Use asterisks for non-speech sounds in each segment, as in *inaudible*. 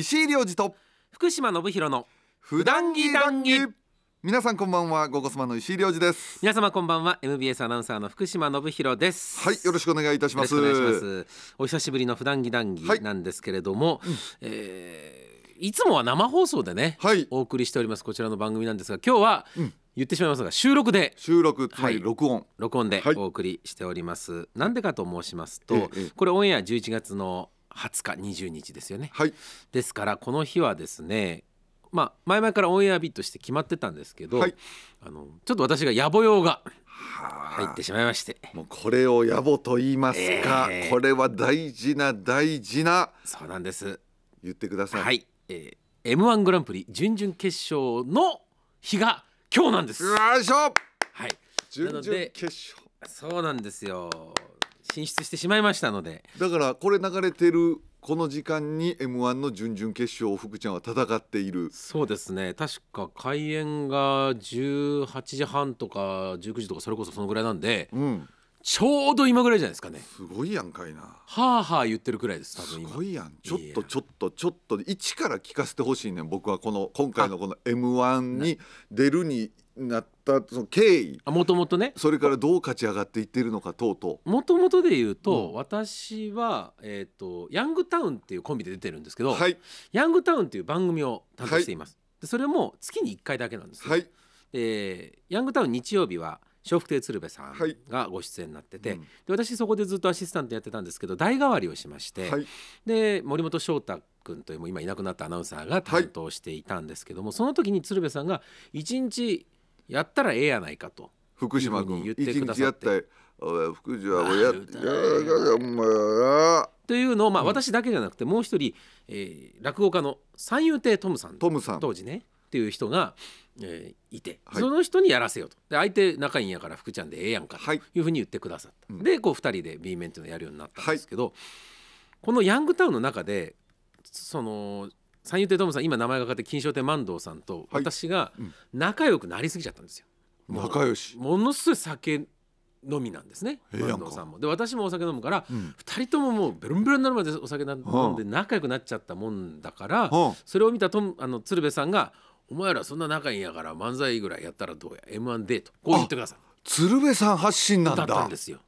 石井亮次と福島信弘の普段着談義皆さんこんばんはゴゴスマの石井亮次です皆様こんばんは MBS アナウンサーの福島信弘ですはいよろしくお願いいたしますお久しぶりの普段着談義なんですけれども、はいうん、えー、いつもは生放送でね、はい、お送りしておりますこちらの番組なんですが今日は、うん言ってしまいますが収録で収録はい、録音録音でお送りしております、はい、なんでかと申しますと、ええ、これオンエア11月の20日20日ですよね、はい、ですからこの日はですねまあ前々からオンエアビットして決まってたんですけど、はい、あのちょっと私が野暮用が入ってしまいまして、もうこれを野暮と言いますか、えー、これは大事な大事なそうなんです言ってくださいはい、えー、M1 グランプリ準々決勝の日が今日なんですよいしょはい準々決勝そうなんですよ進出してしまいましたのでだからこれ流れてるこの時間に m 1の準々決勝を福ちゃんは戦っているそうですね確か開演が18時半とか19時とかそれこそそのぐらいなんで、うん、ちょうど今ぐらいじゃないですかねすごいやんかいなはあはあ言ってるくらいです多分すごいやんちょっとちょっとちょっと一から聞かせてほしいね僕はこの今回のこの m 1に出るになったその経緯あもともとねそれからどう勝ち上がっていっているのか等々もともとで言うと、うん、私は、えーと、ヤングタウンっていうコンビで出てるんですけど、はい、ヤングタウンっていう番組を担当しています、はい、でそれも月に1回だけなんですはい、でヤングタウン日曜日は笑福亭鶴瓶さんがご出演になってて、はい、で私そこでずっとアシスタントやってたんですけど代替わりをしまして、はい、で森本翔太君というもう今いなくなったアナウンサーが担当していたんですけども、はい、その時に鶴瓶さんが1日やったらええやないかと福島君言ってくださって。福島やっというのを、まあ、私だけじゃなくてもう一人、えー、落語家の三遊亭トムさんトムさん当時ねっていう人が、えー、いて、その人にやらせようとで相手仲いいんやから福ちゃんでええやんかというふうに言ってくださった、でこう2人で B 面っていうのをやるようになったんですけど、このヤングタウンの中でその三遊亭トムさん今名前がかかって金賞亭万堂さんと私が仲良くなりすぎちゃったんですよ。もう仲良しものすごい酒飲みなんですね万堂さんも。で私もお酒飲むから、うん、2人とももうベロンベロンになるまでお酒飲んで仲良くなっちゃったもんだから、うん、それを見たとあの鶴瓶さんが「お前らそんな仲いいんやから漫才ぐらいやったらどうや m 1で」とこう言ってください。鶴瓶さん発信なんだったんですよ。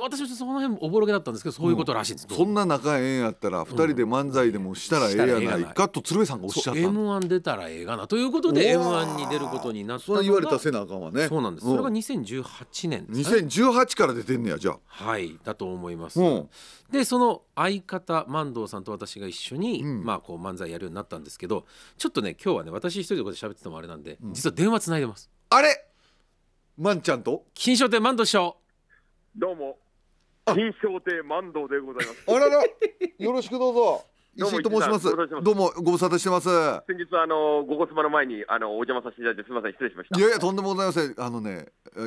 私もその辺おぼろげだったんですけどそういうことらしいんです、そんな仲ええんやったら二人で漫才でもしたらええやないかと鶴瓶さんがおっしゃった m 1出たらええがなということで m 1に出ることになったのが言われたせなあかんわねそうなんです、それが2018年ですね2018から出てんねやじゃあはいだと思います、でその相方万堂さんと私が一緒に、まあこう漫才やるようになったんですけどちょっとね今日はね私一人でこ喋っててもあれなんで、実は電話つないでますあれ万ちゃんと金賞亭万堂師匠どうも金賞亭万堂でございます。あらら、よろしくどうぞ。石井と申します。どうもご無沙汰してます。先日あのごご様の前にあのお邪魔させていただいてすみません失礼しました。いやいやとんでもございません。あのね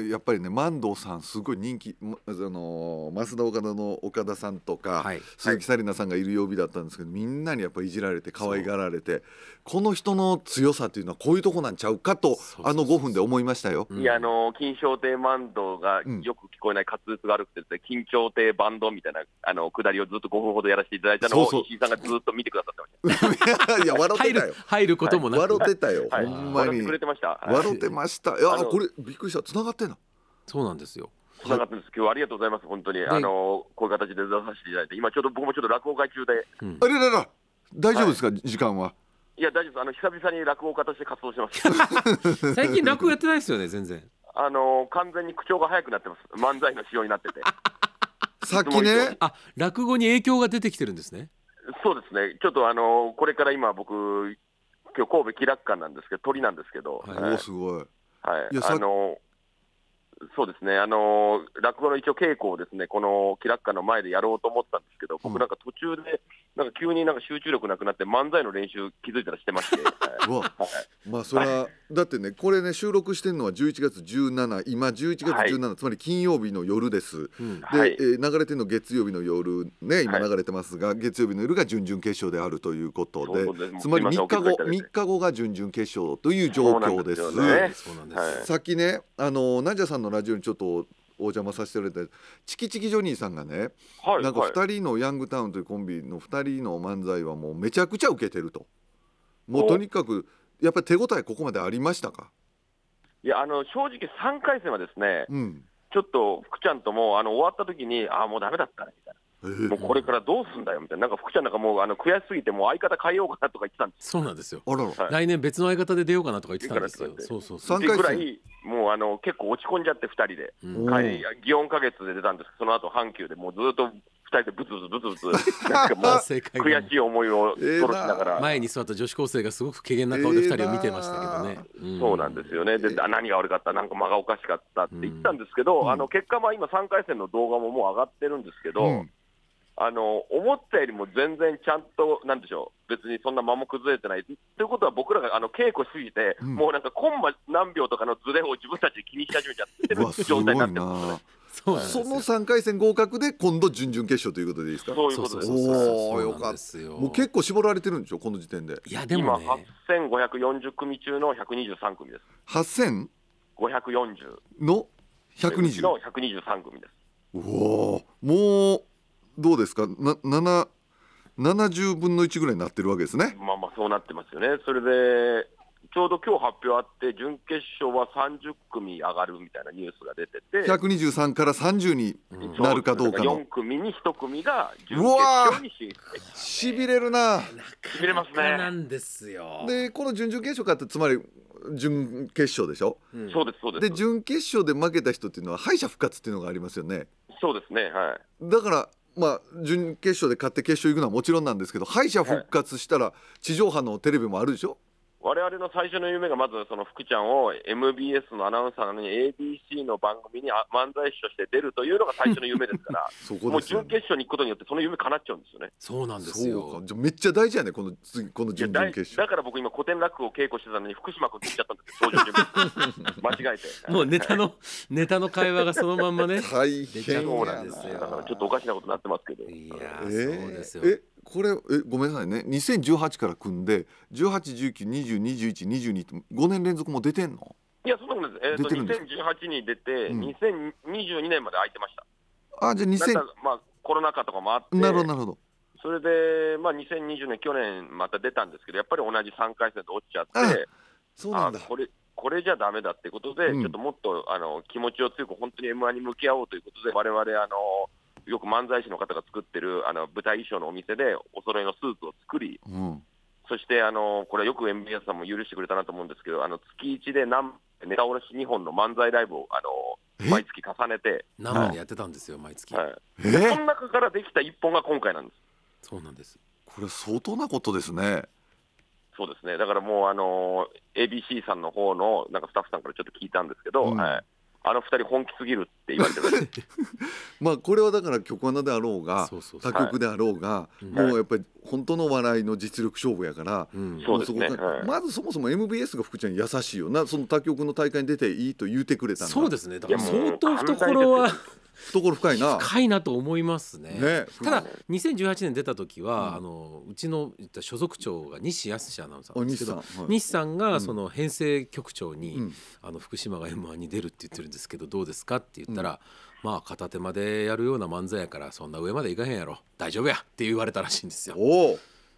やっぱりね万堂さんすごい人気あの増田岡田の岡田さんとか、はい、鈴木紗理奈さんがいる曜日だったんですけど、みんなにやっぱいじられて可愛がられてこの人の強さというのはこういうとこなんちゃうかとあの五分で思いましたよ。いやあの金賞亭万堂がよく聞こえない滑舌が悪くてね、金賞亭バンドみたいなあの下りをずっと五分ほどやらせていただいたのを石井さんがずっとずっと見てくださってました *laughs* いや笑ってたよ入ることもなく、笑ってたよ、はい、ほんまに笑ってました、笑ってましたいやこれびっくりした繋がってんのそうなんですよ繋がってんです、今日はありがとうございます、本当に、あのこういう形で出させていただいて、今、ちょうど僕もちょっと落語会中で、うん、あれらら、大丈夫ですか、はい、時間は。いや、大丈夫です、あの久々に落語家として活動してます *laughs* 最近、落語やってないですよね、全然。あの完全に口調が速くなってます、漫才の仕様になってて。*laughs* さっきね、あ落語に影響が出てきてるんですね。そうですね、ちょっとあのこれから今、僕、今日神戸気楽館なんですけど、鳥なんですけど、はい、おすごい。はい、いあのそうですね、あの落語の一応稽古をですね、この気楽館の前でやろうと思ったんですけど、僕なんか途中で、なんか急になんか集中力なくなって漫才の練習気づいたらしてまして、*laughs* はい、まあそれは、はい、だってねこれね収録してるのは11月17今11月17、はい、つまり金曜日の夜です、うん、で、はい、えー、流れてるの月曜日の夜ね今流れてますが、月曜日の夜が準々決勝であるということでつまり3日後3日後が準々決勝という状況です、ねね、さっきねあのナジャさんのラジオにちょっとお邪魔させていたたチキチキジョニーさんがね、はい、なんか2人のヤングタウンというコンビの2人の漫才はもうめちゃくちゃ受けてるともうとにかくやっぱり手応えここまでありましたかいやあの正直3回戦はですね、うん、ちょっと福ちゃんともあの終わった時にああもうだめだったねみたいなもうこれからどうすんだよみたいな、なんか福ちゃんなんかもうあの悔しすぎて、もう相方変えようかなとか言ってたんですそうなんですよ、あらら来年別の相方で出ようかなとか言ってたんですよ、そうそうそう、ぐらい、もうあの結構落ち込んじゃって、2人で、うんは祇園花月で出たんですけど、その後阪急でもうずっと2人でぶつぶつぶつぶつ、*laughs* なんかもう悔しい思いをしながら、前に座った女子高生がすごくけげな顔で2人を見てましたけどね、うんそうなんですよね、であ何が悪かった、なんか間がおかしかったって言ったんですけど、あの結果、今、3回戦の動画ももう上がってるんですけど、うんあの思ったよりも全然ちゃんと、なんでしょう、別にそんな間も崩れてない。ということは、僕らがあの稽古しすぎて、うん、もうなんか、コンマ何秒とかのズレを自分たちで気にし始めちゃってる状態になってますね。そその3回戦合格で今度準々決勝ということでいいですかそういうことですおおよかったもう結構絞られてるんでしょこの時点でいやでも、ね、今8540組中の123組です8540の120の123組ですおおもうどうですかな7 70分の1ぐらいになってるわけですね。まあまあそうなってますよね。それで、ちょうど今日発表あって、準決勝は30組上がるみたいなニュースが出てて、123から30になるかどうかの。4組に1組が準決勝に進出しびれるな。しびれますね。なんですよ。で、この準々決勝かって、つまり、準決勝でしょ、うん、そうですそうですで準決勝で負けた人っていうのは敗者復活っていうのがありますよねそうですねはいだからまあ、準決勝で勝って決勝行くのはもちろんなんですけど敗者復活したら地上波のテレビもあるでしょ、われわれの最初の夢がまずその福ちゃんを MBS のアナウンサーなのに ABC の番組にあ漫才師として出るというのが最初の夢ですから *laughs* ね、もう準決勝に行くことによってその夢叶っちゃうんですよねそうなんですよめっちゃ大事やねこの次この準々決勝だから僕今古典落語を稽古してたのに福島君って言っちゃったんですよ *laughs* 間違えてもうネタの、ネタの会話がそのまんまね大変なんですよだからちょっとおかしなことになってますけどいや、そうですよえこれえごめんなさいね2018から組んで1819202122って5年連続も出てんのいやそうなんです,、えーと、と2018に出て、うん、2022年まで空いてましたあじゃあ2000まあコロナ禍とかもあってなるほどなるほどそれで、まあ、2020年去年また出たんですけどやっぱり同じ3回戦と落ちちゃってそうなんだこれこれじゃだめだってことで、うん、ちょっともっとあの気持ちを強く本当に m 1に向き合おうということでわれわれあのよく漫才師の方が作ってるあの舞台衣装のお店でお揃いのスーツを作り、うん、そしてあのこれよく MBS さんも許してくれたなと思うんですけどあの月1で何ネタおろし2本の漫才ライブをあの毎月重ねて何でやってたんですよ、はい、毎月、はい、その中からできた1本が今回なんですそうなんですこれ相当なことですねそうですねだからもうあの ABC さんの方のなんかスタッフさんからちょっと聞いたんですけど、うん、はいあの二人本気すぎるって言われてる *laughs* まあこれはだから局アナであろうが他局であろうが、もうやっぱり本当の笑いの実力勝負やから、そこまずそもそも MBS が福ちゃん優しいよなその他局の大会に出ていいと言うてくれたんだそうですねだから相当懐は懐深いな深いなと思いますね、ね、ただ2018年出た時は、うん、あのうちの所属長が西康史アナウンサーなんですけど西さはい、西さんがその編成局長に、うん、あの福島が m 1に出るって言ってるんですけどどうですかって言ったら、うん、まあ片手間でやるような漫才やからそんな上までいかへんやろ大丈夫やって言われたらしいんですよ。お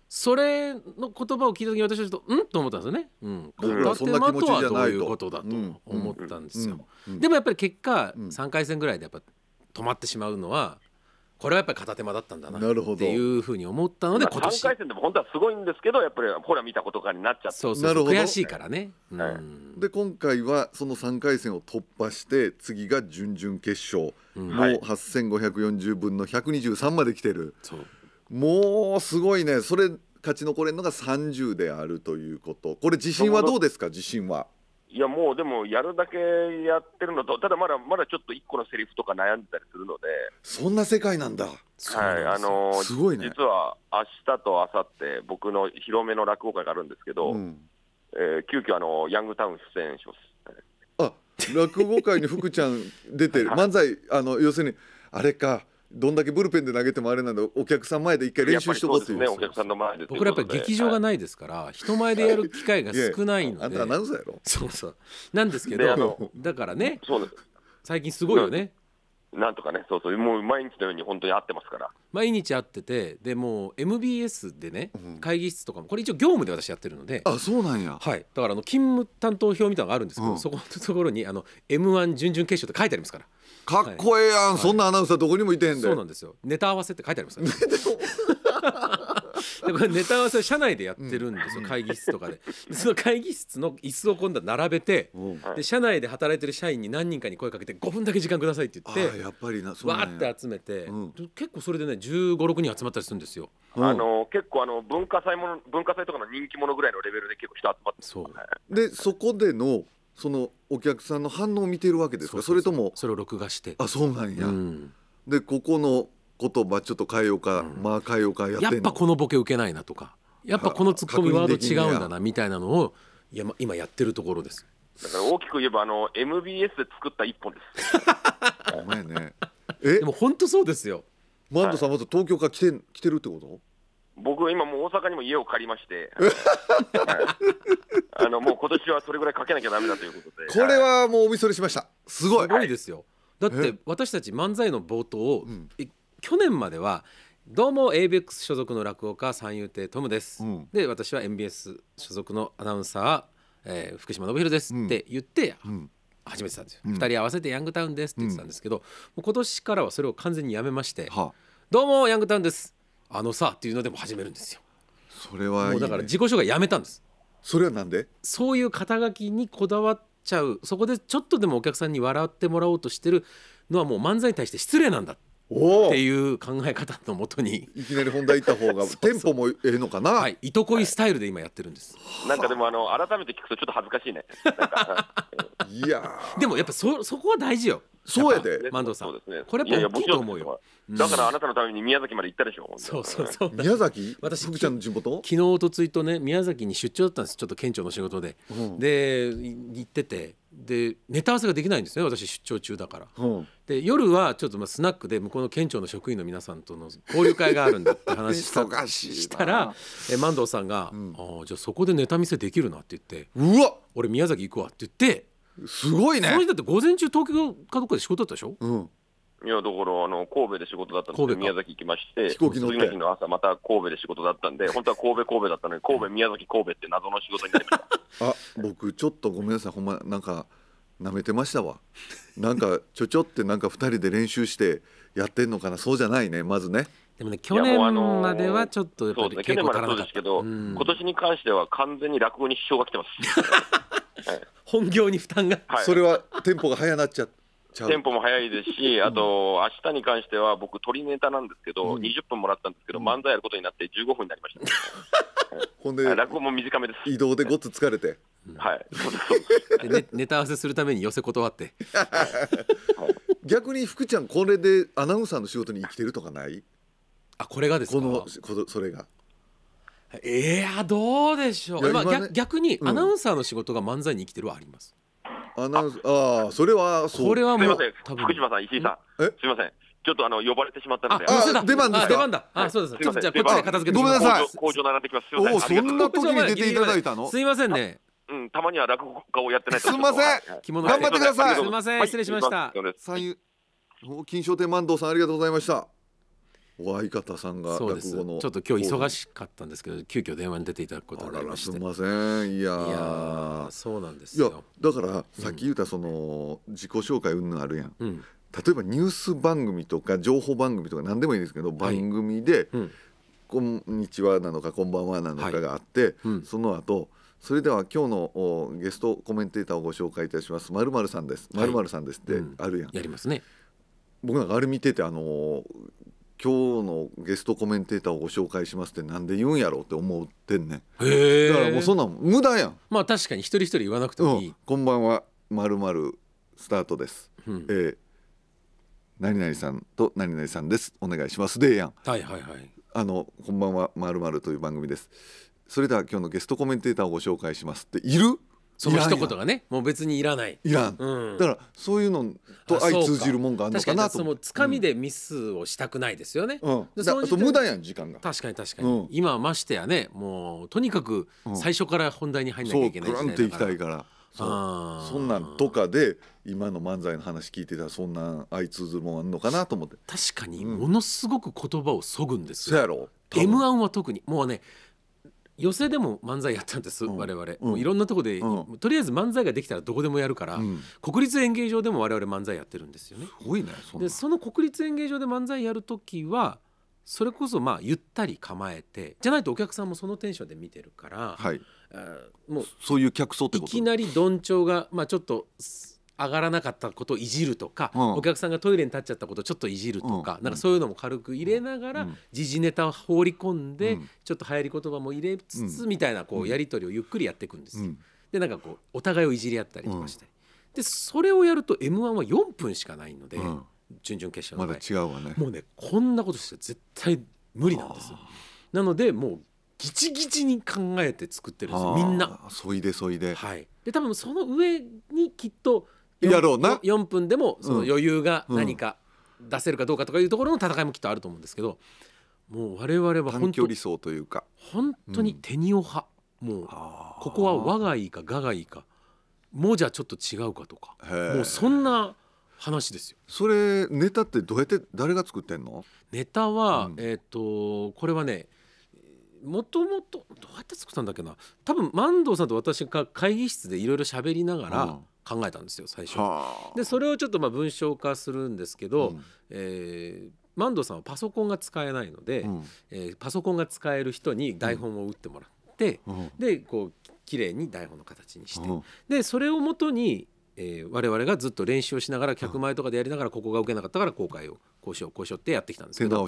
それの言葉を聞いた時に私はちょっとうんと思ったんですよね。うん、片手間とはどういうことだと思ったんですよ。でもやっぱり結果3回戦ぐらいでやっぱ止まってしまうのはこれはやっぱり片手間だったんだなっていうふうに思ったので今年3回戦でも本当はすごいんですけどやっぱりほら見たことかになっちゃってそうそうそう悔しいからね、はい、で今回はその3回戦を突破して次が準々決勝、うん、もう8540分の123まで来てる、はい、もうすごいねそれ勝ち残れるのが30であるということこれ自信はどうですか自信は。いやもうでも、やるだけやってるのと、ただまだまだちょっと1個のセリフとか悩んでたりするので、そんな世界なんだ、はいあのすごいね、実は明日と明後日僕の広めの落語会があるんですけど、うん、えー、急遽あのヤングタウン出演します。あ落語会に福ちゃん出てる、*laughs* 漫才、あの要するに、あれか。どんだけブルペンで投げてもあれなんでお客さん前で一回練習しとこうというねお客さんの前で僕らやっぱり劇場がないですから、はい、人前でやる機会が少ないのでそうそうなんですけどだからね最近すごいよね、うん、なんとかねそうそうもう毎日のように本当に会ってますから毎日会っててでもう MBS でね、うん、会議室とかもこれ一応業務で私やってるのであそうなんや、はい、だからあの勤務担当表みたいなのがあるんですけど、うん、そこのところにあの m 1準々決勝って書いてありますからかっこええやん、はい、そんなアナウンサーどこにもいてへんでそうなんですよネタ合わせって書いてありますね *laughs* でこネタ合わせは社内でやってるんですよ、うん、会議室とかでその会議室の椅子を今度は並べて、うん、で社内で働いてる社員に何人かに声かけて5分だけ時間くださいって言ってやっぱりなそうわーって集めて、うん、結構それでね1 5六6人集まったりするんですよ、あの結構あの文化祭もの文化祭とかの人気者ぐらいのレベルで結構人集まってそう、はい、でそこでのそのお客さんの反応を見てるわけですかそれともそれを録画してあそうなんや、うん、でここの言葉ちょっと変えようか、うん、まあ変えようかやっぱこのボケ受けないなとかやっぱこのツッコミワード違うんだなみたいなのをいや今やってるところですだから大きく言えばあの MBS で作った一本です *laughs* めんね *laughs* えでも本当そうですよマントさんまず東京から来て来てるってこと僕、今もう大阪にも家を借りまして、*laughs* あのもう今年はそれぐらいかけなきゃだめだということで、これはもうお見それしました、すごい。すごいですよ。だって私たち漫才の冒頭、去年までは、どうも ABEX 所属の落語家三遊亭トムです、うん、で私は MBS 所属のアナウンサー、えー、福島信弘ですって言って、始めてたんですよ、うん、2人合わせてヤングタウンですって言ってたんですけど、うん、今年からはそれを完全にやめまして、はあ、どうもヤングタウンですあのさっていうのでも始めるんですよそれはいい、ね、もうだから自己紹介やめたんですそれはなんでそういう肩書きにこだわっちゃうそこでちょっとでもお客さんに笑ってもらおうとしてるのはもう漫才に対して失礼なんだっていう考え方のもとにいきなり本題行った方が *laughs* テンポもええのかな、はい、いとこいスタイルで今やってるんです、はい、なんかでもあの改めて聞くとちょっと恥ずかしいね *laughs* いやでもやっぱそそこは大事よそうやで。マンドさん。そうですね、これやっぱ大きいと思うよ。だからあなたのために宮崎まで行ったでしょ。そうそうそう。宮崎私、福ちゃんの地元昨日、おとついとね、宮崎に出張だったんです。ちょっと県庁の仕事で。で、行ってて。でネタ合わせができないんですね私出張中だから、うん、で夜はちょっとまあスナックで向こうの県庁の職員の皆さんとの交流会があるんだって話した *laughs* したらえ万堂さんが、うん、あ「じゃあそこでネタ見せできるな」って言って「うわ俺宮崎行くわ」って言ってすごいねその日だって午前中東京かどっかで仕事だったでしょ、うんいやだからあの神戸で仕事だったので宮崎行きまして飛行機乗次の日の朝また神戸で仕事だったんで *laughs* 本当は神戸神戸だったのに神戸宮崎神戸って謎の仕事になりました *laughs* あ僕ちょっとごめんなさいほんまなんか舐めてましたわなんかちょちょってなんか2人で練習してやってんのかなそうじゃないねまずねでもね、去年まではちょっとやっぱり結構足らなかった、ね、うん、今年に関しては完全に落語に支障が来てます。*laughs* はい、本業に負担が、はい、それはテンポが早なっちゃテンポも早いですし、あと、明日に関しては僕、鳥ネタなんですけど、うん、20分もらったんですけど、漫才やることになって15分になりました、ね、*laughs* ほんで、落語も短めです。移動でごっつ疲れて。はい、*laughs* でね、ネタ合わせするために寄せ断って。逆に福ちゃん、これでアナウンサーの仕事に生きてるとかないあこれがですかこのこそれがいやどうでしょう、まあ、逆逆にアナウンサーの仕事が漫才に生きてるはあります、アナウンスああそれはそうこれはもう福島さん石井さんすみませんちょっとあの呼ばれてしまったので、あ出番です出番だ。あ、そうです。ちょっとじゃこっちで片付けてごめんなさい。工場並んできます。すみません。そんな時に出ていただいたの？すみませんね。うん、たまには落語家をやってないすみません。着物頑張ってください。すみません。失礼しました。三遊金商店万堂さんありがとうございました。お相方さんがそうでちょっと今日忙しかったんですけど急遽電話に出ていただくことになりましてすみませんいやそうなんですよだからさっき言ったその、うん、自己紹介うんあるやん、うん、例えばニュース番組とか情報番組とか何でもいいんですけど、はい、番組で、うん「こんにちは」なのか「こんばんは」なのかがあって、はい、その後それでは今日のゲストコメンテーターをご紹介いたします。まるまるさんです。まるまるさんですってあるやん。やりますね。僕なんかあれ見ててあのー、今日のゲストコメンテーターをご紹介しますってなんで言うんやろうって思ってんねんだからもうそんなん無駄やんまあ確かに一人一人言わなくてもいい、うん、こんばんはまるまるスタートです、うん、えー、何々さんと何々さんですお願いしますでやんはいはいはいあのこんばんはまるまるという番組ですそれでは今日のゲストコメンテーターをご紹介しますっているその一言がねもう別にいらないいらん、うん、だからそういうのと相通じるもんがあるのかなとかにつかみでミスをしたくないですよね、うん、であと無駄やん時間が確かに確かに、うん、今はましてやねもうとにかく最初から本題に入んなきゃいけない時代だから、うん、そうグランっいきたいからそそんなんとかで今の漫才の話聞いてたらそんな相通ずるもんあんのかなと思って確かにものすごく言葉をそぐんですよ、うん、そやろ m 1は特にもうね寄席でも漫才やったんです、うん、我々、うん、もういろんなとこで、うん、とりあえず漫才ができたらどこでもやるから、国立演芸場でも我々漫才やってるんですよね。すごいねでその国立演芸場で漫才やる時はそれこそまあゆったり構えてじゃないとお客さんもそのテンションで見てるから、はい、あもうそういう客層っていきなりどんちょうが、まあ、ちょっと上がらなかったことをいじるとか、うん、お客さんがトイレに立っちゃったことをちょっといじるとか、うん、なんかそういうのも軽く入れながら、時事ネタを放り込んで、ちょっと流行り言葉も入れつつ、みたいなこうやり取りをゆっくりやっていくんですよ。でなんかこうお互いをいじり合ったりとかして、でそれをやると m 1は4分しかないので、準々決勝のまだ違うわねもうねこんなことして絶対無理なんですよ。なのでもうギチギチに考えて作ってるんですみんな。そいでそいで。はい、で多分その上にきっとやろうな4分でもその余裕が何か出せるかどうかとかいうところの戦いもきっとあると思うんですけどもう我々は本当短というか本当に手におは、うん、もうここは我がいいか我がいいかもじゃちょっと違うかとかもうそんな話ですよそれネタってどうやって誰が作ってんのネタは、うん、えっ、ー、とこれはねもともとどうやって作ったんだっけな多分万藤さんと私が会議室でいろいろ喋りながら、うん考えたんですよ最初。でそれをちょっとまあ文章化するんですけど、うん、えー、マンドさんはパソコンが使えないので、うん、えー、パソコンが使える人に台本を打ってもらって、うん、でこう綺麗に台本の形にして、でそれをもとにえー、我々がずっと練習をしながら客前とかでやりながらここが受けなかったから公開をこうしようこうしようってやってきたんですけど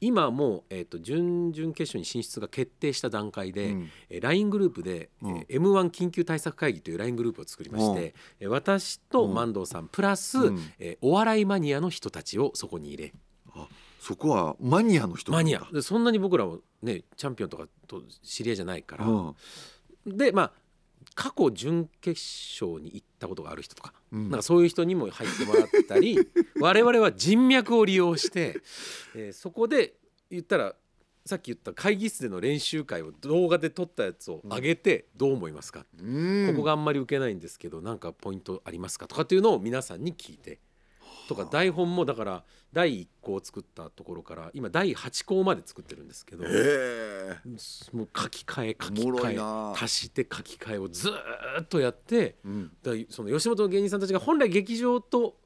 今もう、えーと、と準々決勝に進出が決定した段階で、うん、えー、l i グループで、うん、えー、m 1緊急対策会議という LINE グループを作りまして、うん、私と万堂さんプラス、うん、えー、お笑いマニアの人たちをそこに入れ。あそこはマニアの人マニアそんなに僕らもねチャンピオンとかと知り合いじゃないから、でまあ過去準決勝に行ったことがある人とか,、なんかそういう人にも入ってもらったり *laughs* 我々は人脈を利用して、えそこで言ったらさっき言った会議室での練習会を動画で撮ったやつを上げてどう思いますか、ここがあんまり受けないんですけど何かポイントありますかとかっていうのを皆さんに聞いてとか台本もだから第1項を作ったところから今第8項まで作ってるんですけど、えー、もう書き換え書き換え足して書き換えをずっとやって、うん、だその吉本の芸人さんたちが本来劇場と、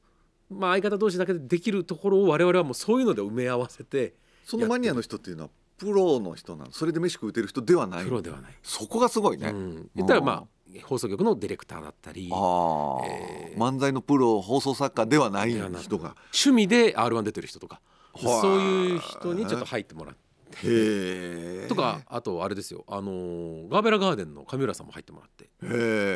まあ、相方同士だけでできるところを我々はもうそういうので埋め合わせてそのマニアの人っていうのはプロの人なのそれで飯食うてる人ではないプロではないそこがすごいね、うん、言ったらまあ放送局のディレクターだったり、えー、漫才のプロ放送作家ではない人が趣味で r 1出てる人とかそういう人にちょっと入ってもらって。とかあとあれですよあのガーベラガーデンの上浦さんも入ってもらって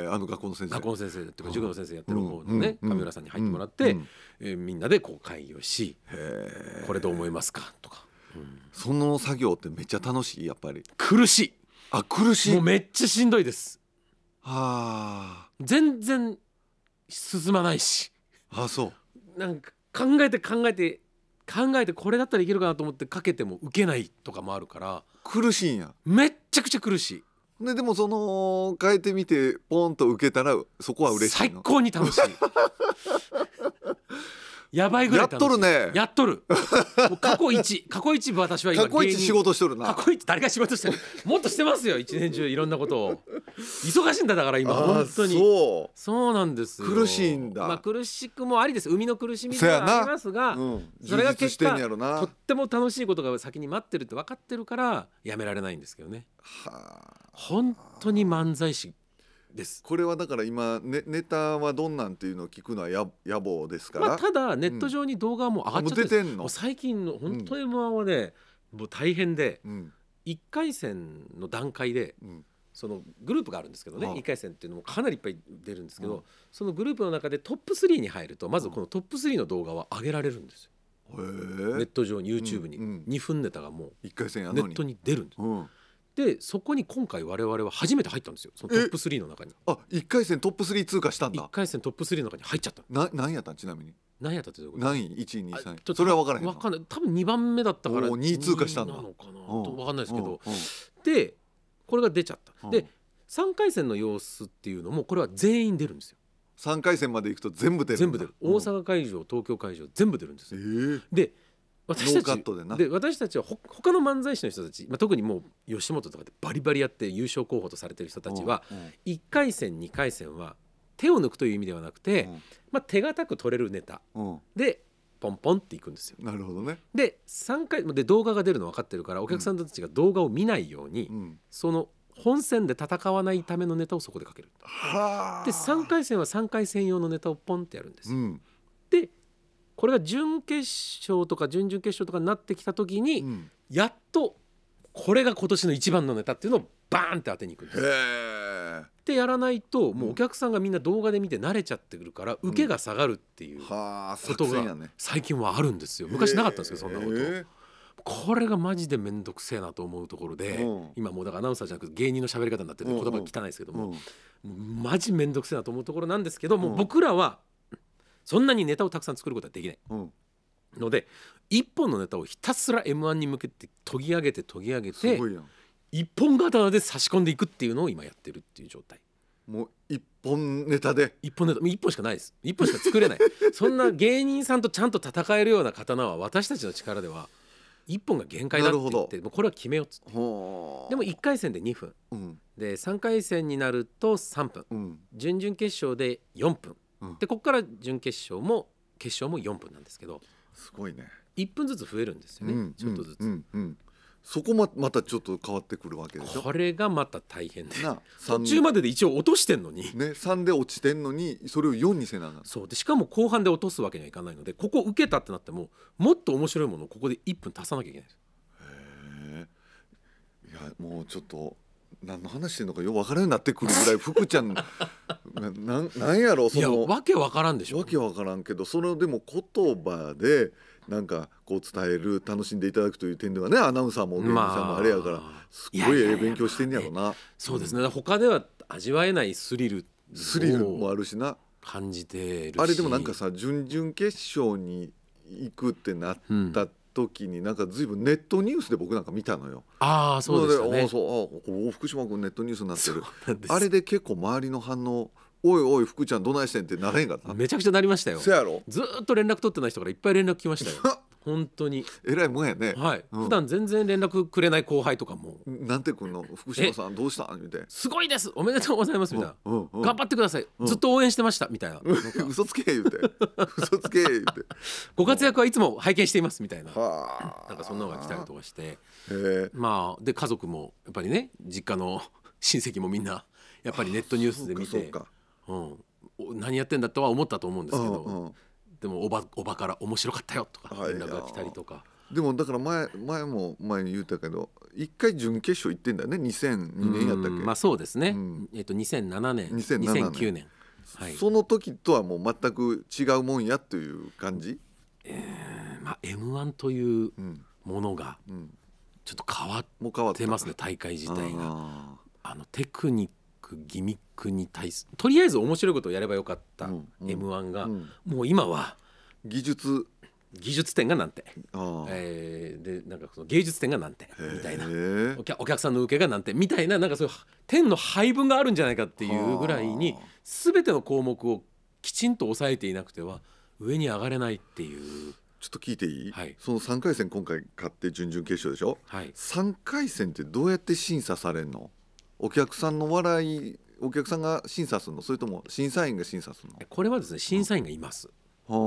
あの学校の先生学校の先生っていうか塾の先生やってる方のね、上浦さんに入ってもらって、えみんなでこう会議をし「これどう思いますか?」とか、その作業ってめっちゃ楽しいやっぱり苦しいあ苦しいもうめっちゃしんどいですあ全然進まないしあそうなんか考えて考えて考えてこれだったらいけるかなと思ってかけても受けないとかもあるから苦しいんやめっちゃくちゃ苦しいででもその変えてみてポンと受けたらそこは嬉しい最高に楽しい *laughs* やばいぐらいやっとるねやっとる過去一 *laughs* 過去一私は今過去一仕事しとるな過去一誰が仕事してる *laughs* もっとしてますよ一年中いろんなことを忙しいんだだから今本当にそうそうなんです苦しいんだまあ苦しくもありです生みの苦しみではありますが、うん、それが決結果とっても楽しいことが先に待ってるって分かってるからやめられないんですけどねはあ本当に漫才師ですこれはだから今ネネタはどんなんっていうのを聞くのはや野望ですから、まあ、ただネット上に動画も上がっちゃってうん、もう最近の本当 m 1はね、うん、もう大変で、うん、1回戦の段階で、うんそのグループがあるんですけどね、は1回戦っていうのもかなりいっぱい出るんですけど、そのグループの中でトップ3に入るとまずこのトップ3の動画は上げられるんですよ。ネット上に YouTube に、2分ネタがもうネットに出るんです、でそこに今回我々は初めて入ったんですよそのトップ3の中にあ一回戦トップ3通過したんだ1回戦トップ3の中に入っちゃったのな何やったんちなみに何やったってどういうこと何位1位2位3位それは分からへん分かんない多分2番目だったからお2位通過したんだなのかなと分かんないですけどでこれが出ちゃったで3回戦の様子っていうのもこれは全員出るんですよ3回戦まで行くと全部出る全部出る大阪会場東京会場全部出るんですよ、えー、で私たちで私たちはほ他の漫才師の人たち、まあ、特にもう吉本とかでバリバリやって優勝候補とされてる人たちは、うんうん、1回戦2回戦は手を抜くという意味ではなくて、うん、まあ、手堅く取れるネタ、でポンポンっていくんですよ。なるほどねで3回で動画が出るの分かってるからお客さんたちが動画を見ないように、その本戦で戦わないためのネタをそこでかける。で3回戦は3回戦用のネタをポンってやるんですこれが準決勝とか準々決勝とかになってきた時に、うん、やっとこれが今年の一番のネタっていうのをバーンって当てにいくんですってやらないともうお客さんがみんな動画で見て慣れちゃってくるから、うん、受けが下がるっていうことが最近はあるんですよ昔なかったんですけどそんなことこれがマジで面倒くせえなと思うところで、うん、今もうだからアナウンサーじゃなく芸人の喋り方になってて言葉汚いですけども、うん、マジ面倒くせえなと思うところなんですけども僕らはそんなにネタをたくさん作ることはできない、うん、ので一本のネタをひたすら m 1に向けて研ぎ上げて研ぎ上げて一本刀で差し込んでいくっていうのを今やってるっていう状態もう一本ネタで一本ネタ一本しかないです一本しか作れない *laughs* そんな芸人さんとちゃんと戦えるような刀は私たちの力では一本が限界だって言ってもうこれは決めようっつってでも1回戦で2分、うん、で3回戦になると3分、うん、準々決勝で4分、でここから準決勝も決勝も4分なんですけどすごいね1分ずつ増えるんですよね、うん、ちょっとずつ、うんうん、そこもまたちょっと変わってくるわけでしょこれがまた大変で途中までで一応落としてんのに、ね、3で落ちてんのにそれを4にせなそうでしかも後半で落とすわけにはいかないのでここ受けたってなってももっと面白いものをここで1分足さなきゃいけないですいやもうちょっと何の話してんのかよく分からんようになってくるぐらい福ちゃん *laughs* ななんなんやろそいやのわけわからんでしょわけわからんけどそれでも言葉でなんかこう伝える楽しんでいただくという点ではねアナウンサーも芸人さんもあれやから、すごいいやいええや勉強してんやろうなそうですね他では味わえないスリルスリルもあるしな感じてるしあれでもなんかさ準々決勝に行くってなっうんた時になんか随分ネットニュースで僕なんか見たのよ。ああそうでしたね。そうあ福島君ネットニュースになってる。あれで結構周りの反応おいおい福ちゃんどないしてんってなれんかった。めちゃくちゃなりましたよ。せやろ。ずっと連絡取ってない人からいっぱい連絡来ましたよ。*laughs* 本当にえらいもんやねはい、うん普段全然連絡くれない後輩とかもなんてくんの福島さんどうしたみたいな「すごいですおめでとうございます」みたいな「うんうん頑張ってくださいずっと応援してました」みたいなう嘘つけ言うて *laughs* 嘘つけ言うて「ご活躍はいつも拝見しています」みたいななんかそんなのが来たりとかしてまあで家族もやっぱりね実家の *laughs* 親戚もみんなやっぱりネットニュースで見うてううんお何やってんだとは思ったと思うんですけどうんうんでもおばおばから面白かったよとか連絡が来たりとか。でもだから前前も前に言ったけど一回準決勝行ってんだよね2002年やったっけまあそうですね、うん、えっと2007年2007年2009年、はい、その時とはもう全く違うもんやという感じえー、まあ m 1というものがちょっと変わってますね大会自体があのテクニッギミックに対するとりあえず面白いことをやればよかった、m 1が、もう今は技術技術点がなんて、えー、でなんかその芸術点がなんてみたいなお客お客さんの受けがなんてみたいななんかそういう点の配分があるんじゃないかっていうぐらいに全ての項目をきちんと押さえていなくては上に上がれないっていう。ちょっと聞いていい、はいその3回戦今回勝って準々決勝でしょはい、3回戦ってどうやって審査されんのお客さんの笑いお客さんが審査するのそれとも審査員が審査するのこれはですね審査員がいます、うん、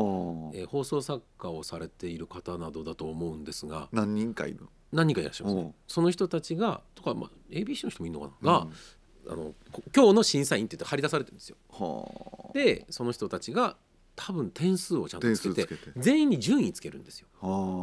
えー、放送作家をされている方などだと思うんですが何人かいる何人かいらっしゃいます、ね、その人たちがとか、まあ、ABC の人もいるのかな、うん、が、あの今日の審査員って言って張り出されてるんですよでその人たちが多分点数をちゃんとつけて全員に順位つけるんですよ。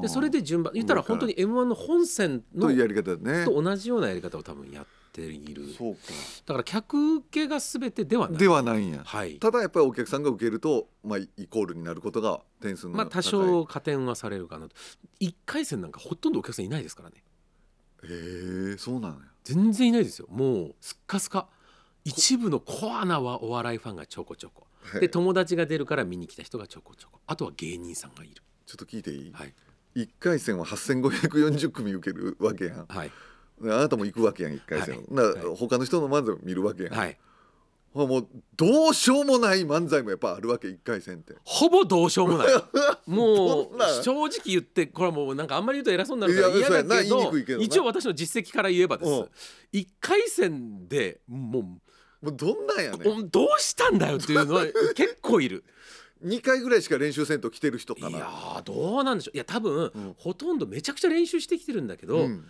でそれで順番言ったら本当に m 1の本線のやり方、ね、と同じようなやり方を多分やっているそうかだから客受けが全てではないではないんや、はい、ただやっぱりお客さんが受けると、まあ、イコールになることが点数のまあ多少加点はされるかなと1回戦なんかほとんどお客さんいないですからねへえそうなのよ全然いないですよもうすっかすか一部のコアなお笑いファンがちょこちょこで友達が出るから見に来た人がちょこちょこあとは芸人さんがいるちょっと聞いていい、はい、1回戦は8540組受けるわけやん、はい、あなたも行くわけやん1回戦、はい、な、他の人の漫才も見るわけやん、はい、もうどうしようもない漫才もやっぱあるわけ1回戦ってほぼどうしようもない *laughs* もう正直言ってこれはもうなんかあんまり言うと偉そうになるから嫌だけど一応私の実績から言えばです、1回戦でもうもうどんなんやねんどうしたんだよっていうのは *laughs* 結構いる。2回ぐらいしか練習せんと来てる人かいやーどうなんでしょういや多分、うんほとんどめちゃくちゃ練習してきてるんだけど、うん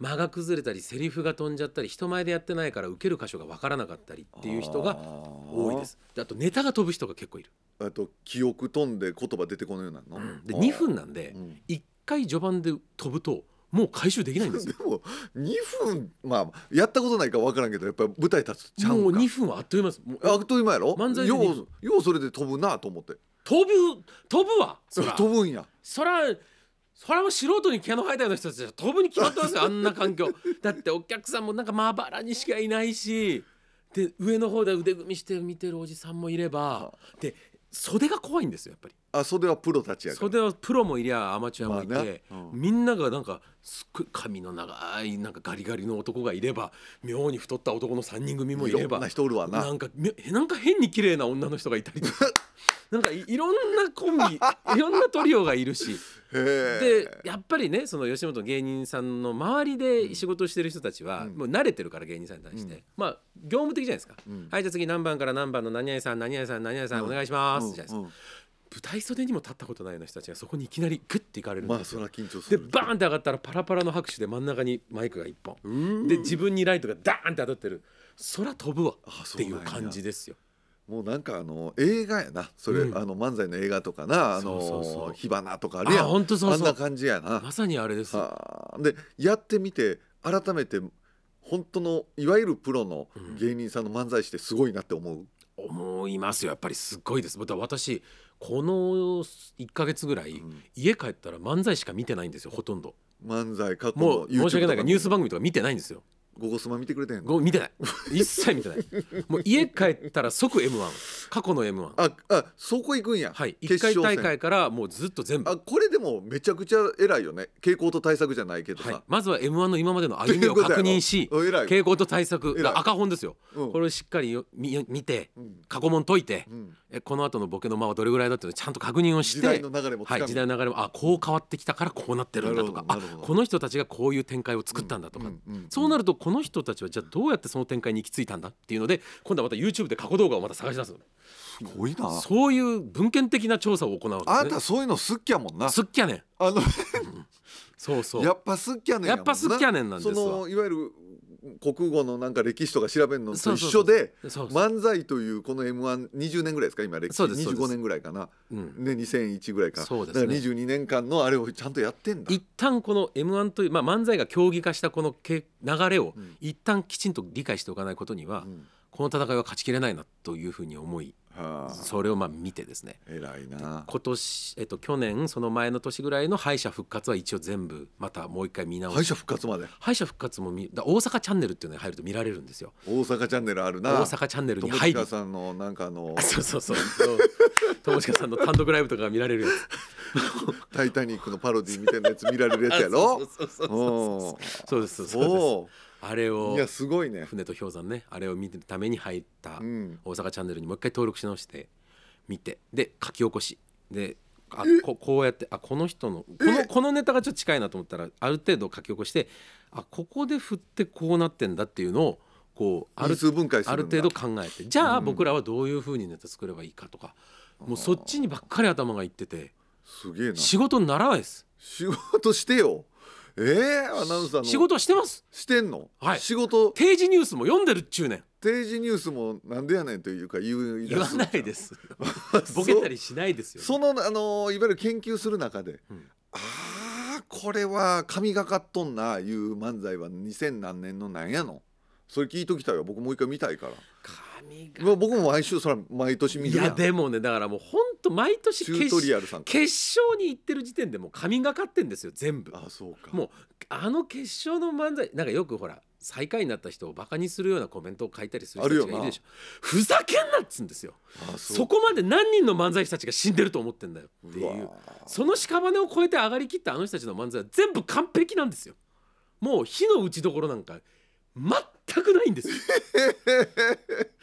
間が崩れたりセリフが飛んじゃったり人前でやってないから受ける箇所が分からなかったりっていう人が多いですであとネタが飛ぶ人が結構いる、あと記憶飛んで言葉出てこないようなの、で2分なんでうん1回序盤で飛ぶともう回収できないんですよでも2分まあやったことないか分からんけどやっぱり舞台立つちゃうもう2分はあっという間ですあっという間やろ漫才ようようそれで飛ぶなと思って飛ぶ飛ぶわそら飛ぶんやそらそれは素人に毛の生えたような人たち飛ぶに決まってますよ *laughs* あんな環境だってお客さんもなんかまばらにしかいないしで上の方で腕組みして見てるおじさんもいればで袖が怖いんですよやっぱりあ袖はプロたちやから袖はプロもいりゃアマチュアもいて、まあねうんみんながなんかすっごい髪の長いなんかガリガリの男がいれば妙に太った男の3人組もいいれろんばな人おるわななんかめなんか変に綺麗な女の人がいたりとか *laughs* なんかいろんなコンビ *laughs* いろんなトリオがいるしでやっぱりねその吉本芸人さんの周りで仕事してる人たちは、うん、もう慣れてるから芸人さんに対して、うん、まあ業務的じゃないですか、うん、はいじゃあ次何番から何番の何々さん何々さん何々さんお願いしますじゃないですか。舞台袖にも立ったことないような人たちがそこにいきなりグッていかれるんですよ、まあ、でバーンって上がったらパラパラの拍手で真ん中にマイクが1本で自分にライトがダーンって当たってる空飛ぶわっていう感じですよもうなんかあの映画やなそれ、うんあの漫才の映画とかなあのそうそうそう火花とかあれやんあ本当そうそうあんな感じやなまさにあれですでやってみて改めて本当のいわゆるプロの芸人さんの漫才師ってすごいなって思う、思いますよやっぱりすごいですまた私この1か月ぐらい、うん家帰ったら漫才しか見てないんですよほとんど漫才過去の YouTube 申し訳ないがニュース番組とか見てないんですよゴゴスマ見てくれてんのご見てない一切見てないもう家帰ったら即 m 1過去の m 1ああそこ行くんやはい1回大会からもうずっと全部あこれでもめちゃくちゃ偉いよね傾向と対策じゃないけどさ、はい、まずは m 1の今までの歩みを確認し *laughs* 傾向と対策が赤本ですよ、うん、これをしっかり見見て過去問解いて、うん、えこの後のボケの間はどれぐらいだっていうのをちゃんと確認をして時代の流れも、はい、時代の流れもあこう変わってきたからこうなってるんだとかあこの人たちがこういう展開を作ったんだとか、うん、そうなるとこの人たちはじゃあどうやってその展開に行き着いたんだっていうので今度はまた YouTube で過去動画をまた探し出すすごいなそういう文献的な調査を行うわけね、あんたそういうのすっきやもんなすっきやねんあのそうそうやっぱすっきゃねんやっぱすっきゃねんなんですそのいわゆる国語のなんか歴史とか調べるのと一緒で漫才というこの m 1 2 0年ぐらいですか今歴史25年ぐらいかな、うん、ね、2001ぐらいかそうです、ね、だから22年間のあれをちゃんとやってんだ一旦この m 1という、まあ、漫才が競技化したこのけ流れを一旦きちんと理解しておかないことには、うん、この戦いは勝ちきれないなというふうに思いそれをまあ見てですね偉いな今年、えっと、去年その前の年ぐらいの敗者復活は一応全部またもう一回見直して敗者復活まで敗者復活も見だ大阪チャンネルっていうのに入ると見られるんですよ大阪チャンネルあるな大阪チャンネルに入る友近さんのなんかあのそうそうそう友近さんの単独ライブとか見られるやつ「タイタニック」のパロディみたいなやつ見られるやつやろ *laughs* そうそうそうそうそうですそうですあれをいやすごいね船と氷山ねあれを見るために入った大阪チャンネルにもう一回登録し直して見てで書き起こしであここうやってあこの人のこのこのネタがちょっと近いなと思ったらある程度書き起こしてあここで振ってこうなってんだっていうのをこうある分解ある程度考えてじゃあ僕らはどういうふうにネタ作ればいいかとか、うん、もうそっちにばっかり頭がいっててすげえな仕事にならないです仕事してよえー、アナウンサーの仕事はしてますしてんの、はい、仕事定時ニュースも読んでるっちゅうねん定時ニュースもなんでやねんというか言う言わないです *laughs* ボケたりしないですよ、ね、そのあのいわゆる研究する中で、うん、ああこれは神がかっとんないう漫才は2000何年のなんやのそれ聞いときたいわ僕もう一回見たいから。か僕も毎週それ毎年見るいやでもねだからもう本当毎年決勝に行ってる時点でもう神がかってんですよ全部あそうかもうあの決勝の漫才なんかよくほら最下位になった人をバカにするようなコメントを書いたりする人たちがいるでしょふざけんなっつうんですよそこまで何人の漫才師たちが死んでると思ってんだよっていうその屍を越えて上がりきったあの人たちの漫才は全部完璧なんですよもう火の打ちどころなんか全全くないんですよ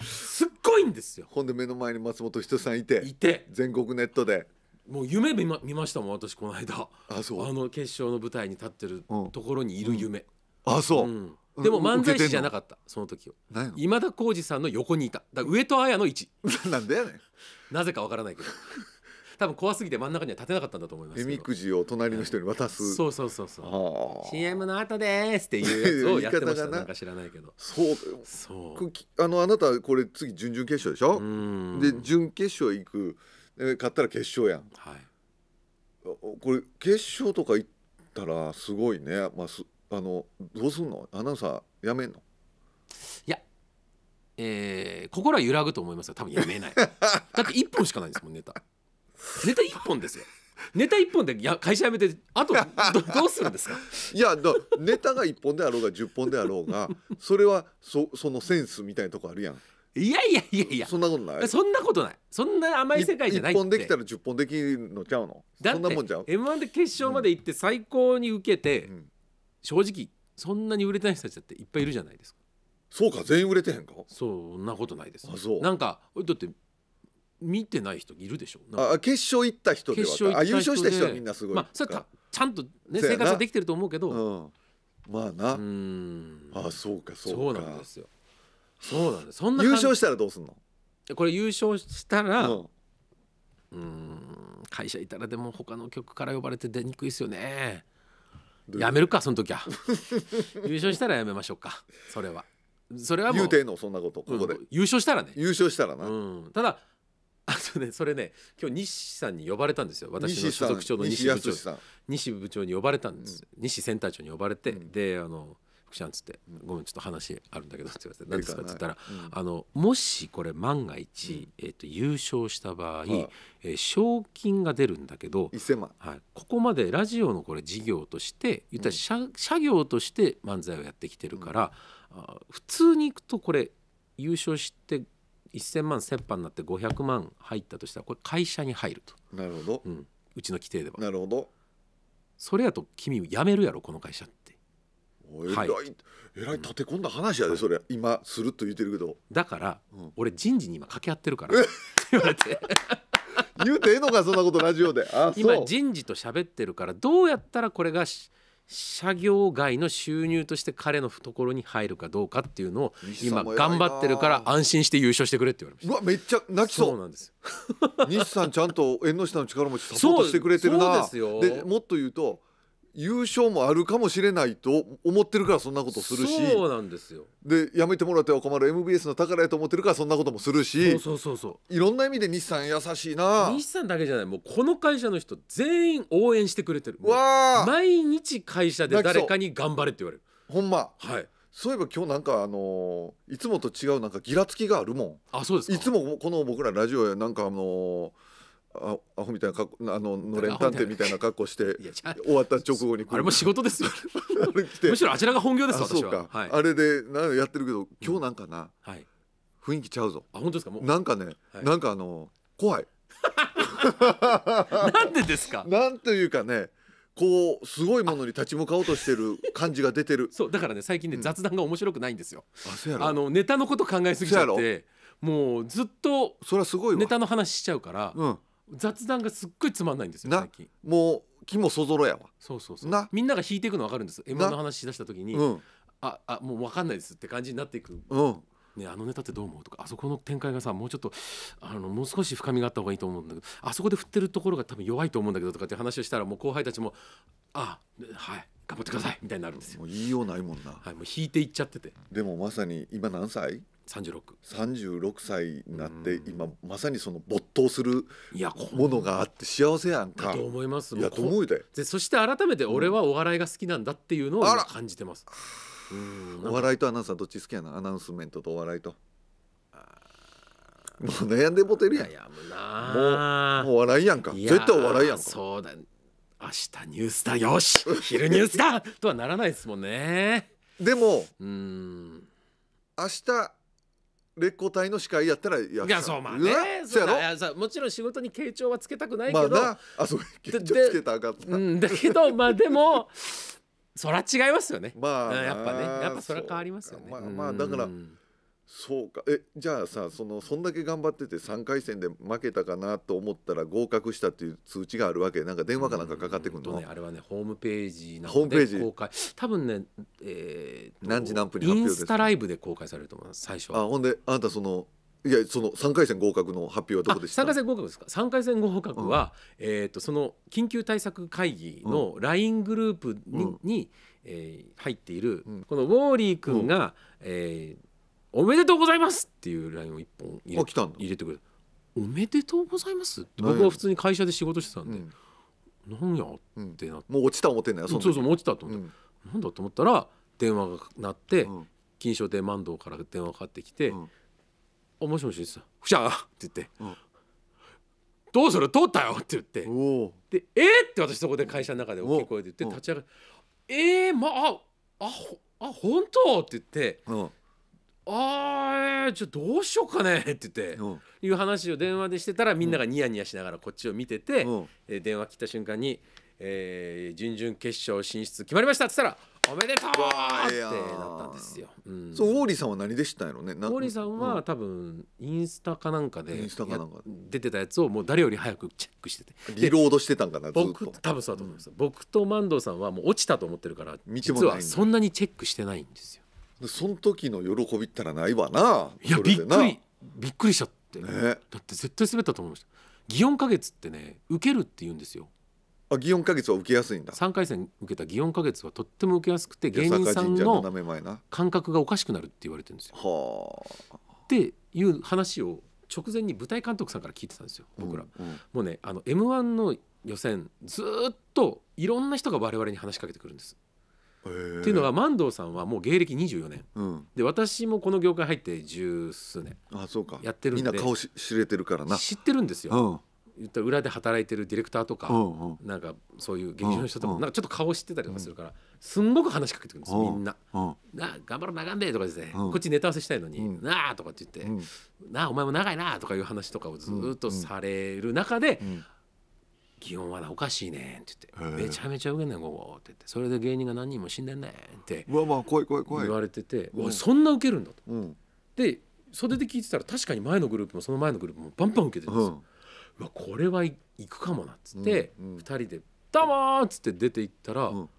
すっごいんですよほんで目の前に松本人志さんいていて全国ネットでもう夢見ま見ましたもん私この間あそうあの決勝の舞台に立ってるところにいる夢、うん、あそう、うんでも漫才師じゃなかったその時は今田耕司さんの横にいただ上戸彩の位置 *laughs* なんだよねなぜかわからないけど多分怖すぎて真ん中には立てなかったんだと思いますけどみくじを隣の人に渡す、そうそうそうそう CM の後ですっていうやつをやってましたなんか知らないけどそうそうあのあなたこれ次準々決勝でしょうで準決勝行く勝ったら決勝やん、はい、これ決勝とか行ったらすごいね、まあ、すあのどうすんのアナウンサーやめんのいやえー、心は揺らぐと思いますよ多分やめない *laughs* だって1本しかないんですもんネタネタ一本ですよネタ一本でや会社辞めてあとどうするんですかいやだネタが一本であろうが十本であろうがそれはそそのセンスみたいなとこあるやんいやいやいやいやそんなことないそんなことないそんな甘い世界じゃないって1本できたら10本できるのちゃうのだってそんなもんちゃう m 1で決勝まで行って最高に受けて、うん、正直そんなに売れてない人たちだっていっぱいいるじゃないですかそうか全員売れてへんかそんなことないですあそうなんかだって見てない人いるでしょあ決勝行った人ではあ優勝した人はみんなすごい、まあ、それかちゃんと、ね、生活はできてると思うけど、うん、まあなうんあそうかそうかそうなんですよそうなんですそんな優勝したらどうすんのこれ優勝したら、うんうん会社いたらでも他の局から呼ばれて出にくいですよねやめるかその時は *laughs* 優勝したらやめましょうかそれはそれはもう言うてんのそんなことここで、うん、優勝したらね優勝したらな、うん、ただあとねそれね今日西さんに呼ばれたんですよ私の所属長の西部長西部長に呼ばれたんです、うん、西センター長に呼ばれて、うん、であの福ちゃんっつって「ごめんちょっと話あるんだけど」って言われて「何ですか?」って言ったら、うん、あのもしこれ万が一、えーと、優勝した場合、えー、賞金が出るんだけどはい、ここまでラジオのこれ事業として言ったら社,、社業として漫才をやってきてるから、あ普通にいくとこれ優勝して1000万折半になって500万入ったとしたらこれ会社に入るとなるほど、うん、うちの規定ではなるほどそれやと君辞めるやろこの会社ってえらい、はい、えらい立て込んだ話やで、うん、それ今するっと言ってるけどだから、うん、俺人事に今掛け合ってるから *laughs* って言われて言うてええのかそんなことラジオであ今人事と喋ってるからどうやったらこれがし社業外の収入として彼の懐に入るかどうかっていうのを今頑張ってるから安心して優勝してくれって言われましたうわめっちゃ泣きそうなんです西さんちゃんと縁の下の力持ちサポートしてくれてるなそうですよでもっと言うと優勝もあるかもしれないと思ってるからそんなことするしそうなんですよでやめてもらっては困る MBS の宝やと思ってるからそんなこともするしそうそうそういろんな意味で日産優しいな日産だけじゃないもうこの会社の人全員応援してくれてるわ毎日会社で誰かに頑張れって言われるほんまはいそういえば今日なんかあのー、いつもと違うなんかギラつきがあるもんあそうですいつもこの僕らラジオやなんかあのーあアホみたいな格好あののれん探偵みたいな格好して終わった直後にあれも仕事ですよ *laughs* むしろあちらが本業です私ははい、あれでなんやってるけど今日なんかな、うん、はい、雰囲気ちゃうぞあ本当ですかもうなんかね、はい、なんかあの怖い *laughs* なんでですか *laughs* なんというかねこうすごいものに立ち向かおうとしてる感じが出てるそうだからね最近ね、うん、雑談が面白くないんですよあのネタのこと考えすぎちゃってもうずっとそれはすごいネタの話しちゃうから、うん雑談がすっごいつまんないんですよ最近もう気もそぞろやわそうそうそうなみんなが引いていくの分かるんです M−1 の話しだした時に、うん、ああもう分かんないですって感じになっていく、うんね、あのネタってどう思うとかあそこの展開がさもうちょっとあのもう少し深みがあった方がいいと思うんだけどあそこで振ってるところが多分弱いと思うんだけどとかって話をしたらもう後輩たちも「あはい頑張ってくださいみたいになるんですよもう言いようないもんな、はい、もう引いていっちゃっててでもまさに今何歳36 36歳になって今まさにその没頭するものがあって幸せやんか。と思いますいやと思うでそして改めて俺はお笑いが好きなんだっていうのを感じてます。お笑いとアナウンサーどっち好きやなアナウンスメントとお笑いと。もう悩んでもてるやん。もうもう笑いやんか。絶対お笑いやんか。そうだ、ね。明日ニュースだよし *laughs* 昼ニュースだとはならないですもんねでもうん明日烈光隊の司会やったらいやいやそうまあねそうやろもちろん仕事に傾聴はつけたくないけどまああそう傾聴 *laughs* つけたあかうん、だけどまあでもそら違いますよねまあやっぱねやっぱそら変わりますよねまあまあだから、うんそうかえじゃあさそのそんだけ頑張ってて3回戦で負けたかなと思ったら合格したっていう通知があるわけなんか電話かなんかかかってくるの、ね、あれはねホームページなホーのムペー多分ね、えー何時何分に発表ですスタライブで公開されると思います最初はあほんであんたそのいやその3回戦合格の発表はどこでした3回戦合格ですか3回戦合格は、えー、とその緊急対策会議の LINE グループに,、うんにえー入っている、うんこのウォーリー君が、えーおめでとうございますっていうラインを一本入れあ来たんだ入れてくれたおめでとうございますって僕は普通に会社で仕事してたんで、なんやってなって、もう落ちた思ってんだよそうそう落ちたと思って、なんだと思ったら電話が鳴って、うん金賞亭万堂から電話かかってきて「うんあもしもし」って言ってた「ふしゃー」って言って「うんどうする通ったよ」って言ってで「えっ!?」って私そこで会社の中で大きい声で言って立ち上がる「えー、まああほあ本当?」って言ってうんああじゃあどうしようかねって言って、うんいう話を電話でしてたらみんながニヤニヤしながらこっちを見てて、うんえー電話切った瞬間に、えー準々決勝進出決まりましたって言ったら「おめでとう!」ってなったんですよ。そうウォーリーさんは何でしたんやろねなウォーリーさんは多分インスタかなんかでインスタかなんか出てたやつをもう誰より早くチェックしててリロードしてたんかなずっ僕と多分そうだと思います、僕と万堂さんはもう落ちたと思ってるから実はそんなにチェックしてないんですよでその時の喜びったらないわないやびっくりびっくりしちゃって、ね、だって絶対滑ったと思いました祇園花月ってね受けるって言うんですよあ祇園花月は受けやすいんだ3回戦受けた祇園花月はとっても受けやすくて芸人さんの感覚がおかしくなるって言われてるんですよ。はっていう話を直前に舞台監督さんから聞いてたんですよ僕ら、うんうん、もうねあの m 1の予選ずっといろんな人が我々に話しかけてくるんですっていうのが万堂さんはもう芸歴24年、うん、で私もこの業界入って十数年あそうかやってるんでみんな顔知れてるからな知ってるんですよ、うん、言った裏で働いてるディレクターとか、うんうん、なんかそういう劇場の人とか、うんなんかちょっと顔知ってたりとかするから、うん、すんごく話しかけてくるんですよ、みんな「な頑張ろう長んで」とかですね、こっちネタ合わせしたいのに「なあ」とかって言って「なあお前も長いな」とかいう話とかをずっとされる中で、うん祇園はなおかしいねん」って言って「めちゃめちゃ受けんねんここ」って言って「それで芸人が何人も死んでんねん」ってうわまあ怖い怖い怖い言われてて「うわそんな受けるんだ」と。うん、で袖で聞いてたら確かに前のグループもその前のグループもバンバン受けてるんですよ。うん、わこれはいくかもなっつって、2人で「どうも!」っつって出ていったら、うん、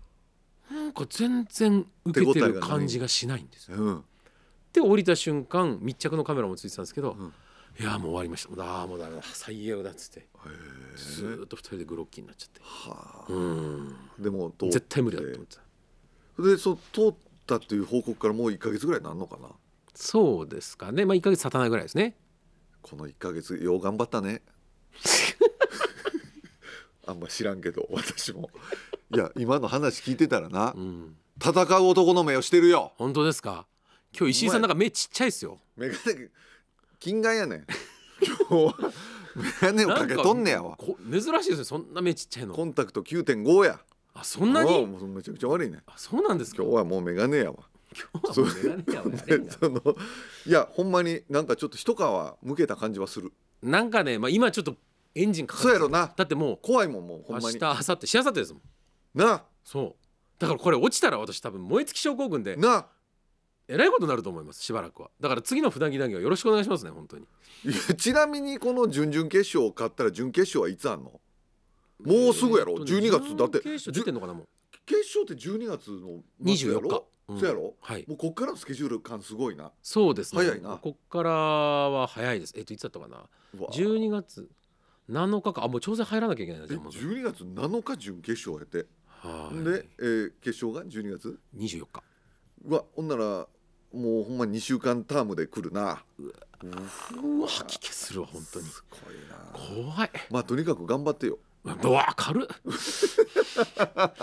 なんか全然受けてる感じがしないんですよ。で降りた瞬間密着のカメラもついてたんですけど、うんいやもう終わりましたああもうだめだ最悪だっつってずっと2人でグロッキーになっちゃってはあうんでも絶対無理だと思ってたでそ通ったっていう報告からもう1か月ぐらいなんのかなそうですかねまあ1か月経たないぐらいですねこの1か月よう頑張ったね *laughs* あんま知らんけど私もいや今の話聞いてたらな、うん、戦う男の目をしてるよ本当ですか今日石井さんなんか目ちっちゃいっすよ目が金眼やねん今日は眼鏡をかけとんねやわ珍しいですねそんな目ちっちゃいのコンタクト9.5やあそんなにもうめちゃくちゃ悪いねあそうなんですか今日はもう眼鏡やわ今日は眼鏡やわ *laughs* そのいやほんまになんかちょっと一皮むけた感じはするなんかね、まあ、今ちょっとエンジンかかってそうやろなだってもう怖いもんもうほんまに明日明後日しあさってですもんなそうだからこれ落ちたら私多分燃え尽き症候群でなえらいことなると思いますしばらくはだから次の船木談義はよろしくお願いしますね本当にちなみにこの準々決勝を勝ったら準決勝はいつあんのもうすぐやろ、えー、12月だって決勝出てんのかなもう決勝って12月の24日うん、そうやろ、はい、もうこっからスケジュール感すごいなそうですね早いなこっからは早いですえっといつだったかな12月7日かあもう調整入らなきゃいけないな12月7日準決勝を経て、はい、で、えー、決勝が12月24日うわほんならもうほんま2週間タームで来るなうわ吐き気するわ本当にすごいな怖いまあとにかく頑張ってよわ軽っこ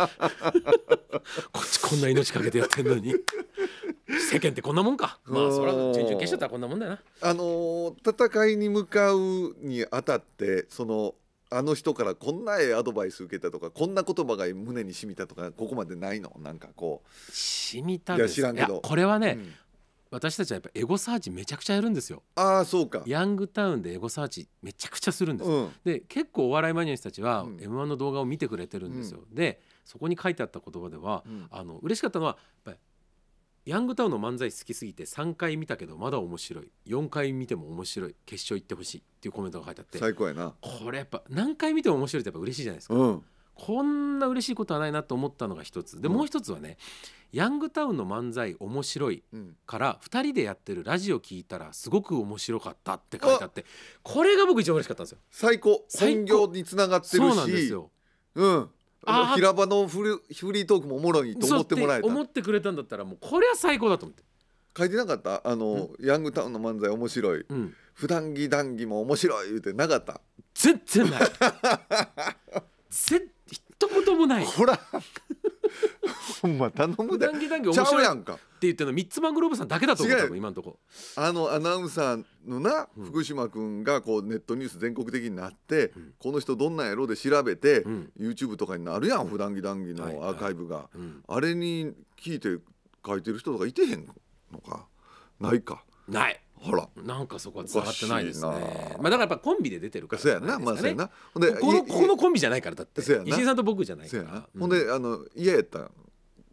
っちこんな命かけてやってんのに世間ってこんなもんかまあそら準々決勝ったらこんなもんだよなあのー戦いに向かうにあたってそのあの人からこんなえアドバイス受けたとかこんな言葉が胸に染みたとかここまでないのなんかこうしみたいや知らんけどこれはね、うん、私たちはやっぱエゴサーチめちゃくちゃやるんですよああそうかヤングタウンでエゴサーチめちゃくちゃするんです、うん、で結構お笑いマニアの人たちは m 1の動画を見てくれてるんですよ、うん、でそこに書いてあった言葉では、うん、あの嬉しかったのはやっぱりヤングタウンの漫才好きすぎて3回見たけどまだ面白い4回見ても面白い決勝行ってほしいっていうコメントが書いてあって最高やなこれやっぱ何回見ても面白いってやっぱ嬉しいじゃないですか、うん、こんな嬉しいことはないなと思ったのが一つで、もう一つはねヤングタウンの漫才面白いから2人でやってるラジオ聞いたらすごく面白かったって書いてあってこれが僕一番嬉しかったんですよ最高本業につながってるしそうなんですようん平場のフリフリートークもおもろいと思ってもらえた思ってくれたんだったらもうこれは最高だと思って書いてなかったあの、うん、ヤングタウンの漫才面白い、うん、普段着談義も面白い言うてなかった全然ない全言もないほらほんま頼むで談義談やんかって言ってるのミッツマングローブさんだけだと思う今んとこあのアナウンサーのな、福島君がこうネットニュース全国的になって、うん、この人どんなんやろうで調べて、うん、YouTube とかになるやん普段着談義のアーカイブが、あれに聞いて書いてる人とかいてへんのかないかないほらなんかそこは伝わってないですねまあだからやっぱコンビで出てるからそうやなまあそうやなほんでこのこのコンビじゃないからだって石井さんと僕じゃないからほんであの嫌やった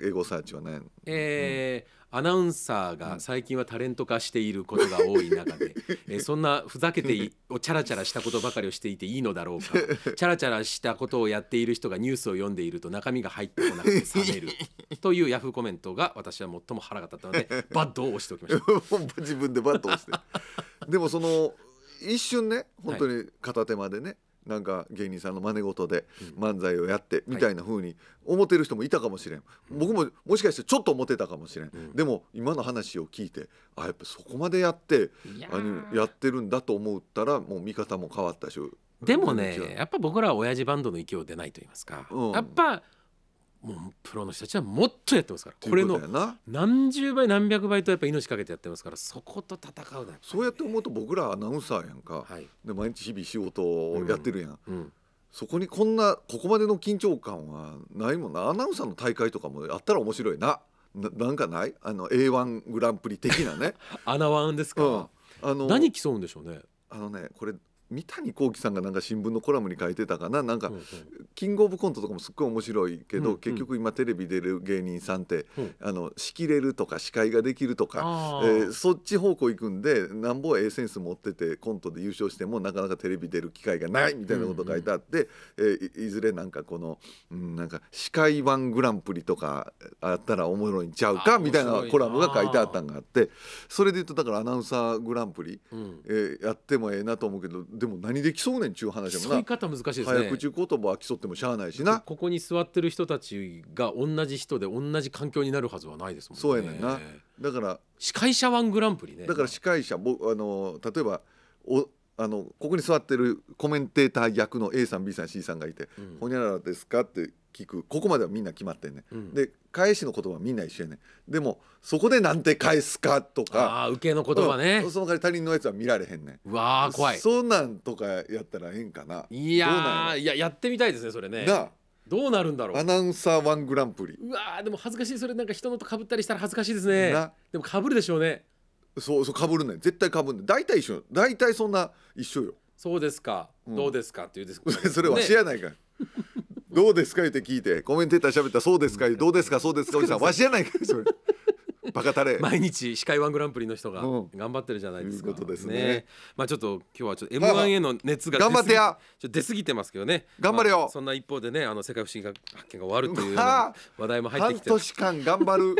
エゴサーチはねええ。アナウンサーが最近はタレント化していることが多い中で、*laughs* えそんなふざけてをチャラチャラしたことばかりをしていていいのだろうか *laughs* チャラチャラしたことをやっている人がニュースを読んでいると中身が入ってこなくて冷める *laughs* というヤフーコメントが私は最も腹が立ったのでバッドを押しておきました自分でバッドを押してでもその一瞬ね本当に片手間でね、はいなんか芸人さんの真似事で漫才をやってみたいな風に思ってる人もいたかもしれん、僕ももしかしてちょっと思ってたかもしれん、でも今の話を聞いてあやっぱそこまでやってあのやってるんだと思ったらもう見方も変わったしでもねやっぱ僕らは親父バンドの勢い出ないと言いますか、うん、やっぱもうプロの人たちはもっとやってますからこれの何十倍何百倍とやっぱ命かけてやってますからそこと戦うだそうやって思うと僕らアナウンサーやんか、はい、で毎日日々仕事をやってるやん、うんうん、そこにこんなここまでの緊張感はないもんなアナウンサーの大会とかもあったら面白いなななんかないあの A1 グランプリ的なねアナワンですか、うん、あの何競うんでしょうねあのねこれ三谷幸喜さんがなんか新聞のコラムに書いてたかななんか、キングオブコントとかもすっごい面白いけど、結局今テレビ出る芸人さんって、あの仕切れるとか司会ができるとか、えー、そっち方向行くんでなんぼエーセンス持っててコントで優勝してもなかなかテレビ出る機会がないみたいなこと書いてあって、えー、いずれなんかこの、うん、なんか司会ングランプリとかあったらおもろいんちゃうかみたいなコラムが書いてあったんがあってそれで言うとだからアナウンサーグランプリ、えー、やってもええなと思うけどでも何できそうねんちゅう話やもなそい方難しいですね早口言葉は競ってもしゃあないしなここに座ってる人たちが同じ人で同じ環境になるはずはないですもんねそうやねんなだから司会者ワングランプリねだから司会者ぼあの例えばおあのここに座ってるコメンテーター役の A さん B さん C さんがいて「うん、ほにゃららですか?」って聞くここまではみんな決まってんね、うん、で返しの言葉みんな一緒やねでもそこでなんて返すかとかあ受けの言葉ね、うん、その代わり他人のやつは見られへんねんわー怖いそんなんとかやったらええんかないやいややってみたいですねそれねなどうなるんだろうアナウンサーワングランプリうわでも恥ずかしいそれなんか人のとかぶったりしたら恥ずかしいですねなでもかぶるでしょうねそうそうかぶるね絶対かぶるね大体一緒大体そんな一緒よそうですか、うん、どうですかっていうです、ね、*laughs* それは知らないからどうですか?」って聞いてコメンテーター喋ったら「そうですか?」どうですかそうですか?」おじさんわしやないかそれ。*laughs* バカタレ毎日司会ワングランプリの人が頑張ってるじゃないですか、うん、いうことですね、ね、まあちょっと今日はちょっと M1 への熱が頑張ってやちょっと出過ぎてますけどね頑張れよ、まあ、そんな一方でねあの世界不思議発見が終わるという話題も入ってきて半年間頑張る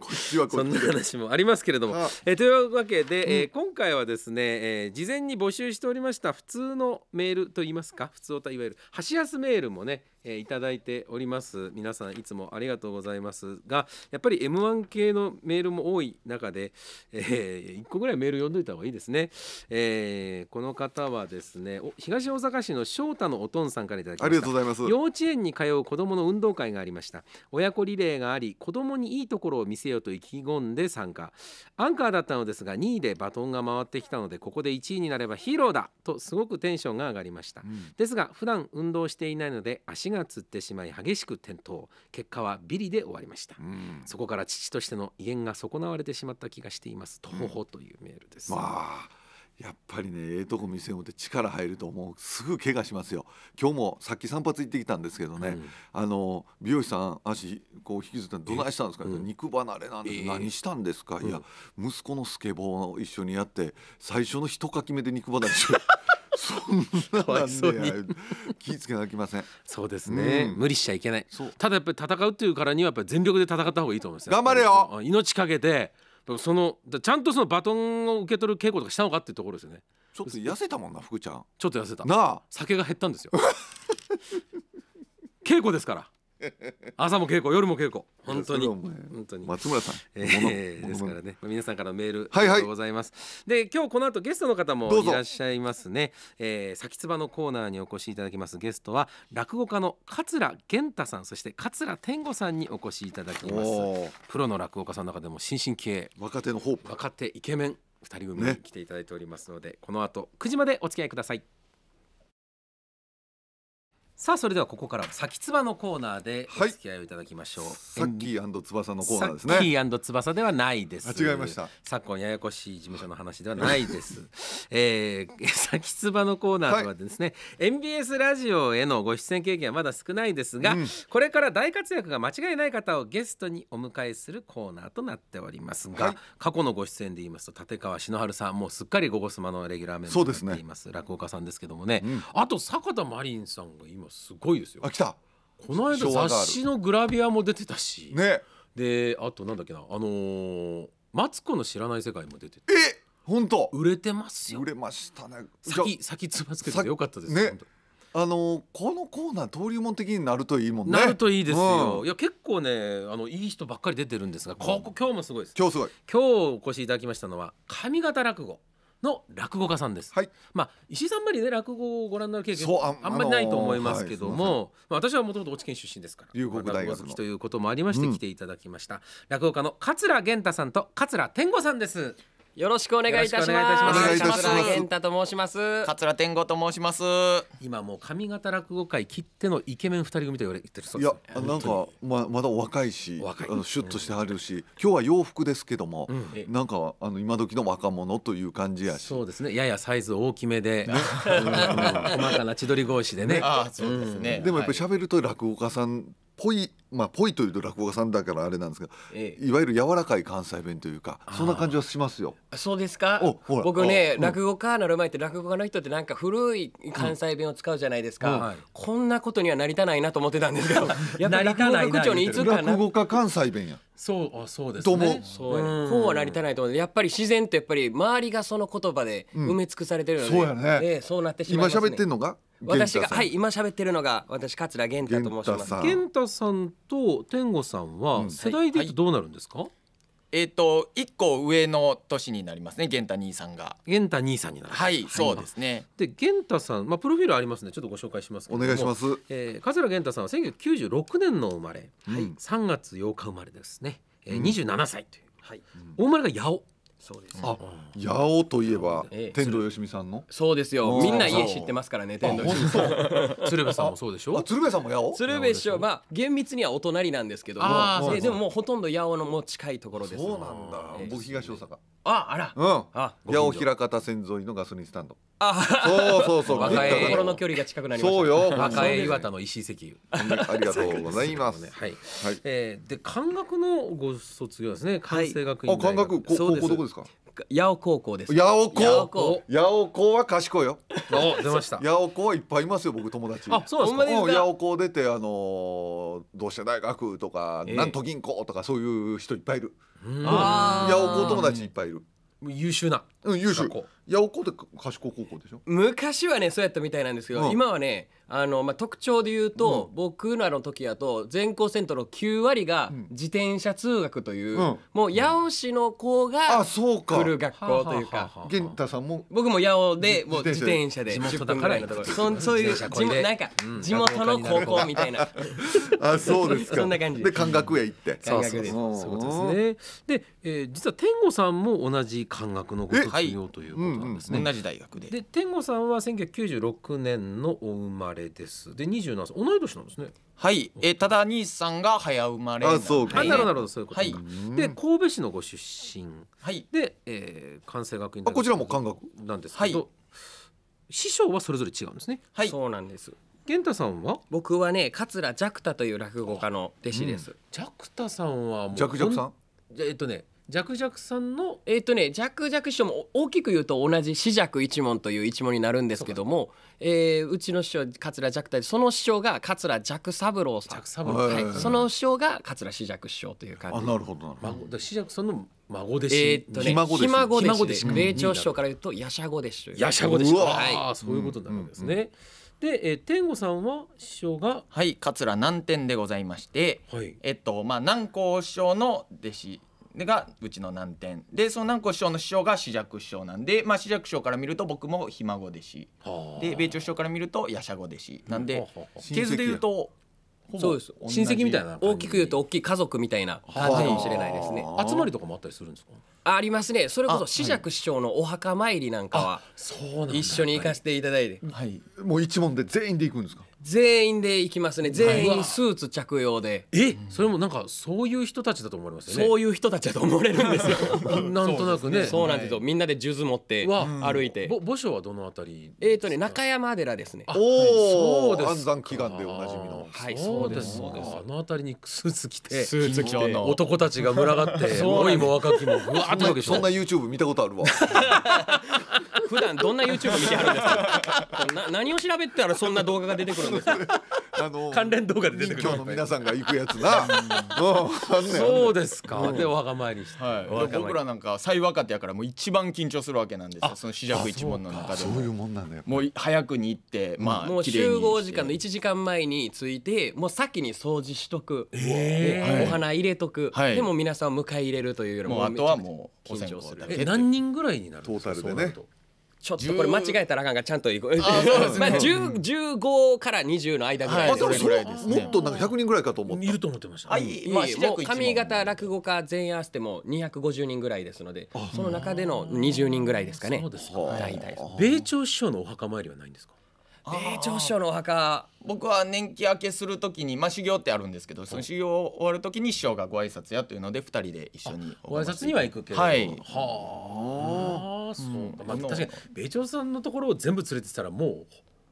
こっちはこっちそんな話もありますけれどもえーというわけで、えー今回はですね、えー事前に募集しておりました普通のメールといいますか普通おたいわゆる箸休メールもねえいただいております皆さんいつもありがとうございますがやっぱり M1 系のメールも多い中で、えー、1個ぐらいメール読んどいた方がいいですね、えー、この方はですね東大阪市の翔太のおとんさんからいただきましたありがとうございます幼稚園に通う子供の運動会がありました親子リレーがあり子供にいいところを見せようと意気込んで参加アンカーだったのですが2位でバトンが回ってきたのでここで1位になればヒーローだとすごくテンションが上がりました、うん、ですが普段運動していないので足がつってしまい激しく転倒結果はビリで終わりました、うん、そこから父としての威厳が損なわれてしまった気がしていますとほほというメールです、うん、まあやっぱりねええとこ見せようって力入るともうすぐ怪我しますよ今日もさっき散髪行ってきたんですけどね、うん、あの美容師さん足こう引きずってどないしたんですか、肉離れなんです、えー、何したんですか、いや息子のスケボーを一緒にやって最初のひとかき目で肉離れしてそんななんで気付けなきませんそうですね、うん無理しちゃいけないただやっぱり戦うっていうからにはやっぱり全力で戦った方がいいと思います頑張れよ命かけてそのちゃんとそのバトンを受け取る稽古とかしたのかっていうところですよねちょっと痩せたもんな福ちゃんちょっと痩せたなあ酒が減ったんですよ *laughs* 稽古ですから朝も稽古夜も稽古本当に本当に松村さん、えー、ですからね皆さんからメールありがとうございます、はいはい、で今日この後ゲストの方もいらっしゃいますね、えー、先つばのコーナーにお越しいただきますゲストは落語家の桂源太さんそして桂天吾さんにお越しいただきますプロの落語家さんの中でも新進気鋭若手のホープ若手イケメン二人組に来ていただいておりますので、ね、この後9時までお付き合いくださいさあそれではここからは先つばのコーナーでお付き合いをいただきましょう、サッキー翼のコーナーですねサッキー翼ではないですあ違いました昨今ややこしい事務所の話ではないです、*laughs* えー、*laughs* 先つばのコーナーではですね、はい、MBS ラジオへのご出演経験はまだ少ないですが、うん、これから大活躍が間違いない方をゲストにお迎えするコーナーとなっておりますが、はい、過去のご出演で言いますと立川篠原さんもうすっかり「ゴゴスマ」のレギュラーメンバーになっています、ね、落語家さんですけどもね、うん、あと坂田マリンさんが今今すごいですよあ来たこの間雑誌のグラビアも出てたし、ね、であとなんだっけなあのーマツコの知らない世界も出ててえ本当売れてますよ売れましたね先先つまつけてよかったですねあのこのコーナー登竜門的になるといいもんねなるといいですよ、うん、いや結構ねあのいい人ばっかり出てるんですがここ今日もすごいです今日すごい今日お越しいただきましたのは上方落語の落語家さんです、はい、まあ、石井さんまりね落語をご覧になる経験ああんまりないと思いますけども、あのーはい、まあ、私はもともと落県出身ですから落語好きということもありまして来ていただきました、うん、落語家の桂源太さんと桂天吾さんです。よろしくお願いいたします。エ健太と申します。桂天吾と申します。今もう上方落語界切ってのイケメン二人組と言われてるそうです、ね。いやなんかままだお若いし、若いあのシュッとしてはるし、うん、今日は洋服ですけども、うん、なんかあの今時の若者という感じやし。そうですね。ややサイズ大きめで、*laughs* 細かな千鳥格子でね。あそうですね。でもやっぱり喋ると落語家さんぽいまあぽいというと落語家さんだからあれなんですが、ええ、いわゆる柔らかい関西弁というかそんな感じはしますよ。そうですか僕ね、落語家なる前って落語家の人ってなんか古い関西弁を使うじゃないですか、うんはい、こんなことには成りたないなと思ってたんですけど *laughs* やっぱり落語家口調にいつかな落語家関西弁や。そうあそうですね。そうも。こうは成り立たないと思う。やっぱり自然ってやっぱり周りがその言葉で埋め尽くされてるので、うん、そうやね。ええ、そうなってしまいますね。今喋ってんのが私がはい今喋ってるのが私桂源太と申します源太さんと天吾さんは世代でどうなるんですか、はいはい、えーと、と1個上の年になりますね源太兄さんが源太兄さんになるはい、はい、そうですねで源太さん、まあ、プロフィールありますねちょっとご紹介しますお願いします、えー、桂源太さんは1996年の生まれ、はい、3月8日生まれですね、えー、27歳という、はい、大生まれが八尾そうです、あ、八尾といえば、天童よしみさんの。そうですよ。みんな家知ってますからね、天童よしみさん。*laughs* 鶴瓶さんもそうでしょ鶴瓶さんも八尾。鶴瓶師匠、まあ、厳密にはお隣なんですけども、えでも、もうほとんど八尾のも近いところです。そうなんだ。僕東大阪。あ、あら。うん。あ、八尾枚方線沿いのガソリンスタンド。そうそうそう。若い心の距離が近くなりました。そうよ。若い岩田の石石油。ありがとうございます。はい。はええで関学のご卒業ですね。関西学院。あ漢学高校どこですか。八尾高校です。八尾高。校。八尾高は賢いよ。お出ました。八尾高はいっぱいいますよ僕友達。あそうなんですか。八尾高出てあの同志社大学とかなんと銀行とかそういう人いっぱいいる。八尾高友達いっぱいいる。優秀な。うん優秀。八尾高って賢高校でしょ昔はねそうやったみたいなんですけど、うん今はねあの、まあ、特徴で言うと、僕らの時やと全校生徒の9割が自転車通学という、うんもう八尾市の子あがそうか来る学校というか。源太さんも僕も八尾でもう自転車で10分ぐらいのところそそういう自転車なんか地元の高校みたいなあそうですかそんな感じで感覚へ行ってそうそうそうそういうことですね。で、えー、実は天吾さんも同じ感覚のご卒業ということで、ことなんですね、うんうん同じ大学でで天吾さんは1996年のお生まれですで27歳同い年なんですねはいえただ兄さんが早生まれあそうか、なるほどなるほどそういうこと、はい、で神戸市のご出身、はい、で、えー、関西学院大学こちらも関学なんですけど、はい、師匠はそれぞれ違うんですねはいそうなんです玄太さんは僕はね桂寂太という落語家の弟子です、うん、さんはもう寂寂さんえっとね弱弱さんのえっ、とね弱弱師匠も大きく言うと同じ四尺一門という一門になるんですけどもう,、えーうちの師匠桂弱太その師匠が桂弱三郎さん寂三郎はい、その師匠が桂四尺師匠という感じあなるほどなるほど四尺さんの孫弟子えっとねひ孫弟子で霊長師匠から言うとやしゃご弟子というやしゃご弟子はい、そういうことになるんですね、で、えー、天吾さんは師匠がはい桂南天でございまして、はい、えっとまあ南光師匠の弟子でがうちの難点でその南光師匠の師匠が四尺師匠なんで、まあ、四尺師匠から見ると僕もひ孫弟子で米朝師匠から見るとやしゃご弟子なんで系図で言うとそうです親戚みたいな大きく言うと大きい家族みたいな感じかもしれないですね集まりとかもあったりするんですかありますねそれこそ四尺師匠のお墓参りなんかは一緒に行かせていただいて、はい、もう一問で全員で行くんですか全員で行きますね全員スーツ着用で、えそれもなんかそういう人たちだと思われますよねそういう人たちだと思われるんですよ *laughs* なんとなくねそうなんですよ、みんなで数珠持って歩いて、うん、墓所はどのあたりえっ、ー、とね中山寺ですねおお、はい、そうです安産祈願でおなじみのはいそうですそうですあのあたりにスーツ着てスーツ着て男たちが群がって *laughs* 老いも若きもぐわっとそんな YouTube 見たことあるわ *laughs* 普段どんな YouTube 見てはるんですかな何を調べたらそんな動画が出てくるんですかあの関連動画で出てくる今日の皆さんが行くやつな *laughs* そうですかでお墓参りして、はい、僕らなんか最若手やからもう一番緊張するわけなんですよその試着一問の中でそういうもんなんだよもう早くに行って、うん、まあもう集合時間の1時間前に着いてもう先に掃除しとく、えー、お花入れとく、はい、でも皆さん迎え入れるというよりももうあとはもう緊張する何人ぐらいになるんですかトータルでねちょっとこれ間違えたらあかんがちゃんと行こう。*laughs* まあ十十五から二十の間ぐらい。それぐいでもっとなんか百人ぐらいかと思った。いると思ってました。はい。まあもう上方落語家全員合わせても二百五十人ぐらいですので、その中での二十人ぐらいですかね。そうです大体。米朝師匠のお墓参りはないんですか。米朝師匠のお墓僕は年季明けするときに、まあ、修行ってあるんですけどその修行終わるときに師匠がご挨拶やというので二人で一緒にご挨拶には行くけどはいはあ、うん、そうまあ、確かに米朝さんのところを全部連れてたらもう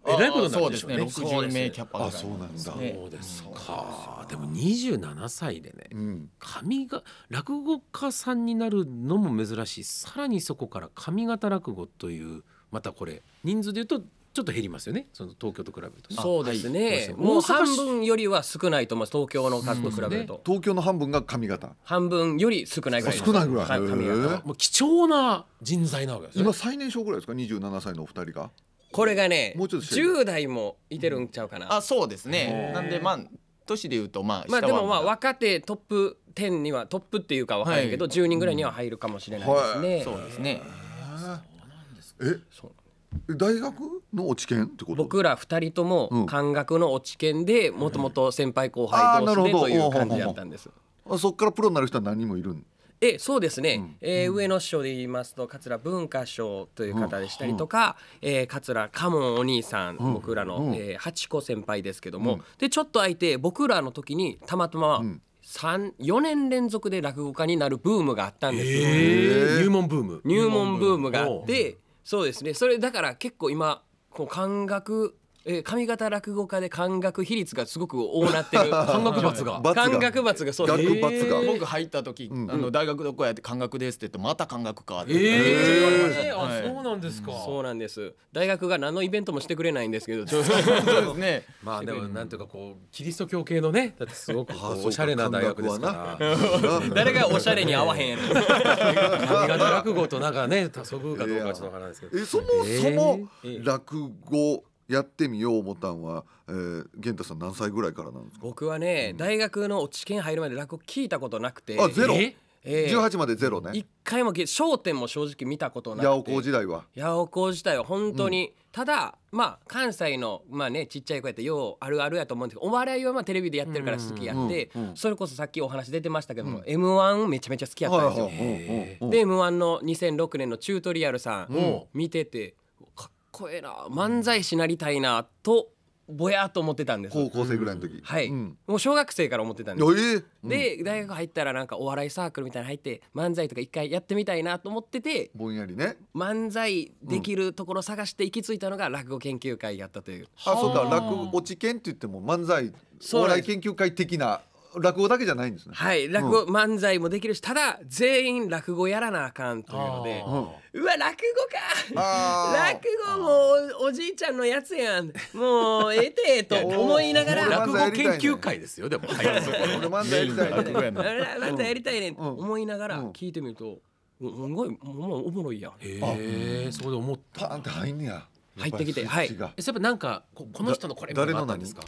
えらいことなんでしょうね。60名キャパあ、そうなんだ。そうですか。でも27歳でね、うん、上が落語家さんになるのも珍しい。さらにそこから上方落語というまたこれ人数でいうとちょっと減りますよねその東京と比べるとそうですね、もう半分よりは少ないと思います東京の数と比べると、東京の半分が髪型半分より少ないぐらい少ないぐらい髪型もう貴重な人材なわけです、今最年少ぐらいですか二十七歳のお二人がこれがねもうちょっと十代もいてるんちゃうかな、あそうですねなんでまあ年でいうとまあまあでもまあ若手トップ1にはトップっていうかは入るけど、十人ぐらいには入るかもしれないですね、そうですねえそう大学の落ち研ってこと僕ら2人とも漢学の落ち研でもともと先輩後輩同士でという感じだったんです、あそこからプロになる人は何人もいるんえそうですね、うん、えー、上野師匠で言いますと桂文化賞という方でしたりとか、うん、えー、桂家門お兄さん、うん、僕らの、うん、えー、八子先輩ですけども、でちょっと空いて僕らの時にたまたま4年連続で落語家になるブームがあったんです、えー、入門ブーム入門ブームがあってそうですねそれだから結構今こう感覚えー、上方落語家で漢学比率がすごく多なってる *laughs* 漢学罰が漢学罰がそうです、えー、僕入った時、うん、あの大学どこやって漢学ですって言ってまた漢学かってええーはい、そうなんですか、うん、そうなんです大学が何のイベントもしてくれないんですけど *laughs* そうですね *laughs* まあでもなんていうかこうキリスト教系のねだってすごくおしゃれな大学ですから誰がおしゃれに合わへん上方落語となんかねそぐうかどうかちょっとわからないですけどえそもそも落語、やってみよう思ったんは、えー、源太さん何歳ぐらいからなんですか僕はね、うん大学の試験入るまで落語聞いたことなくてあゼロええー18までゼロね一回も笑点』も正直見たことな八百高時代は八百幸時代は本当に、ただまあ関西のまあねちっちゃい子やってようあるあるやと思うんですけどお笑いはまあテレビでやってるから好きやって、うんうんうんそれこそさっきお話出てましたけども、m 1めちゃめちゃ好きやったんですよ。はいはいはいで m 1の2006年のチュートリアルさん、うん見ててこええな漫才師なりたいなとぼやっと思ってたんです高校生ぐらいの時はい、うん、もう小学生から思ってたんです、えー、で大学入ったらなんかお笑いサークルみたいな入って漫才とか一回やってみたいなと思っててぼんやりね漫才できるところ探して行き着いたのが落語研究会やったという、あそうか落語落ち研って言っても漫才お笑い研究会的な落語だけじゃないんですねはい落語、漫才もできるしただ全員落語やらなあかんというのでうわ落語か落語もおじいちゃんのやつやんもう得てと思いながら落語研究会ですよでもはい、そこ。漫才やりたい漫才やりたいね思いながら聞いてみるとううすごいおもろいやんええそうで思ったパンって入んねや入ってきてはいやっぱなんかこの人のこれ誰のなんですか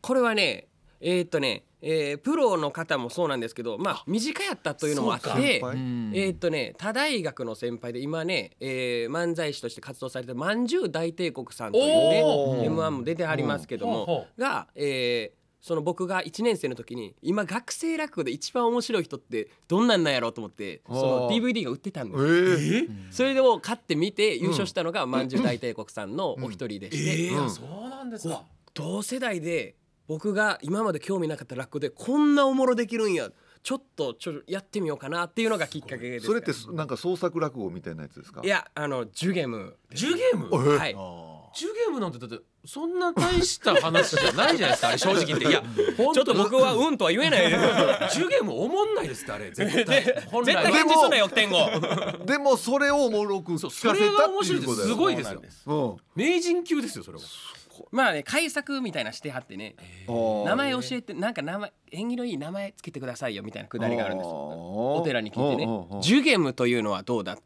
これはねえー、っとねえー、プロの方もそうなんですけど、まあ、短やったというのもあって、えー、っとね、他大学の先輩で今ね、えー、漫才師として活動されてるまんじゅう大帝国さんというね m 1も出てありますけども、うん、が、えー、その僕が1年生の時に今学生落語で一番面白い人ってどんなんなんやろうと思ってその DVD が売ってたんです、えー、それでも買ってみて優勝したのがまんじゅう大帝国さんのお一人でして。えそうなんですか同世代で僕が今まで興味なかったラッコでこんなおもろできるんやちょっとちょやってみようかなっていうのがきっかけですそれってなんか創作落語みたいなやつですかいやあのジュゲムジュゲムはいジュゲムなんてだってそんな大した話じゃないじゃないですか *laughs* 正直言っていやちょっと僕はうんとは言えないです *laughs* ジュゲムおもんないですってあれ絶対絶対感じそな翌点をでもそれをおもろく聞かせたっていうことだよすごいですよ、うん、名人級ですよそれはまあね改作みたいなしてはってね名前教えてなんか名前縁起のいい名前つけてくださいよみたいなくだりがあるんですお寺に聞いてね「ジュゲムというのはどうだ?」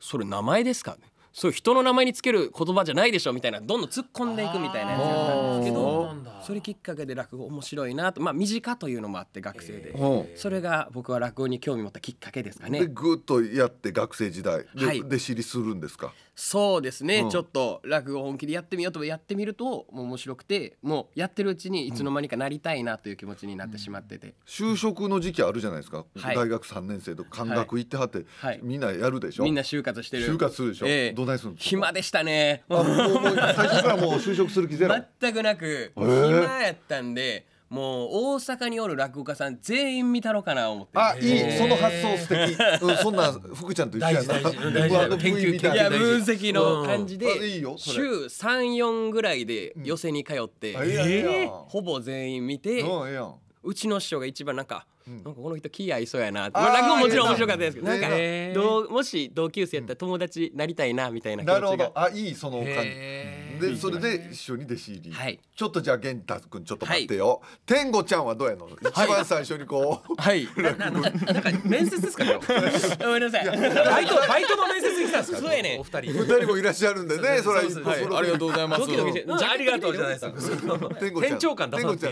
それ名前ですかねそういう人の名前につける言葉じゃないでしょみたいなどんどん突っ込んでいくみたいなやつやったんですけど。それきっかけで落語面白いなとまあ身近というのもあって学生で、それが僕は落語に興味持ったきっかけですかね。でぐっとやって学生時代で,、はい、で知りするんですかそうですね、うん、ちょっと落語本気でやってみようとやってみるともう面白くてもうやってるうちにいつの間にかなりたいなという気持ちになってしまってて、うん、就職の時期あるじゃないですか、はい、大学3年生とか、学行ってはって、はい、みんなやるでしょみんな就活してる就活するでしょ、えー、どないするんですか暇でしたねもう最初からもう就職する気ゼロ *laughs* 全くなく、えー、前やったんでもう大阪におる落語家さん全員見たろかな思ってあいいその発想素敵、*laughs* うん、そんな福ちゃんと一緒やな研究いや分析の感じで、いいよ週34ぐらいで寄せに通って、うん、ほぼ全員見て、うん、うちの師匠が一番なんか「なんかこの人気合いそうやなまあ、落語もちろん面白かったですけどなんかどもし同級生やったら友達なりたいなみたいななるほどあいいその感じでそれで一緒に弟子入り、はい、ちょっとじゃ源太君ちょっと待ってよ、天狗ちゃんはどうやの一番最初にこうはい *laughs* なんか面接ですか *laughs* ごめんなさいバイト *laughs* バイトの面接に来たんですかそうやねお二人二人もいらっしゃるんでねそはありがとうございますありがとうじゃないですか長感出さはいち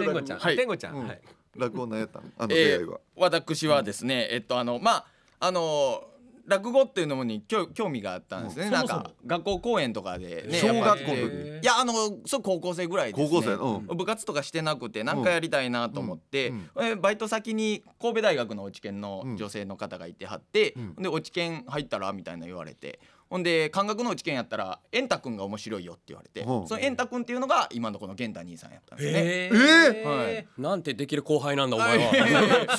ゃんちゃんはい落語なやったのあの出会いは、えー、私はですね、えっとあのまああの落語っていうのに興味があったんですね、うん、なんか学校公演とかで、ね、小学校の時いやあのそう高校生ぐらいです、ね、高校生、うん、部活とかしてなくて何かやりたいなと思って、うんうん、えバイト先に神戸大学の落研の女性の方がいてはって、で落研入ったらみたいな言われてほんで感覚の内見やったら「円太くんが面白いよ」って言われて、うん、その円太くんっていうのが今のこの源太兄さんやったんですね。えー、えー、はい、なんてできる後輩なんだお前は。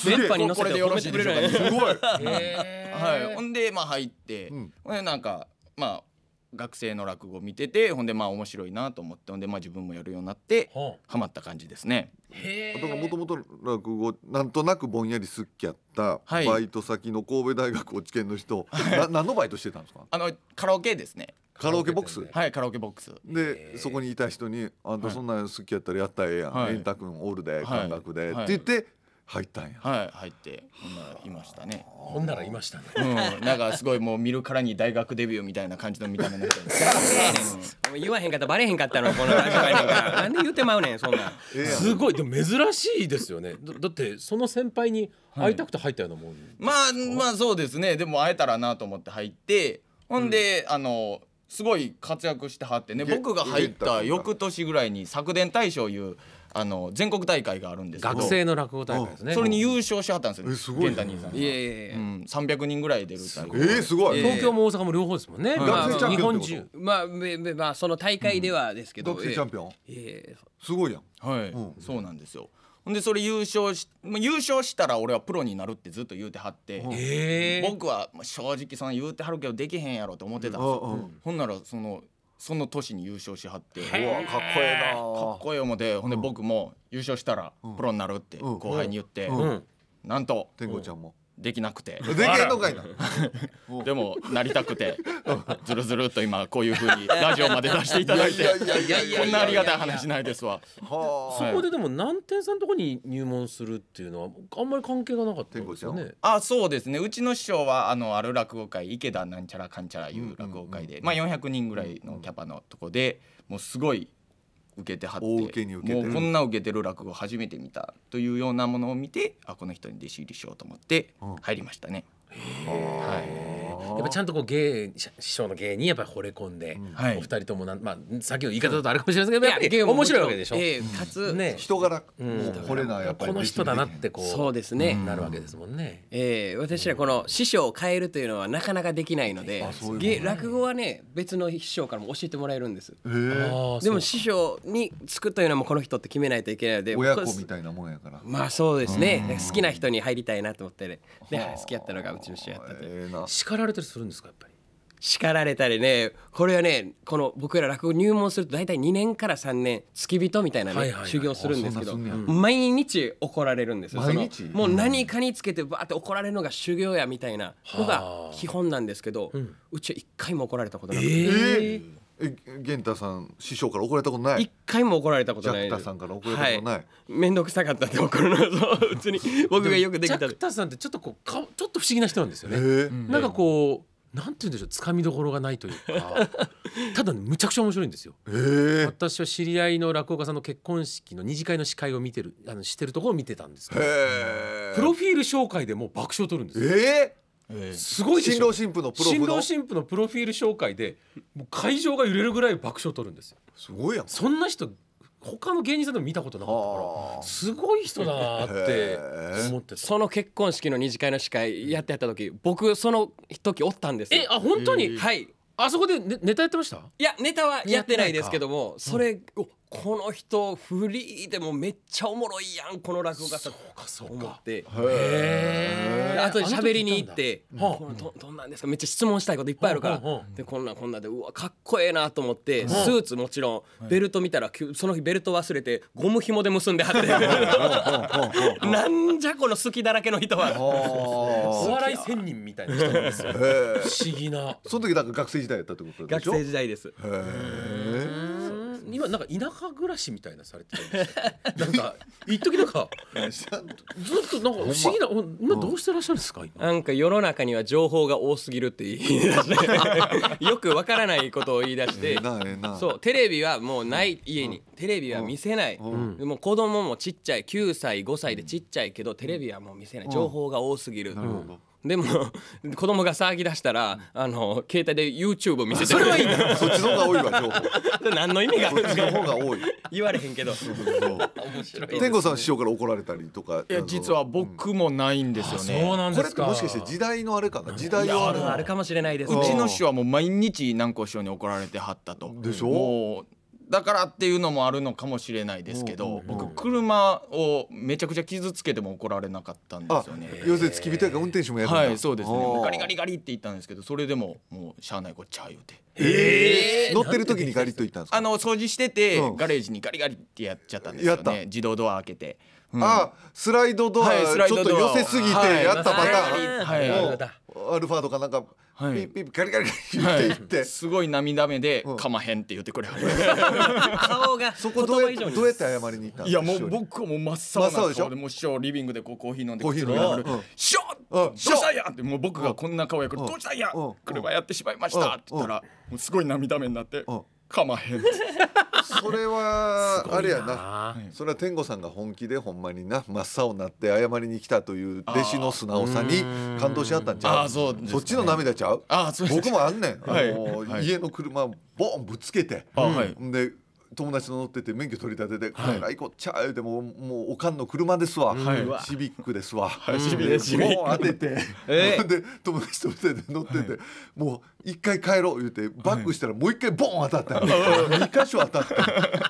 電波に乗せてよろしくれるすごい、えー、はい、ほんでまあ入って、うん、ほんでなんかまあ学生の落語見ててほんでまあ面白いなと思ってほんでまあ自分もやるようになってはった感じですね。あとらもともと落語なんとなくぼんやり好きやったバはいイト先の神戸大学落研の人、*laughs* な何のバイトしてたんですかあのカラオケですねカラオケボックスはいカラオケボックスでそこにいた人に「あんたそんなん好きやったらやったらええやん、はい円太君おるではい感覚で」って言って入ったんやはい入ってほんならいましたねほんならいましたね、うん、なんかすごいもう見るからに大学デビューみたいな感じの見た目の人です、*laughs* うん、言わへんかったバレへんかったのこのラジなんで言うてまうねんそんな、すごいでも珍しいですよねだってその先輩に会いたくて入ったようなもん、まあまあそうですねでも会えたらなと思って入ってほんで、あのすごい活躍してはってね僕が入った翌年ぐらいに昨年大賞いうあの全国大会があるんですけど学生の落語大会ですねそれに優勝しはったんですよすごい源太兄さんいやいやいや、うん、300人ぐらい出る大えー、すごい東京も大阪も両方ですもんね、学生チャンピオンってことまあ、まあ、その大会ではですけど、学生チャンピオン、えー、すごいやんはい、そうなんですよでそれ優勝し優勝したら俺はプロになるってずっと言うてはって、えー、僕は正直その言うてはるけどできへんやろと思ってたんですよ、ほんならそのその年に優勝しはってうわかっこええなかっこええ思ってほんで僕も優勝したらプロになるって後輩に言って、なんと天狗ちゃんもできなくてでんのかいな *laughs* でもなりたくてずるずると今こういうふうにラジオまで出していただいてこんなありがたい話ないですわ、はあ、そこででも南天さんのとこに入門するっていうのはあんまり関係がなかったんですよねあそうですねうちの師匠はあのある落語会池田なんちゃらかんちゃらいう落語会で、まあ400人ぐらいのキャパのとこでもうすごい受けてはって大受けに受けてもうこんな受けてる落語初めて見たというようなものを見てあこの人に弟子入りしようと思って入りましたね。うん、はいやっぱちゃんとこう芸師匠の芸にやっぱり惚れ込んで、うん、お二人ともなんまあさっきの言い方だとあるかもしれませんけど、やっ面白いわけでしょ。えー、かつ、ね、人柄惚れなやっぱりこの人だなってこうそうですねなるわけですもんね。えー、私はこの師匠を変えるというのはなかなかできないので、落語はね別の師匠からも教えてもらえるんです。でも師匠につくというのもこの人って決めないといけないので親子みたいなもんやから。まあそうですね。好きな人に入りたいなと思ってで付 *laughs* き合ったのがうちの師匠やったと叱らられたりするんですかやっぱり叱られたりねこれはねこの僕ら落語入門すると大体2年から3年付き人みたいなね、はいはいはい、修行するんですけど毎日怒られるんですよもう何かにつけてバーって怒られるのが修行やみたいなのが基本なんですけど、うん、うちは一回も怒られたことなくて。えーえ源太さん師匠から怒られたことない一回も怒られたことないジャクタさんから怒られたことない、はい、くさかったって怒るのそううちに *laughs* 僕がよくできたジャクタさんってちょっとこうかちょっと不思議な人なんですよね、えー、なんかこうなんて言うんでしょうつかみどころがないというか *laughs* ただ、ね、むちゃくちゃ面白いんですよ、えー、私は知り合いの落語家さんの結婚式の二次会の司会を見てるあのしてるところを見てたんですけど、えー、プロフィール紹介でも爆笑を取るんですよ、えーすごい新郎新婦のプロフ新郎新婦のプロフィール紹介でもう会場が揺れるぐらい爆笑を取るんですよすごいやんそんな人他の芸人さんでも見たことなかったからすごい人だなって思ってその結婚式の二次会の司会やってやった時僕その時おったんですよえあ本当にはいあそこでネネタやってましたいやネタはやってないですけども、それ、うん、この人フリーでもめっちゃおもろいやんこの落語家さんと思ってあとで喋りに行って「どどんなんですか?」めっちゃ質問したいこといっぱいあるからでこんなこんなでうわかっこええなと思ってスーツもちろんベルト見たらその日ベルト忘れてゴム紐で結んではってなんじゃこの好きだらけの人はお笑い仙人みたいな人なんですよ不思議なその時だか学生時代だったってことでしょ学生時代ですへえ今なんか田舎暮らしみたいなされてるんですよなんか一時なんか *laughs* ずっとなんか不思議な、今どうしてらっしゃるんですか今なんか世の中には情報が多すぎるって言い出して *laughs* よくわからないことを言い出してそうテレビはもうない家にテレビは見せない、うん、も子供もちっちゃい9歳5歳でちっちゃいけどテレビはもう見せない情報が多すぎる、うん、でも *laughs* 子供が騒ぎ出したらあの携帯で YouTube 見せてそれはいい *laughs* そっちの方が多いわ情報 *laughs* 何の意味があるそっちの方が多い言われへんけどそうい、ね、天狗さん師匠から怒られたりとかいや実は僕もないんですよね、うん、そうなんですかこれもしかして時代のあれかな時代はあるかもしれないです、うちの師匠はもう毎日南光師匠に怒られてはったとでしょもうだからっていうのもあるのかもしれないですけど僕車をめちゃくちゃ傷つけても怒られなかったんですよね要するに付き人か運転手もやるんだはいそうですねガリガリガリって言ったんですけどそれでももうしゃあないこっちゃ言うてええ乗ってる時にガリッと言ったんですかあの掃除しててガレージにガリガリってやっちゃったんですよね自動ドア開けてうん、あスライドドア、はい、ちょっと寄せすぎてやったパターン、はい、アルファードかなんかはい、ピッピッピカリカリリって言って、はい、すごい涙目で、かまへんって言ってくれ顔がそこどうやどうやって謝りに行ったいやもう僕はもう真っ青な顔ででもう師匠リビングでこうコーヒー飲んでコーヒー飲んで「師匠どうしたんや!」ってもう僕がこんな顔やから「どうしたんや車やってしまいました」って言ったらもうすごい涙目になって「かまへんそれはあれやなそれは天狗さんが本気でほんまにな真っ青になって謝りに来たという弟子の素直さに感動しあったんちゃうそ、ね,、っちの涙ちゃうあそう僕もあんねん、はい、はい、家の車ボンぶつけて、はい、で友達の乗ってて免許取り立てて「はい、来こっちゃう」でももうおかんの車ですわ、はい、シビックですわ、はい、シビック当てて、えー、で友達と乗ってて、もう。一回帰ろう言うてバックしたらもう一回ボン当たった *laughs* 二、箇所当たって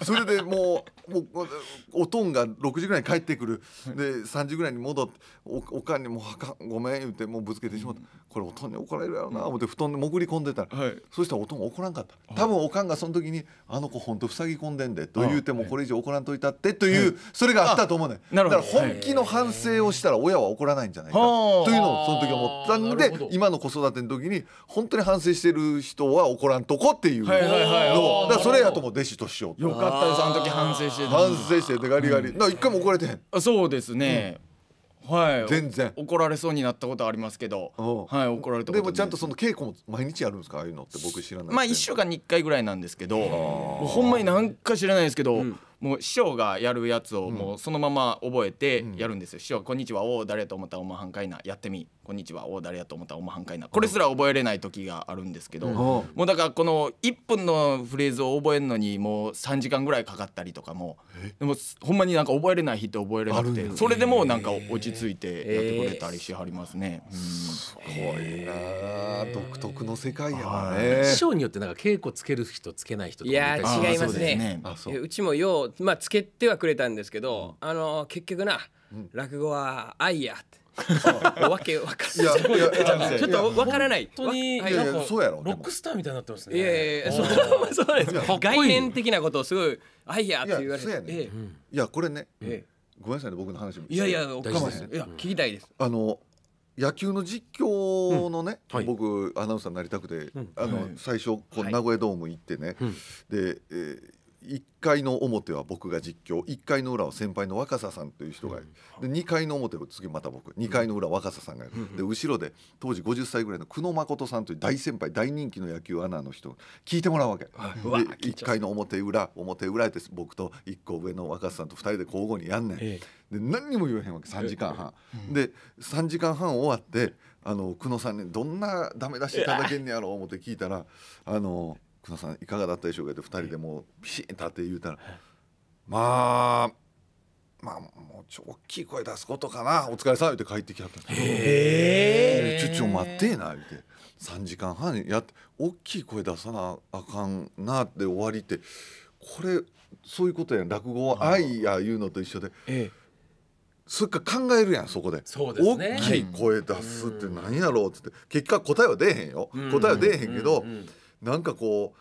それでもうもうおとんが6時ぐらいに帰ってくるで3時ぐらいに戻っておおかんにもはかごめん言うてもうぶつけてしまったこれおとんに怒られるやろな思って布団で潜り込んでたら、はい、そしたらおとんが怒らんかった多分おかんがその時に「あの子ほんと塞ぎ込んでんで」と言うてもこれ以上怒らんといたってというそれがあったと思うねだから本気の反省をしたら親は怒らないんじゃないかというのをその時思ったんで今の子育ての時に本当に反省省してる人は怒らんとこっていうの、はいはいはい、だそれやとも弟子としようよかったですあの時反省して反省しててガリガリ、うん、な一回も怒れてへんあそうですね、うん、はい全然怒られそうになったことありますけど、はい怒られたでもちゃんとその稽古も毎日やるんですかああいうのって僕知らないまあ1週間に1回ぐらいなんですけどもうほんまになんか知らないですけど、うんもう師匠がやるやつをもうそのまま覚えてやるんですよ、うん、師匠こんにちはおお誰と思ったらお前半回なやってみこんにちは大誰やと思ったらおまはんかいなこれすら覚えれない時があるんですけど、もうだからこの1分のフレーズを覚えるのにもう3時間ぐらいかかったりとかもでもほんまになんか覚えれない日って覚えれなくてそれでもなんか落ち着いてやってくれたりしはりますね。うん、すごいな独特の世界やね。師匠によってなんか稽古つける人つけない人いや違いますね。うちもようまあつけてはくれたんですけど、あの結局な落語は愛やって。わけわかんないいやいやちょっとわからない本当にいなんかそうやろでロックスターみたいになってますねいやいやそうそうなんです概念的なことをすごい「あいや」って言われてそうやねいやこれねごめんなさいね僕の話もいやいやおかましいいや聞きたいですあの野球の実況のね、僕アナウンサーになりたくて、あの最初こう名古屋ドーム行ってね、で、え1回の表は僕が実況1回の裏は先輩の若狭さんという人がいる、で2回の表は次また僕2回の裏若狭さんがいるで後ろで当時50歳ぐらいの久野誠さんという大先輩大人気の野球アナの人聞いてもらうわけ、は1回の表裏表裏って僕と1個上の若狭さんと2人で交互にやんねん、で何にも言えへんわけ3時間半、で3時間半終わってあの久野さんに、ね、どんなダメ出しいただけんねやろう思って聞いたらあの。久野さんいかがだったでしょうかって2人でもうピシッとって言うたらまあまあもうちょ大きい声出すことかなお疲れさん言って帰ってきはったへえちょちょ待ってえな言って3時間半やって大きい声出さなあかんなって終わりってこれそういうことやん落語は愛やいうのと一緒で。ええそっか考えるやんそこで、ね、大きい声出すって何やろうっつって結果答えは出えへんよ、うん、答えは出えへんけど、うんうんうん、なんかこう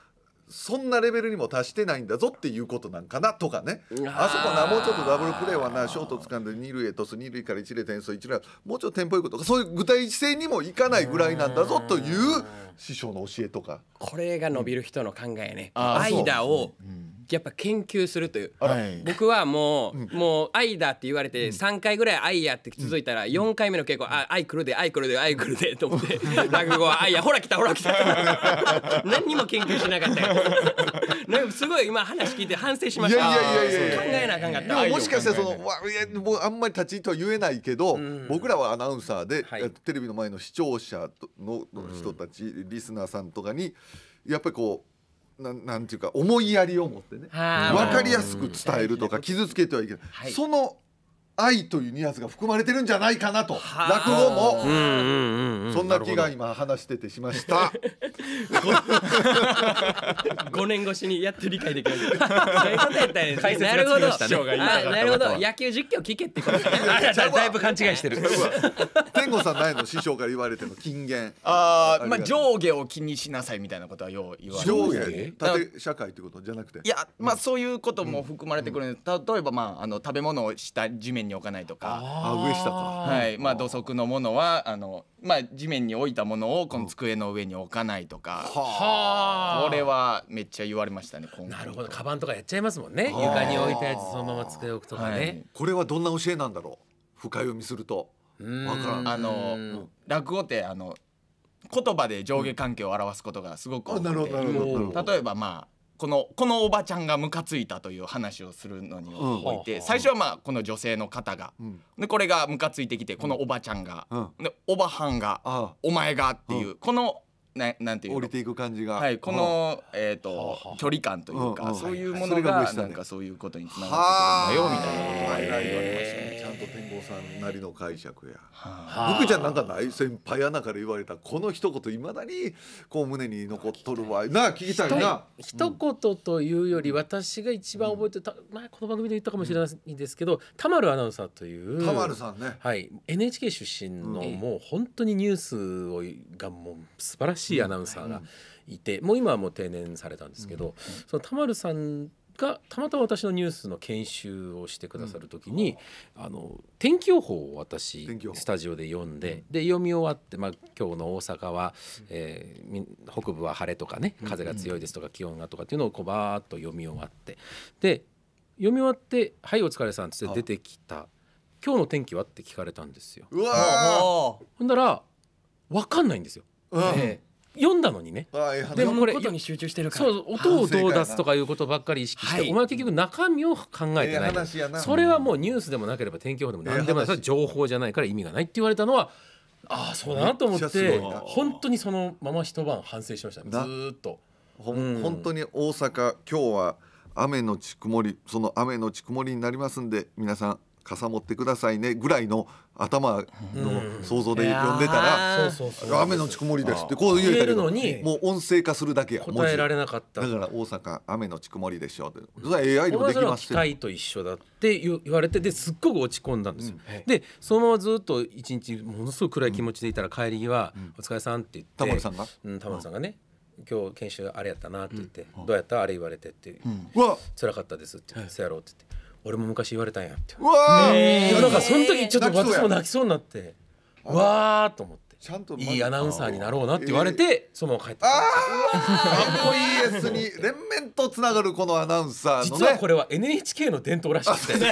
そんなレベルにも達してないんだぞっていうことなんかなとかねあそこなもうちょっとダブルプレーはなショート掴んで二塁へトス二塁から一塁転送一塁もうちょっとテンポよくとかそういう具体性にもいかないぐらいなんだぞという師匠の教えとかこれが伸びる人の考えね、うん、間を、うんやっぱ研究するという、僕はもう、うん、もう愛だって言われて3回ぐらい愛やって続いたら4回目の稽古、あ愛来るで愛来るで愛来るで *laughs* と思って落語は愛やほら来たほら来た *laughs* 何にも研究しなかったよ *laughs* なすごい今話聞いて反省しましたいやいやいや考えなあかんかったでももしかしたらそのわいやもうあんまり立ち位置は言えないけど、うん、僕らはアナウンサーで、はい、テレビの前の視聴者の人たち、リスナーさんとかにやっぱりこうななんていうか思いやりを持ってね分かりやすく伝えるとか傷つけてはいけない、その愛というニュアンスが含まれてるんじゃないかなと落語も、うんうん、そんな気が今話しててしました5 *laughs* 年越しにやって理解できるそういうことやったんですなるほどなるほど野球実況聞けってことだいぶ勘違いしてる天吾さんないの師匠から言われての金言ああまあ上下を気にしなさいみたいなことはよう言われて上下社会ってことじゃなくていやまあそういうことも含まれてくる、うん、例えばまああの食べ物をした地面面に置かないとかあ上下か、はい、まあ、土足のものはあの、まあ、地面に置いたものをこの机の上に置かないとか、はあ。これはめっちゃ言われましたねなるほどカバンとかやっちゃいますもんね床に置いたやつそのまま机置くとかね、はい、これはどんな教えなんだろう深読みするとわからんあの落語ってあの言葉で上下関係を表すことがすごく多くて、うん、例えばまあこのこのおばちゃんがムカついたという話をするのにおいて、最初はまあこの女性の方が、でこれがムカついてきてこのおばちゃんが、でおばはんが、お前がっていう、このななんていう降りていく感じがはいこの、えー、と距離感というか、そういうものがなんかそういうことにつながってくるんだよみたいな、はい、言われましたねちゃんと天狗さんなりの解釈や僕ちゃんなんかない先輩穴から言われたこの一言いまだにこう胸に残っとるわなあ聞きたいな一言というより私が一番覚えてた、まあこの番組で言ったかもしれないんですけど田丸アナウンサーという田丸さんねはい NHK 出身のもう本当にニュースをがもう素晴らしいしいアナウンサーがいて、もう今はもう定年されたんですけど、その田丸さんがたまたま私のニュースの研修をしてくださる時に、うん、あの天気予報を私スタジオで読んで,、で読み終わって、まあ、今日の大阪は、えー、北部は晴れとかね風が強いですとか気温がとかっていうのをこうバーッと読み終わってで読み終わって「はいお疲れさん」っつって出てきた「今日の天気は?」って聞かれたんですよ。ほんなら分かんないんですよ。えー読んだのにね、でもこれに集中してるからそう音をどう出すとかいうことばっかり意識して、お前は結局中身を考えてない、それはもうニュースでもなければ天気予報でも何でもない、情報じゃないから意味がないって言われたのはああそうだなと思って本当にそのまま一晩反省しましたずっと、本当に大阪今日は雨のち曇りその雨のち曇りになりますんで皆さん傘持ってくださいねぐらいの頭の想像で読んでたら「雨のち曇りです」ってこう言えるのにもう音声化するだけや答えられなかっただから大阪雨のち曇りでしょってそれは AI でもできますよ機と一緒だって言われてですっごく落ち込んだんですよ、でそのままずっと一日ものすごく暗い気持ちでいたら帰り際「お疲れさん」って言ってタモリさんがタモさんがね今日研修あれやったなって言って、どうやったあれ言われてって、うわ辛かったですって、そうやろうって言って俺も昔言われたんやってうわー、えー、なんかその時ちょっと私も泣きそうになってわーと思って。ちゃんといいアナウンサーになろうなって言われて、そのまま帰ってきたかっこいいですに連綿とつながるこのアナウンサーの、ね、実はこれは NHK の伝統らしくて *laughs*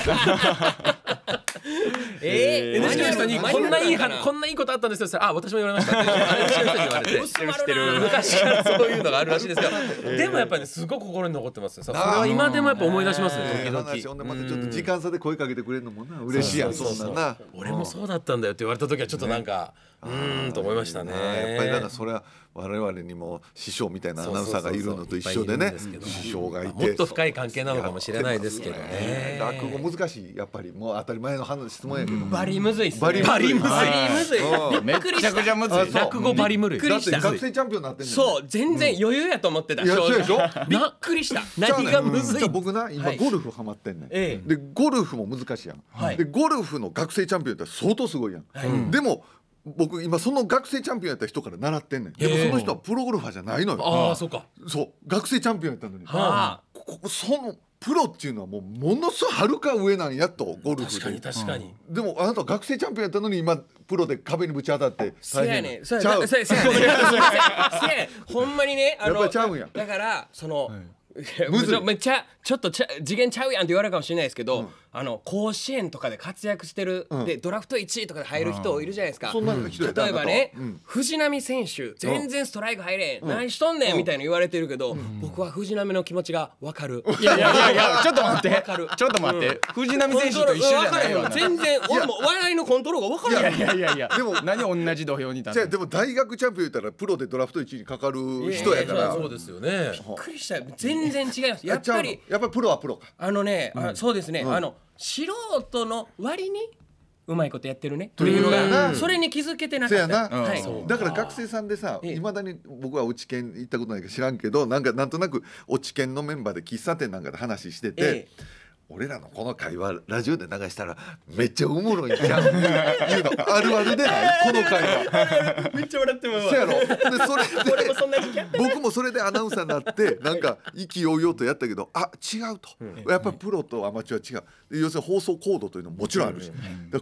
えー、NHK の人にこんないいはこんないいことあったんですよあ私も言われましたって NHK の人に言われて昔からそういうのがあるらしいですけ *laughs* でもやっぱり、ね、すごく心に残ってますそれは今でもやっぱ思い出しますね、えー、時々、またちょっと時間差で声かけてくれるのもな嬉しいやんそんなな俺もそうだったんだよって言われた時はちょっとなんか、ねうんと思いましたねやっぱりなんかそれは我々にも師匠みたいなアナウンサーがいるのと一緒でね師匠がいてもっと深い関係なのかもしれないですけどね落語難しいやっぱりもう当たり前の話質問やけどバリむずいっすバリむずいめちゃくちゃむずい落語バリむずいだって学生チャンピオンなってそう全然余裕やと思ってたそううでしょ、びっくりした何がむずい僕な今ゴルフハマってんねんでゴルフも難しいやんでゴルフの学生チャンピオンって相当すごいやんでも僕今その学生チャンピオンやった人から習ってんねんでもその人はプロゴルファーじゃないのよああそうかそう学生チャンピオンやったのに、あ、ここそのプロっていうのはもうものすごいはるか上なんやとゴルフで確かに確かに、でもあなた学生チャンピオンやったのに今プロで壁にぶち当たって大変ねそうやねそうやねそう *laughs* やねほんまにねあのやっぱりちゃうんやだからその、はい、*laughs* めっちゃちょっとちゃ次元ちゃうやんって言われるかもしれないですけど、うんあの甲子園とかで活躍してる、うん、でドラフト1位とかで入る人いるじゃないですか、うん、例えばね、うん、藤波選手全然ストライク入れん、何しとんねんみたいな言われてるけど、僕は藤波の気持ちが分かる、いやいやいやちょっと待ってちょっと待って、藤波選手と一緒じゃないよ全然俺も笑いのコントロールが分からないいやいやいやでも何同じ土俵にじゃでも大学チャンピオン言ったらプロでドラフト1位にかかる人やから、そうですよねびっくりした全然違いますやっぱりやっぱりプロはプロかあのね、そうですね、あの素人の割にうまいことやってるねというのがそれに気づけてなかった、はい、だから学生さんでさいまだに僕は落ち研行ったことないか知らんけどなんかなんとなく落ち研のメンバーで喫茶店なんかで話してて。ええ俺らのこの会話ラジオで流したらめっちゃおもろいじゃん *laughs* いうのあるあるでないこの会話めっちゃ笑ってますそやろでそれで僕もそれでアナウンサーになってなんか意気揚々とやったけどあ違うと、やっぱりプロとアマチュア違う要するに放送コードというのももちろんあるし、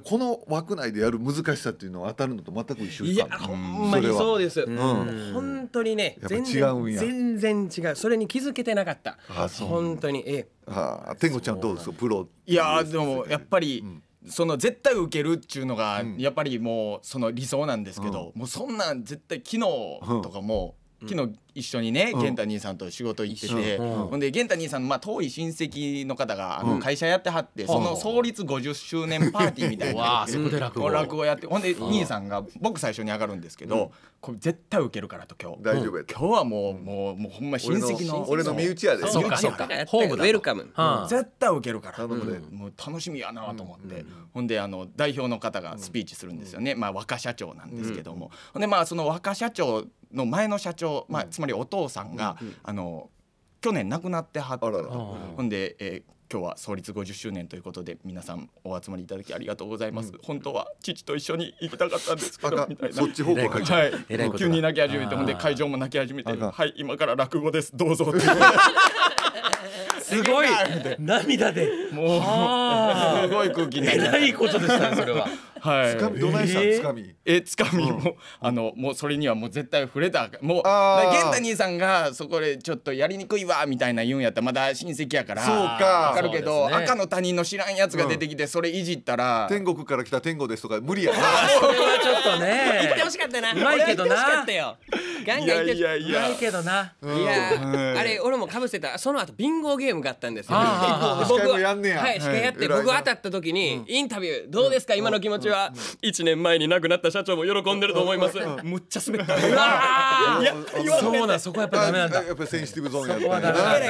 この枠内でやる難しさっていうのは当たるのと全く一緒いやほんまにそうです、うん、本当にね全然違う全然違うそれに気づけてなかった本当にええはあ、天狗ちゃんどうですかプロいやでもやっぱり、その絶対受けるっちゅうのがやっぱりもうその理想なんですけど、もうそんなん絶対昨日とかも、昨日一緒にね源太兄さんと仕事行ってて、ほんで玄太兄さんの、まあ、遠い親戚の方があの会社やってはって、その創立50周年パーティーみたいなそこで落語やってほんで兄さんが僕最初に上がるんですけど、これ絶対受けるからと今日大丈夫今日はもうもうもうほんま親戚の俺の身内やでそうかホームウェルカム、絶対受けるからもう楽しみやなと思って、ほんであの代表の方がスピーチするんですよね、まあ若社長なんですけども、ほんでまあその若社長の前の社長、まあ、つまりお父さんが、うんうん、あの去年亡くなってはったほんで、えー今日は創立50周年ということで皆さんお集まりいただきありがとうございます、うん、本当は父と一緒に行きたかったんですけどみたいなそっち方向はい急に泣き始めてほんで会場も泣き始めてはい今から落語ですどうぞって *laughs* すごい *laughs* 涙でもうすごい空気になり偉いことでしたねそれははい。どないしたつかみ。えつかみも、あのもうそれにはもう絶対触れたもう源太兄さんがそこでちょっとやりにくいわみたいな言うんやったらまだ親戚やからそうかわかるけど、赤の他人の知らんやつが出てきてそれいじったら、天国から来た天狗ですとか無理やな。それはちょっとね。言ってほしかったな。うまいけどな。ガンガン言っていやいいけどな。いやあれ俺もかぶせたその後ビンゴゲームがあったんですよ。僕はやって僕当たった時にインタビューどうですか今の気持ちは1年前に亡くなった社長も喜んでると思いますむっちゃ滑った *laughs* うわいやそうだそこやっぱダメなんだやっぱセンシティブゾーンや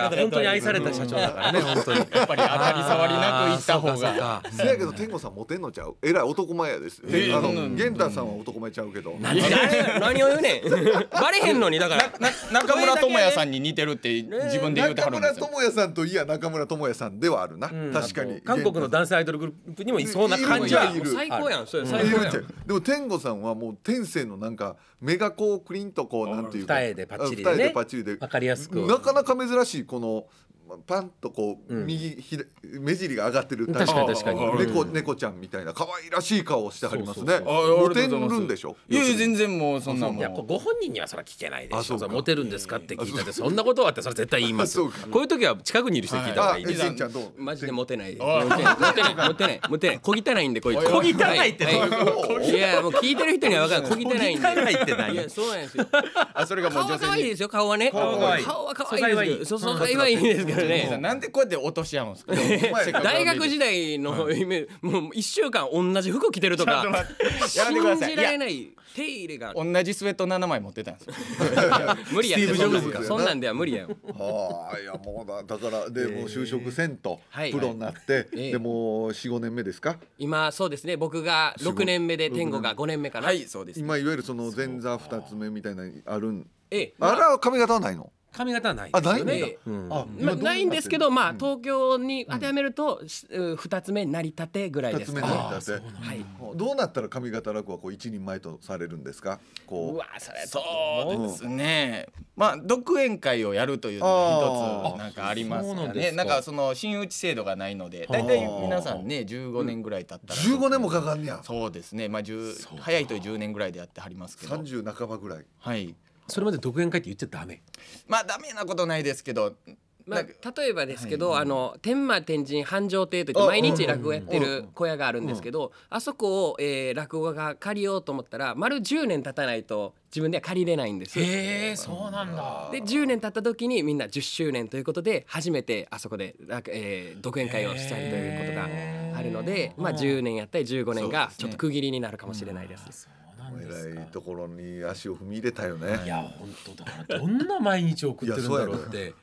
った本当に愛された社長だからね本当にやっぱり当たり障りなくいった方がせやけど天狗さんモテんのちゃうえらい男前やですあの源太さんは男前ちゃうけど何を言うねんバレへんのにだから中村智也さんに似てるって自分で言うてはるんですよ中村智也さんといや中村智也さんではあるな確かに韓国の男性アイドルグループにもいそうな感じはいる最高やんそれ最高やん、うん、でも天狗さんはもう天性のなんか目がこうクリンとこうなんていうか二重でパッチリで、ね、二重でパッチリでかりやすくなかなか珍しいこのパンとこう、うん右目尻が上がってる確かに確かに猫猫ちゃんみたいな可愛らしい顔をしてはりますねそうそうそうああモりがテるんでしょいやいや全然もうそんなもいやご本人にはそれは聞けないであしそうそかモテるんですかって聞いたっそんなことはってそれ絶対言いますうこういう時は近くにいる人に聞いた方がいいちゃんどうマジでモテないモテないモテないモテないモテない小汚いんでこいつ小汚いってはいいやもう聞いてる人には分かる小汚いんで汚いってないいやそうなんですよあそれがもう顔女は可愛いですよ顔はね顔は可愛い顔は可愛いですけどそ素材はいい素材はいいですけどねなんでこうやって落とし合うんですか *laughs* 大学時代のイメージ、もう1週間同じ服着てるとか信じられない手入れが同じスウェット7枚持ってたんですよ *laughs* 無理やそんなんでは無理やよはあいやもうだだから *laughs* でもう就職せんと、えー、プロになって、はいはい、でも45年目ですか今そうですね僕が6年目で天狗が5年目かなはいそうです、ね、今いわゆるその前座二つ目みたいなあるんええ、あれは髪型はないの髪型はないですよね。ないんですけど、まあ、東京に当てはめると、二つ目成り立てぐらいですかね。はい。どうなったら髪型楽はこう一人前とされるんですか。こう。わ、それ。そうですね。まあ、独演会をやるという一つ、なんかありますね。なんか、その新打ち制度がないので、大体皆さんね、十五年ぐらい経ったら。十五年もかかんねや。そうですね。まあ、十、早いと十年ぐらいでやってはりますけど。三十半ばぐらい。はい。それまで独演会って言っちゃダメまあダメなことないですけどまあ、例えばですけど、あの天満天神繁盛亭といって毎日落語やってる小屋があるんですけど、あそこを、えー、落語家借りようと思ったら丸10年経たないと自分では借りれないんですへえそうなんだで10年経った時にみんな10周年ということで初めてあそこで、えー、独演会をしたりということがあるので、まあ、10年やったり15年がちょっと区切りになるかもしれないです。えらいところに足を踏み入れたよねいや本当だからどんな毎日送ってるんだろうって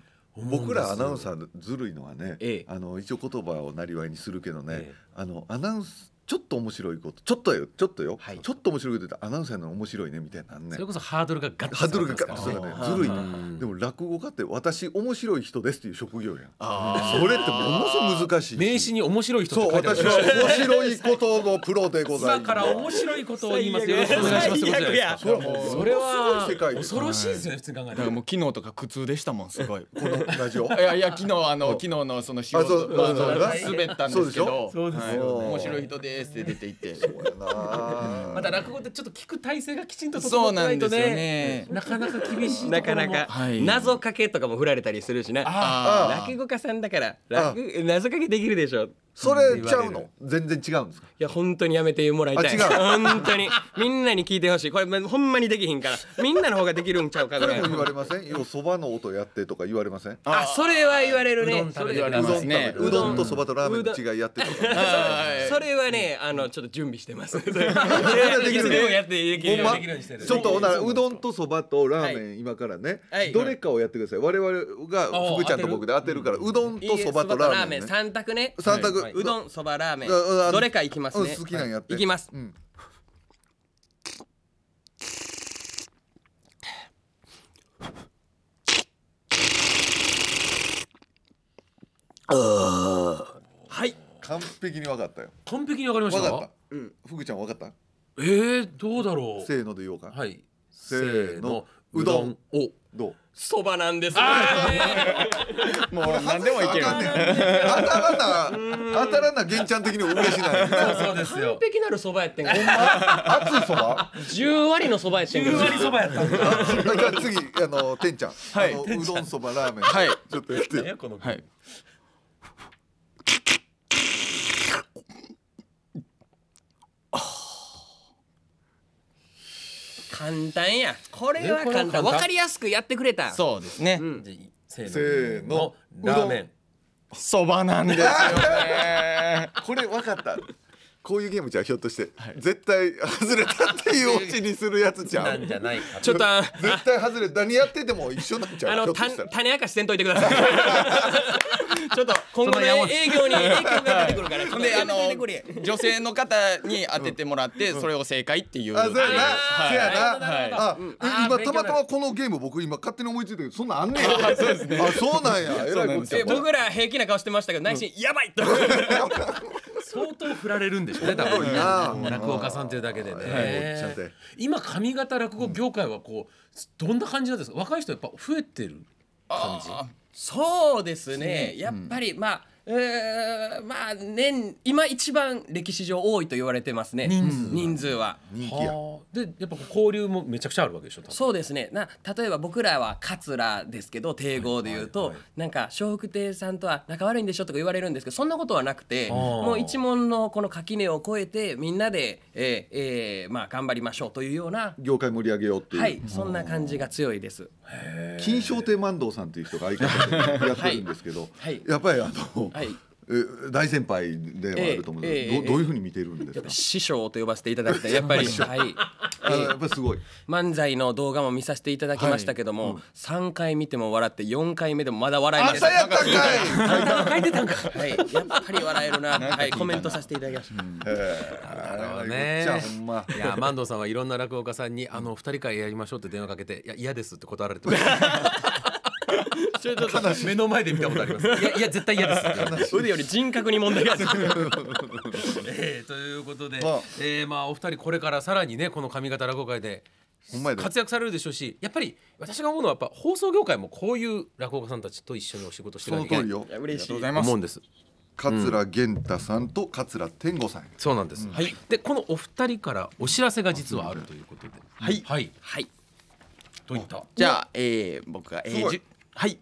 僕らアナウンサーずるいのはね、ええ、あの一応言葉をなりわいにするけどね、え、あのアナウンスちょっと面白いことちょっとよちょっとよ、はい、ちょっと面白いこと言ってアナウンサーの面白いねみたいなねそれこそハードルがガッハードルがガッとねずるいでも落語家って私面白い人ですっていう職業やんそれってものすごく難しい名刺に面白い人そう私は面白いことのプロでございますから面白いことを言いますよろしくお願いしますそれはそれは恐ろしいですよ普通考えたらもう昨日とか苦痛でしたもんすごいこのラジオいやいや昨日あの昨日のその仕事滑ったんですけど面白い人でーすって出ていってまた落語ってちょっと聞く体制がきちんと整ってないとねなかなか厳しいなかなか、謎かけとかも振られたりするしね落語家さんだから謎かけできるでしょそれちゃうの全然違うんですかいや本当にやめてもらいたい違う本当にみんなに聞いてほしいこれほんまにできひんからみんなの方ができるんちゃうかぐらい言われませんよそばの音やってとか言われませんあそれは言われるねうどんとそばとラーメンの違いやってとかそれはねあのちょっと準備してますでもやってできるようにしてるちょっとほなうどんとそばとラーメン今からねどれかをやってください我々が福ちゃんと僕で当てるからうどんとそばとラーメン三択ね三択うどんそばラーメンどれかいきますね好きなんやっていきます、うん、はい完璧に分かったよ完璧に分かりましたかうん、福ちゃん分かったえー、どうだろうせーので言おうかはいせーのうどんおどうそばなんです *laughs* もう何でもいける。当たらな当たらな源ちゃん的に嬉しない。そうですよ。完璧なるそばやってん。熱いそば？十割のそばやってん。十割そばやった。*laughs* じゃあ次あの天ちゃん、はい、うどんそばラーメン、はい、ちょっとやって。はい。簡単やこれは簡単分かりやすくやってくれたそうですね、うん、せーのラーメンそばなんですよね *laughs* これわかったこういうゲームじゃひょっとして、はい、絶対外れたっていうオチにするやつじゃん。じゃないちょっと絶対外れ何やってても一緒なんちゃう。あの種明かしせんといてください。*laughs* ちょっと今後の営業に影響が出てくるから。であの女性の方に当ててもらって、*laughs* うん、それを正解っていう。あそうやな。そうやな。はい、あ、今たまたまこのゲーム僕今勝手に思いついたけどそんなあんねん。あそうですね。あそうなんや。*laughs* えらい僕ら平気な顔してましたけど内心やばいと。相当振られるんでしょうね *laughs* 多分ね落語家さんというだけでね今上方落語業界はこうどんな感じなんですか若い人やっぱ増えてる感じそうですねやっぱりまあえまあ年今一番歴史上多いと言われてますね人数人数は人気やでやっぱ交流もめちゃくちゃあるわけでしょそうですねな例えば僕らは桂ですけど帝豪でいうと、はいはい、なんか笑福亭さんとは仲悪いんでしょとか言われるんですけどそんなことはなくてもう一門のこの垣根を越えてみんなで、えーえーまあ、頑張りましょうというような業界盛り上げようっていう、はい、そんな感じが強いです金賞亭万堂さんという人が相方でやってるんですけど、はい、やっぱりあの、はい、大先輩ではあると思うんですけど、どういうふうに見てるんですか師匠と呼ばせていただきたいやっぱりはい、*laughs* やっぱすごい漫才の動画も見させていただきましたけども、はいうん、3回見ても笑って4回目でもまだ笑いまいたやったんかい書いてたんか *laughs* はいやっぱり笑えるなはいコメントさせていただきました、うん、なるほどねいや万藤さんはいろんな落語家さんにあの二人会やりましょうって電話かけていや嫌ですって断られてましたちょっと目の前で見たことあります。いやいや絶対嫌です。腕より人格に問題がある。*laughs* えーということで、あえーまあお二人これからさらにねこの髪型落語会で活躍されるでしょうし、やっぱり私が思うのはやっぱ放送業界もこういう落語家さんたちと一緒にお仕事してその通りよいや嬉しい。あ思うんです。桂源太さんと桂天吾さんそうなんです。はい。でこのお二人からお知らせが実はあるということで。はいはい。はい。といった。じゃあ、えー、僕が、えすー、はい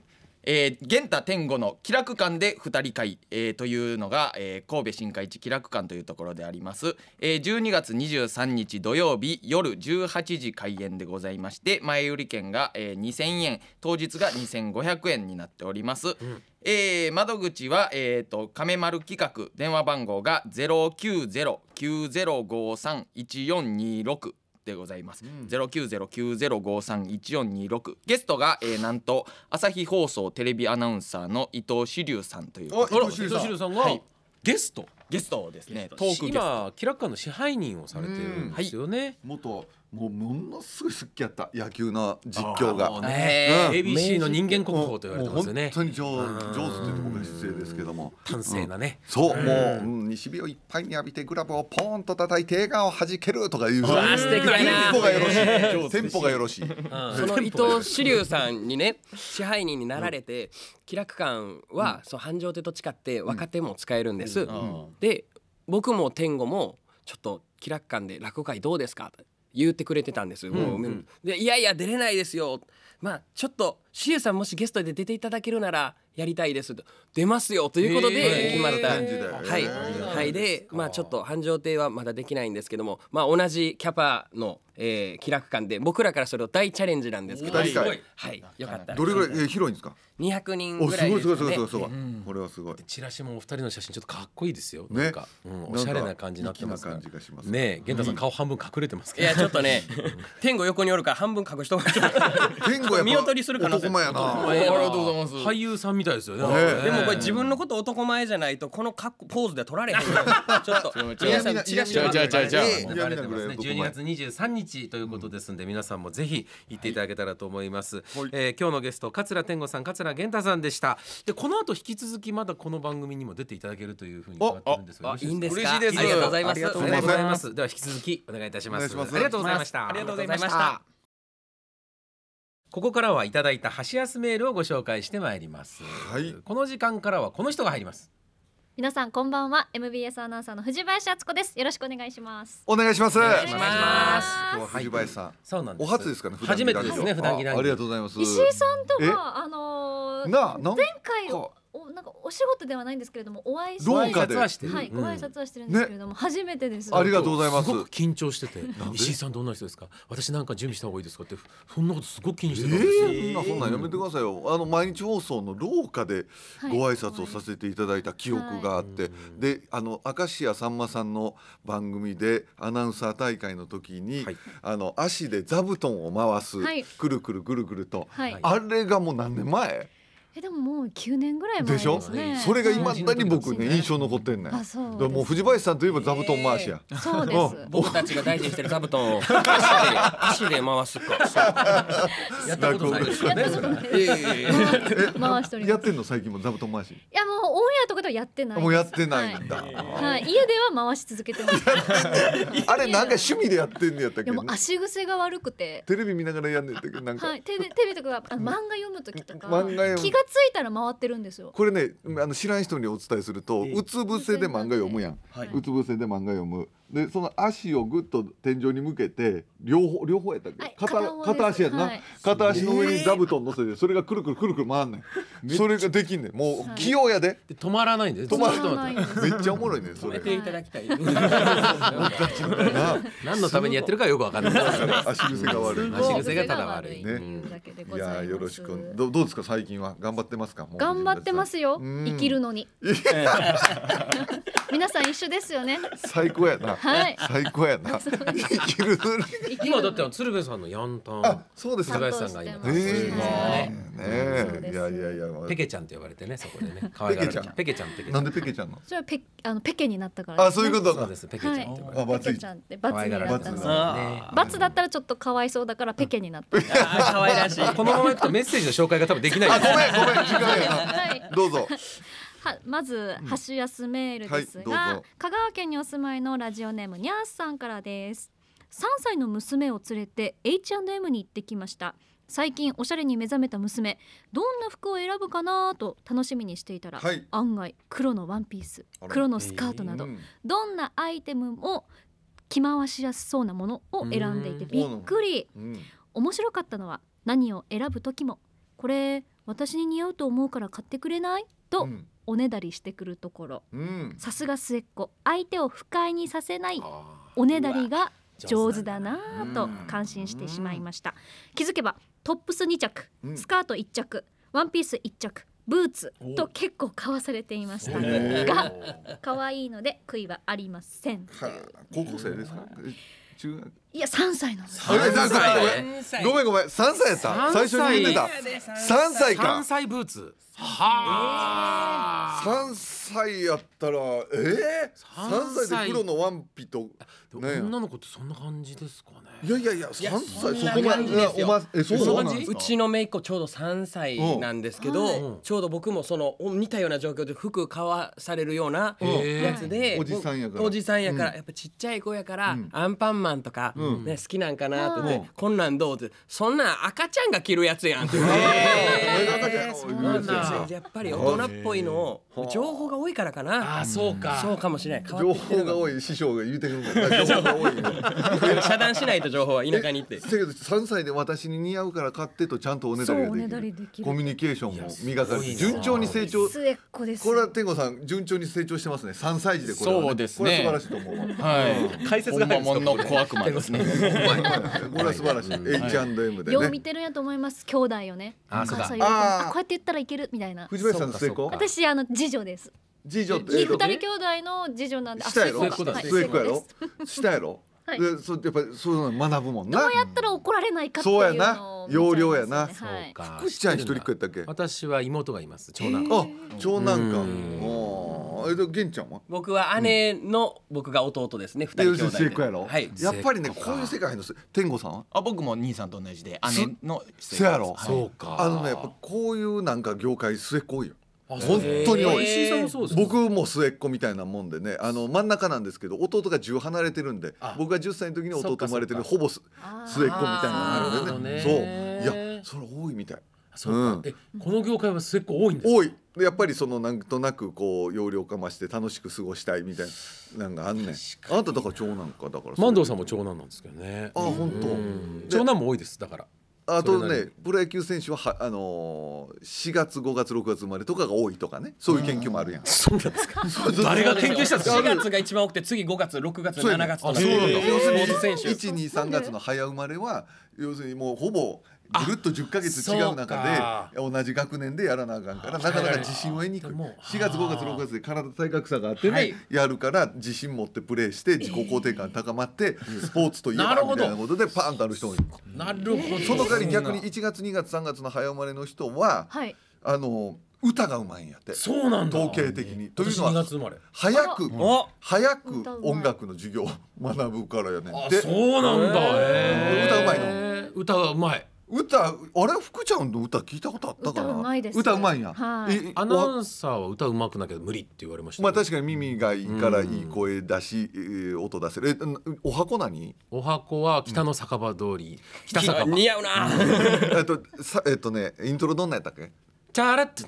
えー、源太天吾の気楽館で2人会、えー、というのが、えー、神戸新海地気楽館というところであります、えー、12月23日土曜日夜18時開演でございまして前売り券が、えー、2000円当日が2500円になっております、うんえー、窓口は、えーと、と亀丸企画電話番号が09090531426でございます、ゼロ九ゼロ九ゼロ五三一四二六。ゲストが、えー、なんと朝日放送テレビアナウンサーの伊藤志龍さんという伊藤志龍さんが、はい、ゲストゲストですねトーク今キラッカーの支配人をされているんですよね、はい、元もうものすごい好きやった野球の実況が、ねうん、ABC の人間国宝と言われてますよね本当に上上手というところが失礼ですけども端正なね、うん、そうもう、うん、西日をいっぱいに浴びてグラブをポンと叩いて笑顔をはじけるとかいう素敵テンポがよろしい、テンポがよろしい、その伊藤志龍さんにね支配人になられて、気楽感は、そう繁盛亭と誓って若手も使えるんです、で僕も天狗もちょっと気楽感で落語会どうですか言ってくれてたんです、もう、うん、でいやいや出れないですよまあちょっとしゆさんもしゲストで出ていただけるならやりたいですと出ますよということで決まった、はい、はい、でまあちょっと繁盛亭はまだできないんですけども、まあ、同じキャパの、えー、気楽館で僕らからそれを大チャレンジなんですけどはいよかったどれぐらい、えー、広いんですか200人ぐらいですね、すごいすごいすごいすごい、うん、これはすごいチラシもお二人の写真ちょっとかっこいいですよ、ね、なんか、うん、おしゃれな感じになってますねえ源太さん、顔半分隠れてますけど、いやちょっとね天狗横におるから半分隠しとか天狗やっぱ見劣りするかな男前やなありがとうございます俳優さんみたいですよね、ね、でもこれ自分のこと男前じゃないとこの格好ポーズで取られへん *laughs* ちょっと皆さんチラシを12月23日ということですんで皆さんもぜひ行っていただけたらと思います、はい、えー、今日のゲスト桂天吾さん桂源太さんでしたでこの後引き続きまだこの番組にも出ていただけるというふうに伺ってるんですがいいんですか嬉しいですありがとうございますでは引き続きお願いいたしますありがとうございましたありがとうございましたここからはいただいた箸休メールをご紹介してまいります、はいこの時間からはこの人が入ります皆さんこんばんは MBS アナウンサーの藤林敦子ですよろしくお願いしますお願いします。お願いします今日は藤林さん、そうなんですお初ですかね。初めてですね普段着ないありがとうございます。石井さんとえはあのーなあ、な前回おおなんかお仕事ではないんですけれどもお会いしてはしてい、ご挨拶はしてるんですけれども、初めてですありがとうございますすごく緊張してて石井さんどんな人ですか私なんか準備した方がいいですかってそんなことすごく気にしてたんですよ、そんなやめてくださいよあの毎日放送の廊下でご挨拶をさせていただいた記憶があって、であの明石家さんまさんの番組でアナウンサー大会の時に、あの足で座布団を回す、くるくるくるくると、あれがもう何年前えでももう9年ぐらい前でしょ、それがいまだに僕ね印象残ってんねあそうでも藤林さんといえば座布団回しや、えー、そうです *laughs* 僕たちが大事にしてる座布団を足で回すか *laughs* やったことないですかねやっ *laughs* てやってんの最近も座布団回しいやもうオンエアとかではやってないもうやってないんだ、はい、はい、家では回し続けてますあれなんか趣味でやってんのやったっけ、ね、足癖が悪くてテレビ見ながらやんねんけどなんか、はい、テレビとか漫画読む時とか漫画読むついたら回ってるんですよこれねあの知らん人にお伝えすると、うつ伏せで漫画読むやん、うつ伏せで漫画読むでその足をぐっと天井に向けて両方両方やったっけ、はい、片片足やな、はい、片足の上に座布団乗せてそれがくるくるくるくる回んねんそれができんねんもう器用やで止まらないんで止まらないめっちゃおもろいねそれ止めていただきたい *laughs* 何のためにやってるかよくわかんない足癖が悪い足癖がただ悪いね、いやよろしくどどうですか最近は頑張ってますか頑張ってますよ生きるのに *laughs* 皆さん一緒ですよね最高やなはい、最高やな *laughs* *laughs* 今だって鶴瓶さんのヤンタンそうです高橋さんが今担え。しねえ。いやいやいやペケちゃんって呼ばれてねそこでね可愛がらペケちゃんペケちゃんなんでペケちゃんのそれはペあのペケになったからあそういうことそですペケちゃんって呼ばれバツになバツだったらちょっとかわいそうだからペケになったか可いらしい *laughs* このままいくとメッセージの紹介が多分できないごめんごめん時間やなどうぞはまず箸休メールですが、はい、香川県にお住まいのラジオネームにゃーさんからです3歳の娘を連れて H&M に行ってきました最近おしゃれに目覚めた娘どんな服を選ぶかなと楽しみにしていたら、はい、案外黒のワンピース黒のスカートなど、えー、どんなアイテムも着回しやすそうなものを選んでいてびっくり、うん、面白かったのは何を選ぶ時もこれ私に似合うと思うから買ってくれないと、おねだりしてくるところさすが末っ子相手を不快にさせないおねだりが上手だなと感心してしまいました気づけばトップス2着スカート1着ワンピース1着ブーツと結構買わされていましたが可愛いので悔いはありません高校生ですか中学いや三歳の。んで歳ごめんごめん三歳やった最初に言ってた3歳か三歳ブーツはあ3歳やったらえー、3歳で黒のワンピと、ね、女の子ってそんな感じですかねいやいやいや3歳そこまでおまえそうなんうちの姪っ子ちょうど三歳なんですけど、ちょうど僕もその似たような状況で服買わされるようなやつで、おじさんやからおじさんやから、やっぱちっちゃい子やから、アンパンマンとか、ね、好きなんかなって、ねこんなんどう?」って「そんなん赤ちゃんが着るやつやん」って、えー、そうやっぱり大人っぽいのを情報が多いからかなあそうかそうかもしれない情報が多い師匠が言うてる *laughs* 情報が多い遮断しないと情報は田舎に行ってだけど3歳で私に似合うから買ってとちゃんとおねだりができるコミュニケーションも磨かれて順調に成長これは天吾さん順調に成長してますね3歳児でこれは、ね、そうですねこれは素晴らしいと思うはい、うん、解説が入るんですかね。*laughs* これは素晴らしい。H&M でよう見てるんやと思います。兄弟よね。あ、そうだ。あ、こうやって言ったらいけるみたいな。藤林さんの成功。私あの次女です。次女って。二人兄弟の次女なんで。下下やろ。下やろ。はい、でそうやっぱりそういうの学ぶもんなどうやったら怒られないかっていうのそうやな要領やな、そうか福ちゃん一人っ子やったっけ私は妹がいます長男、えー、あ長男かおえと源ちゃんは僕は姉の、僕が弟ですね二人兄弟でやろ、はい、やっぱりねこういう世界の天狗さんはあ僕も兄さんと同じで姉のせやろ、はい、そうかあのねやっぱこういうなんか業界末っ子いよ本当に多い僕も末っ子みたいなもんでねあの真ん中なんですけど弟が10離れてるんで僕が10歳の時に弟生まれてるほぼ末っ子みたいなのでねそういやそれ多いみたい。そうか、うん、えこの業界は結構多いんです多いやっぱりそのなんとなくこう容量かまして楽しく過ごしたいみたいななんかあんねんあなただから長男かだから満堂さんも長男なんですけどねあ本当、長男も多いですだからあとねプロ野球選手ははあのー、4月5月6月生まれとかが多いとかねそういう研究もあるやん *laughs* そうなんですか *laughs* 誰が研究したんですか4月が一番多くて次5月6月7月とかそうなんだ要するに123月の早生まれは要するにもうほぼぐるっと10か月違う中で同じ学年でやらなあかんからなかなか自信を得にくい4月5月6月で体体格差があってね、はい、やるから自信持ってプレーして自己肯定感高まって、えー、スポーツといえばみたいなことでパーンとある人もいるなるほどその代わり逆に1月2月3月の早生まれの人は、はい、あの歌がうまいんやってそうなん統計的に。というのは早く早く音楽の授業を学ぶからやねんそうなんだ歌うまいの歌がうまい歌あれ福ちゃんの歌聞いたことあったかな歌うまいです歌うまいや、はい、アナウンサーは歌うまくなきゃ無理って言われました、ね、まあ確かに耳がいいからいい声出し、うん、音出せるえお箱何お箱は北の酒場通り、うん、北酒場似合うな *laughs* えっとさえっとねイントロどんなやったっけチャラッ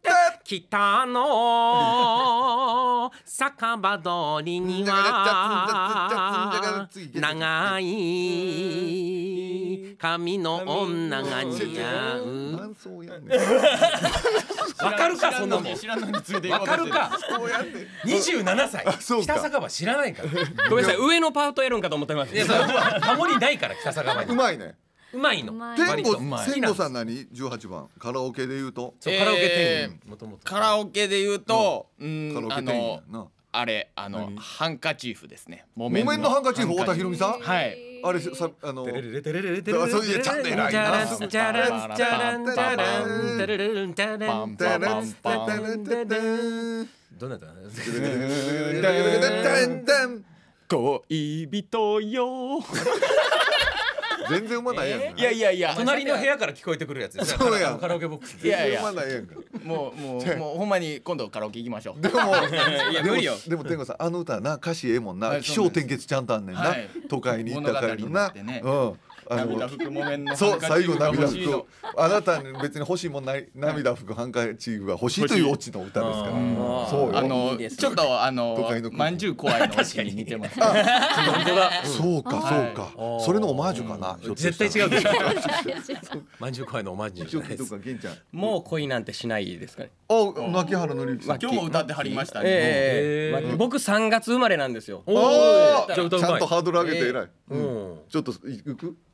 北の *laughs* 酒場通りには長い髪の女が似合う *laughs* わかるかそんなもんわかるか二十七歳北酒場知らないからごめんなさい上のパートやるんかと思ってますいやそれハモリないから北酒場にうまいねうまいの天吾天さん何十八番カラオケで言うと、カラオケ店員とカラオケで言うと、あれあのハンカチーフですね木綿のハンカチーフ太田裕美さんはいあれさあのテレレテレレテレレそういうちゃんと偉いなジャランジャランジャランテレレレンテレレンテレレンテレレンどなだ恋人よ全然馬ないやん、えー、いやいやいや隣の部屋から聞こえてくるやつ *laughs* そうやカラオケボックス *laughs* いやいやもうもうもうほんまに今度カラオケ行きましょうでも *laughs* いや無理よでも天狗さんあの歌な歌詞ええもんな気象転結ちゃんとあんねんな、はい、都会に行った帰りな、ね、うん涙拭く木綿のそう最後涙拭くあなた別に欲しいもんない涙拭くハンカチーフが欲しいというオチの歌ですからそうあのちょっとあのまんじゅう怖いの確かに似てます本当だそうか *laughs* そうかそれのオマージュかな絶対違うでしょ *laughs* まんじゅう怖いのオマージュもう恋なんてしないですかねあ牧原のり今日も歌ってはりましたね僕三月生まれなんですよちゃんとハードル上げて偉いちょっと行く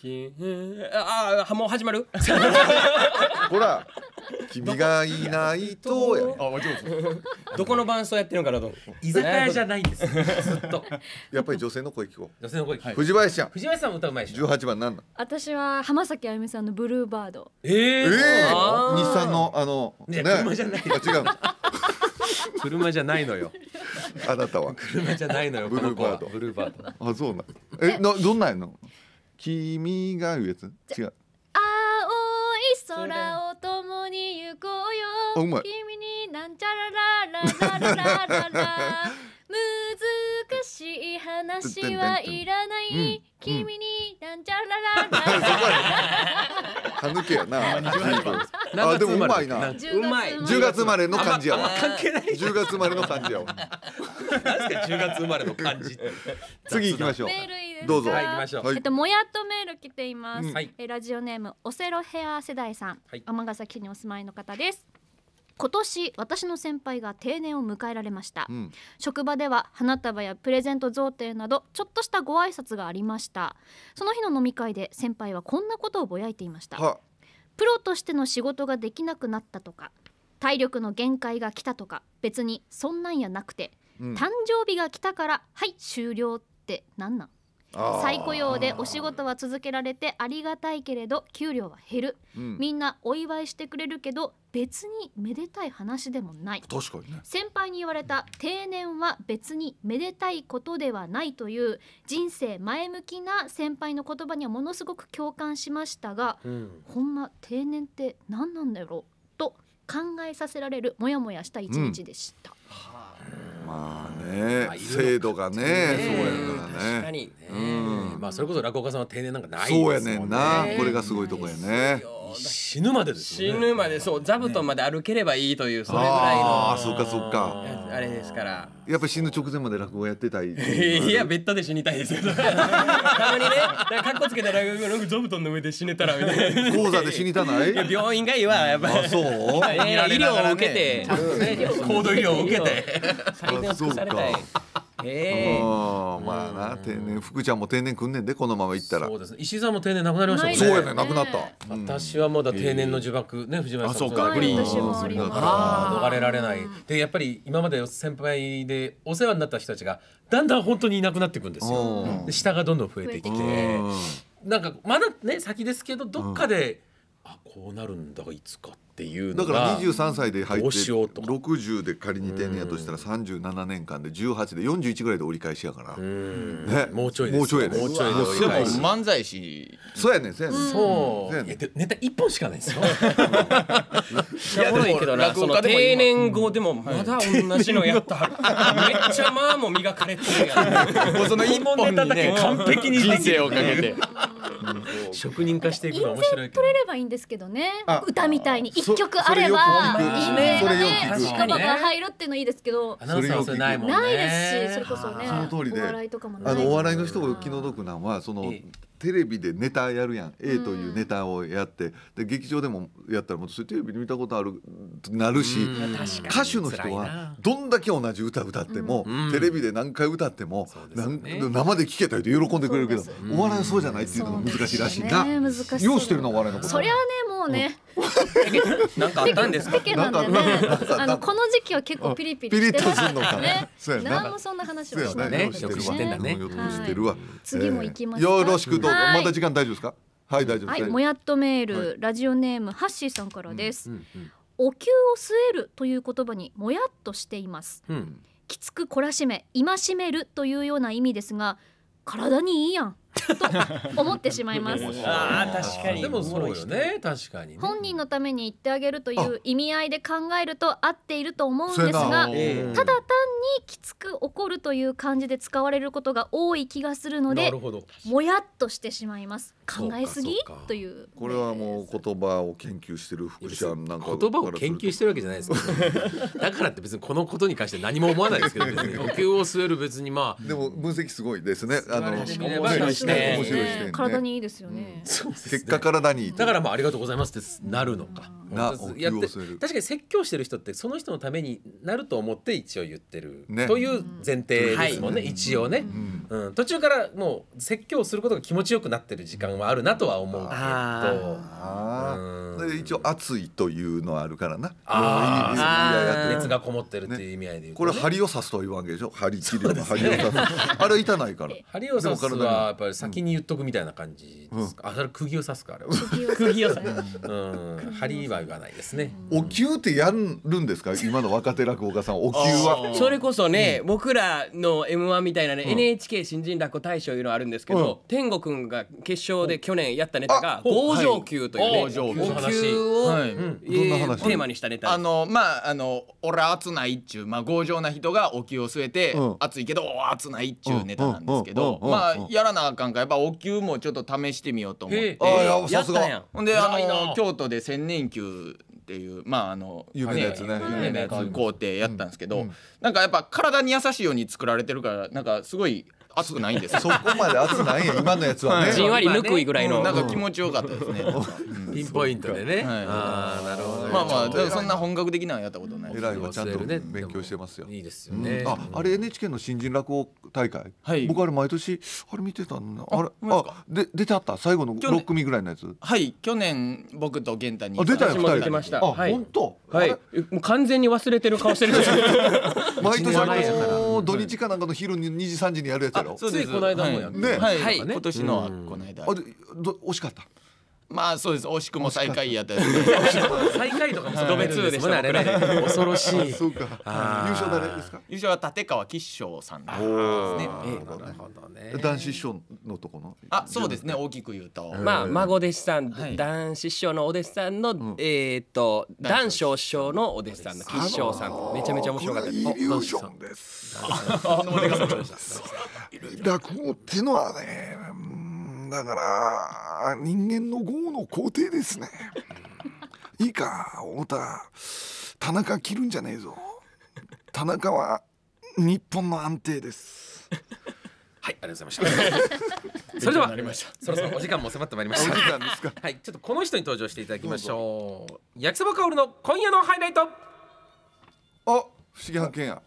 きああもう始まる *laughs* ほら君がいないとやあ間違えどこの伴奏やってるのかなと居酒屋じゃないんですずっとやっぱり女性の声聞こう女性の声聞こう、はい、藤林ちゃん藤林さんも歌うまいでし18番なんだ私は浜崎あゆみさんのブルーバードえー、えー、日産のあのね車じゃない違う *laughs* 車じゃないのよあなたは車じゃないのよブルーバードブルーバードあそうなん。えなどんなんやの君がいうやつ違う青い空を共に行こうよう君になんちゃららららららら難しい話はいらない、君になんちゃらららららら *laughs* *laughs* 歯抜けやな。あでもうまいな。うまい。10月生まれの感じやわ。関係ない。10月生まれの感じやわ。何です10月生まれの感じ。次行きましょう。どうぞ。はい行きましょう。えっともやっとメール来ています。えラジオネームオセロヘア世代さん、尼崎にお住まいの方です。今年私の先輩が定年を迎えられました、うん、職場では花束やプレゼント贈呈などちょっとしたご挨拶がありましたその日の飲み会で先輩はこんなことをぼやいていましたプロとしての仕事ができなくなったとか体力の限界が来たとか別にそんなんやなくて、うん、誕生日が来たからはい終了って何なん再雇用でお仕事は続けられてありがたいけれど給料は減る、うん、みんなお祝いしてくれるけど別にめでたい話でもない確かに、ね、先輩に言われた定年は別にめでたいことではないという人生前向きな先輩の言葉にはものすごく共感しましたが、うん、ほんま定年って何なんだろうと考えさせられるモヤモヤした一日でした、うんまあね、制度がね、そうやからね。確かにね。まあそれこそ落語家さんは定年なんかないそうやねんな。これがすごいとこやね。死ぬまでですね死ぬまでそう座布団まで歩ければいいというそれぐらいのああそっかそっかあれですからやっぱり死ぬ直前まで落語やってたいいやベッドで死にたいですよたまにねかっこつけたら座布団の上で死ねたらみたいな講座で死にたない病院がいいわやっぱりそう、ね、医療を受けて、ね、高度医療を受けて最善を尽くされたいええー、まあな定年福ちゃんも定年くんねんでこのままいったらそうですね石井さんも定年なくなりましたもんねそうやねなくなった、私はまだ定年の呪縛ね藤原さんあそうかグリーン逃れられないでやっぱり今まで先輩でお世話になった人たちがだんだん本当にいなくなっていくんですよで下がどんどん増えてきてなんかまだね先ですけどどっかで、あこうなるんだいつかってっていうのがだから23歳で入って60で仮に定年やとしたら37年間で18で41ぐらいで折り返しやから、ね、もうちょいもうちょいでも漫才師そうやねんそうやねんそうネタ1本しかないですよ *laughs* いやでもけどな定年後でもまだ同じのやっためっちゃまあも磨かれてるやん *laughs* もうその1本に完璧に人生をかけて職人化していくの面白い取れればいいんですけどね歌みたいに一一曲あれば印税がね確かにね入るっていうのいいですけどアナウンサーはそないもんねないですしそれこそねお笑いとかもないあのお笑いの人が気の毒なのはそのテレビでネタやるやん A というネタをやって、で劇場でもやったらもうそれテレビで見たことあるなるし、歌手の人はどんだけ同じ歌歌っても、テレビで何回歌っても、生で聴けたりで喜んでくれるけど、お笑いはそうじゃないっていうのが難しいらしいな。用してるのお笑いのこと。そりゃねもうね。なんかあったんですか。なんかあのこの時期は結構ピリピリ。ピリッとするのかね。何もそんな話をしない。よく知ね。よく知ってるわ。次も行きます。よろしくどうぞまた時間大丈夫ですかはい大丈夫はいもやっとメール、はい、ラジオネームハッシーさんからです、うんうんうんお灸を据えるという言葉にもやっとしています、うん、きつく懲らしめ戒めるというような意味ですが体にいいやんと思ってしまいますああ確かにでもそうよね確かに、ね、本人のために言ってあげるという意味合いで考えると合っていると思うんですが、えただ単にきつく怒るという感じで使われることが多い気がするのでもやっとしてしまいます考えすぎというこれはもう言葉を研究してる福士さんなんか言葉を研究してるわけじゃないです *laughs* だからって別にこのことに関して何も思わないですけど呼吸 *laughs* を据える別にまあでも分析すごいですねあの面白いね面白いね体にいいですよね、そうですね結果体にいいだからまあありがとうございますってなるのか。なやって確かに説教してる人ってその人のためになると思って一応言ってる、という前提ですもんね、一応ね、途中からもう説教することが気持ちよくなってる時間はあるなとは思うけど。一応熱いというのはあるからな。熱がこもってるっていう意味合いで言う、これ針を刺すとい言わわけでしょ。針切りの針を刺す。あれ痛ないから。針を刺すはやっぱわゆ先に言っとくみたいな感じですか、うん、あそれ釘を刺すかあれは釘を刺す、うん、針は言わないですね、お灸ってやるんですか今の若手落語家さんお灸はそれこそね、僕らの m 1みたいなね、NHK 新人落語大賞いうのあるんですけど、天国くんが決勝で去年やったネタが五条灸というね、はい、お灸を、はいテーマにしたネタあのまああの俺は熱ないっちゅうまあ強情な人がお灸を据えて、熱いけど熱ないっちゅうネタなんですけど、まあやらなかんかやっぱお灸もちょっと試してみようと思って、あやさすがほんであの京都で千年灸っていうまああの有名なやつね有名なやつ買うてやったんですけど、なんかやっぱ体に優しいように作られてるからなんかすごい熱くないんですそこまで熱ないや今のやつはねじんわりぬくいぐらいの、なんか気持ちよかったですね、ピンポイントでね、ああなるほどまあまあそんな本格的なやったことない偉いはちゃんと勉強してますよいいですよね、ああれ NHK の新人落語大会、はい。僕あれ毎年あれ見てたんだあれあで出てあった最後の六組ぐらいのやつはい去年僕と源太にあ出たよ2人ましたあ、本当はいもう完全に忘れてる顔してる *laughs* 毎年毎年土日かなんかの昼に二時三時にやるやつやろついこの間もやっはい。今年のこの間あでど惜しかったまあそうです惜しくも最下位やったです最下位とかもドベツーでしたね恐ろしいそうか優勝誰ですか優勝は立川吉祥さんですね男子師匠のとこのあそうですね大きく言うとまあ孫弟子さん、男子師匠のお弟子さんの、えっと男少師匠のお弟子さんの吉祥さん、めちゃめちゃ面白かったですイリです *laughs* 落語ってのはねだから人間の業の皇帝ですね、いいか太田田中切るんじゃねえぞ田中は日本の安定ですはいありがとうございました *laughs* それではそろそろお時間も迫ってまいりましたはいちょっとこの人に登場していただきましょう焼きそば香るの今夜のハイライトあ不思議発見や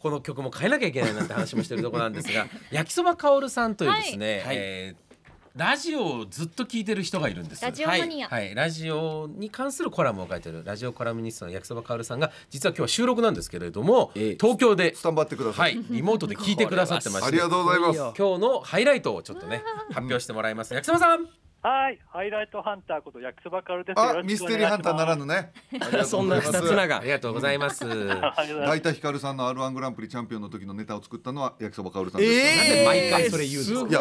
この曲も変えなきゃいけないなんて話もしてるとこなんですが *laughs* 焼きそばかおるさんというですね、はい、えーラジオをずっと聞いてる人がいるんです。ラジオマニア、はい。はい、ラジオに関するコラムを書いてるラジオコラムニストの焼きそばかおるさんが実は今日は収録なんですけれども、えー、東京でスタンバってください。はい、リモートで聞いてくださってまして、ありがとうございます。今日のハイライトをちょっとね発表してもらいます。焼きそばさん。はい、ハイライトハンターこと焼きそばカルです。あ、ミステリーハンターならぬね。そんな二つなが。ありがとうございます。大田光さんの R1 グランプリチャンピオンの時のネタを作ったのは焼きそばカルさんです。えー、毎回それ言うんで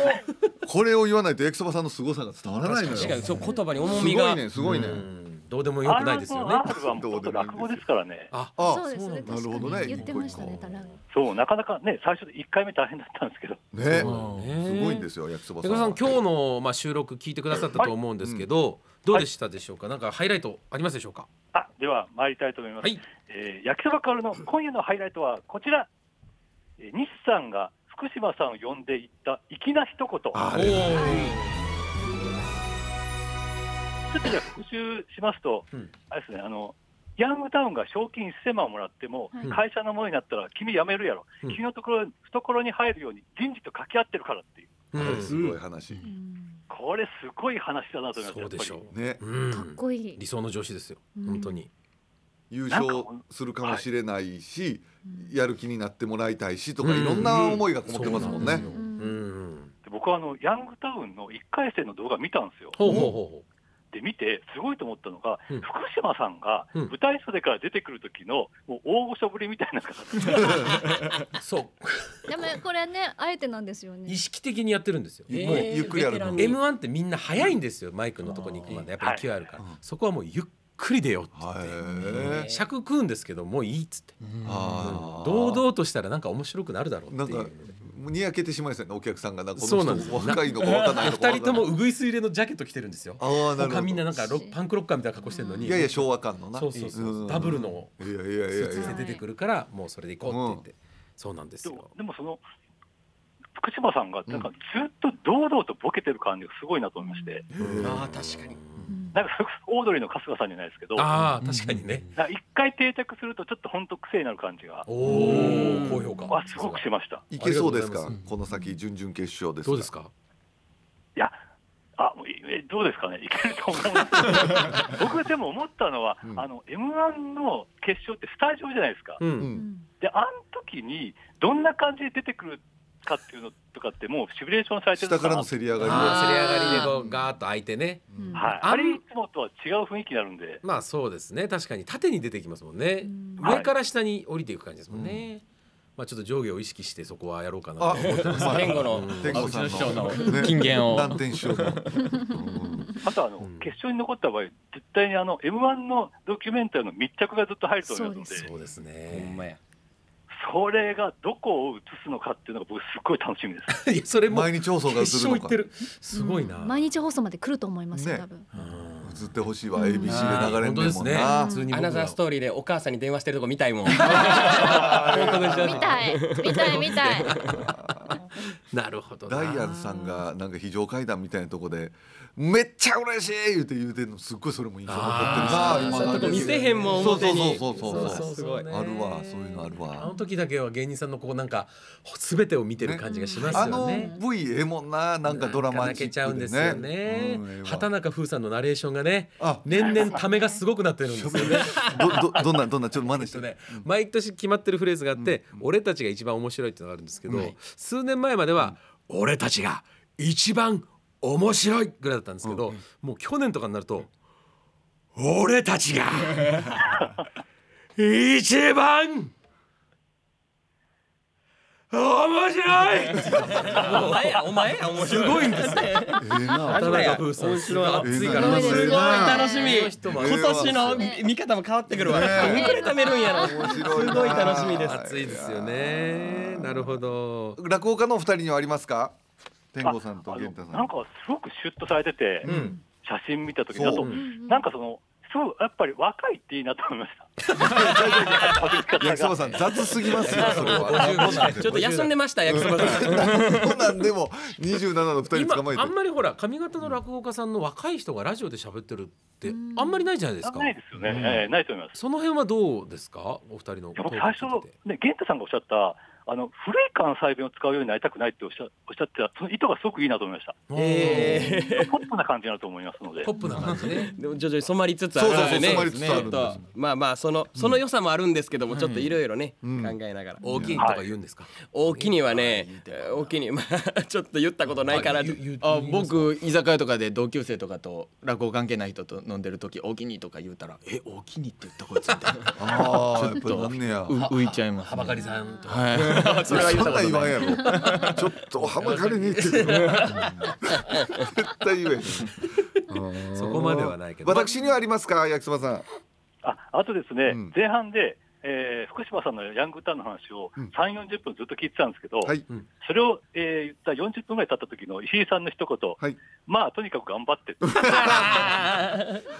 これを言わないと焼きそばさんの凄さが伝わらないのよ。確かに、そう言葉に重みが。すごいね、すごいね。どうでもよくないですよね。R はもと落語ですからね。あ、あそうですね。なるほどね。言ってましたね、田中。そう、なかなかね、最初一回目大変だったんですけど。ね、すごいんですよ、焼きそばさん。さん、今日のまあ収録聞いてくださったと思うんですけど、どうでしたでしょうか。なんかハイライトありますでしょうか。あ、では参りたいと思います。え焼きそばカルの今夜のハイライトはこちら。西さんが福島さんを呼んでいった粋な一言。ちょっとじゃあ復習しますと、あれですね、あのヤングタウンが賞金1000万もらっても、会社のものになったら、君辞めるやろ、う君のところ懐に入るように、人事と掛け合ってるからっていう。うん、すごい話、これすごい話だなと思いますそうでしょう理想の上司ですよ、本当に優勝するかもしれないし、やる気になってもらいたいしとか、いろんな思いがこもってますもんね、僕はあのヤングタウンの1回戦の動画見たんですよで見て、すごいと思ったのが、うん、福島さんが舞台袖から出てくる時の、もう大御所ぶりみたいな形 *laughs* そう。でもこれね、あえてなんですよね。意識的にやってるんですよ。えー、もうゆっくりやるの。M1 ってみんな早いんですよ、マイクのとこに行くまで、やっぱり勢いあるから、はい、そこはもうゆっくりでよって言って尺食うんですけどもういいっつって堂々としたらなんか面白くなるだろうっていう。にやけてしまいですよねお客さんがなんかこの人若いのか若ないのか2人ともうぐいす入れのジャケット着てるんですよああなるほみんななんかロパンクロッカーみたいな格好してるのにいやいや昭和感のなそうそうそうダブルのいいややーツ着て出てくるからもうそれでいこうって言って、うん、そうなんですよでもその福島さんがなんかずっと堂々とボケてる感じがすごいなと思いまして、うん、あ確かになんかそそれこオードリーの春日さんじゃないですけど、ああ、確かにね。一回定着すると、ちょっと本当、癖になる感じが、おお、高評価はすごくしました。いけそうですか、この先、準々決勝ですどうですかいやあえどうですかね、いけると思います *laughs* 僕、でも思ったのは、うん、あの m 1の決勝ってスタジオじゃないですか、うん、であの時にどんな感じで出てくるかっていうのとかってもうシミュレーションされてる下からのせり上がりでせり上がりでこうガーッと開いてね、うんはい、ああれいつもとは違う雰囲気になるんでまあそうですね確かに縦に出てきますもんね、うん上から下に降りていく感じですもんね、まあちょっと上下を意識してそこはやろうかなと思ってますね天狗の天狗の金言を難点師あとあの、決勝に残った場合絶対にあの m 1のドキュメンタリーの密着がずっと入ると思いますのでそうですほんまねやそれがどこを映すのかっていうのが僕すごい楽しみです *laughs* いやそれ毎日放送が映るのかすごいな、うん、毎日放送まで来ると思います、ね、多分映ってほしいわ ABC で流れるんだもんな、ね、アナザーストーリーでお母さんに電話してるとこ見たいもん *laughs* 見たい見たい見たいなるほどダイアンさんがなんか非常階段みたいなとこで「めっちゃ嬉しい!」言うて言うてんのすっごいそれも印象残ってるしあうと見せへんもん表にそうそうそうそうすごいあるわそういうのあるわあの時だけは芸人さんのこうなんか全てを見てる感じがしますよねねあの V ええもんななんかドラマ泣けちゃうんですよね、うん、畑中風さんのナレーションがね年々ためがすごくなってるんですよねどどどんなどんなちょっと真似して *laughs* ね毎年決まってるフレーズがあって、うん、俺たちが一番面白いっていうのがあるんですけど、うん、数年前まではは俺たちが一番面白いぐらいだったんですけど、もう去年とかになると俺たちが *laughs* 一番面白いお前やお前や面白いすごいんですねさん面白い熱いからすごい楽しみ今年の見方も変わってくるわ、ね、れためるんやろすごい楽しみです熱いですよねなるほど落語家のお二人にはありますか天狗さんと源太さんなんかすごくシュッとされてて、うん、写真見た時だと、なんかそのそう、やっぱり若いっていいなと思いました。*laughs* 焼きそばさん雑すぎますよ。それは。ちょっと休んでました焼きそばさん。なんでも二十七の二人捕まえて。あんまりほら髪型の落語家さんの若い人がラジオで喋ってるってあんまりないじゃないですか。ないですよね。ないと思います。その辺はどうですかお二人の。最初ね源太さんがおっしゃった。あの古い関西弁を使うようになりたくないっておっしゃおっしゃってた、その意図がすごくいいなと思いました。えー、ポップな感じだと思いますので。ポップな感じね。でも徐々に染まりつつあるのでね。そうそうそまあまあそのその良さもあるんですけども、ちょっといろいろね、考えながら。大きいとか言うんですか。大きにはね、大きにまあ *laughs* ちょっと言ったことないから。あ僕居酒屋とかで同級生とかと落語関係ない人と飲んでる時、大きにとか言うたら、え大きにって言ったこいつみたいな。あ *laughs* あちょっと浮いちゃいます。はばかりさんと。はい。*laughs* それは言わんやろちょっと浜借りに行って *laughs* 絶対言え *laughs* そこまではないけど私にはありますか焼きそばさんああとですね、うん、前半でえー、福島さんのヤングタウンの話を3、うん、40分ずっと聞いてたんですけど、はい、それを、えー、言った40分ぐらい経った時の石井さんの一言、はい、まあとにかく頑張って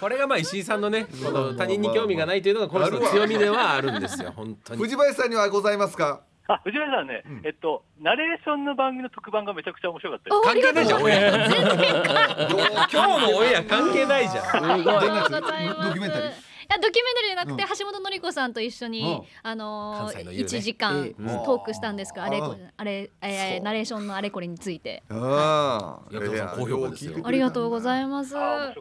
これがまあ石井さんのね、の他人に興味がないというのが、この人の強みではあるんですよ、本当に。藤林さんにはございますかあ藤原さんね、うん、えっと、ナレーションの番組の特番がめちゃくちゃ面白かったです。関係ないじゃん、オ *laughs* 今日のオンエア関係ないじゃん。ドキュメンタリー。やドキュメンタリーじゃなくて、橋本典子さんと一緒に、あの一、時間トークしたんですが、あれあれ、えー、ナレーションのあれこれについて。ああ、あ評りがとうございます。あ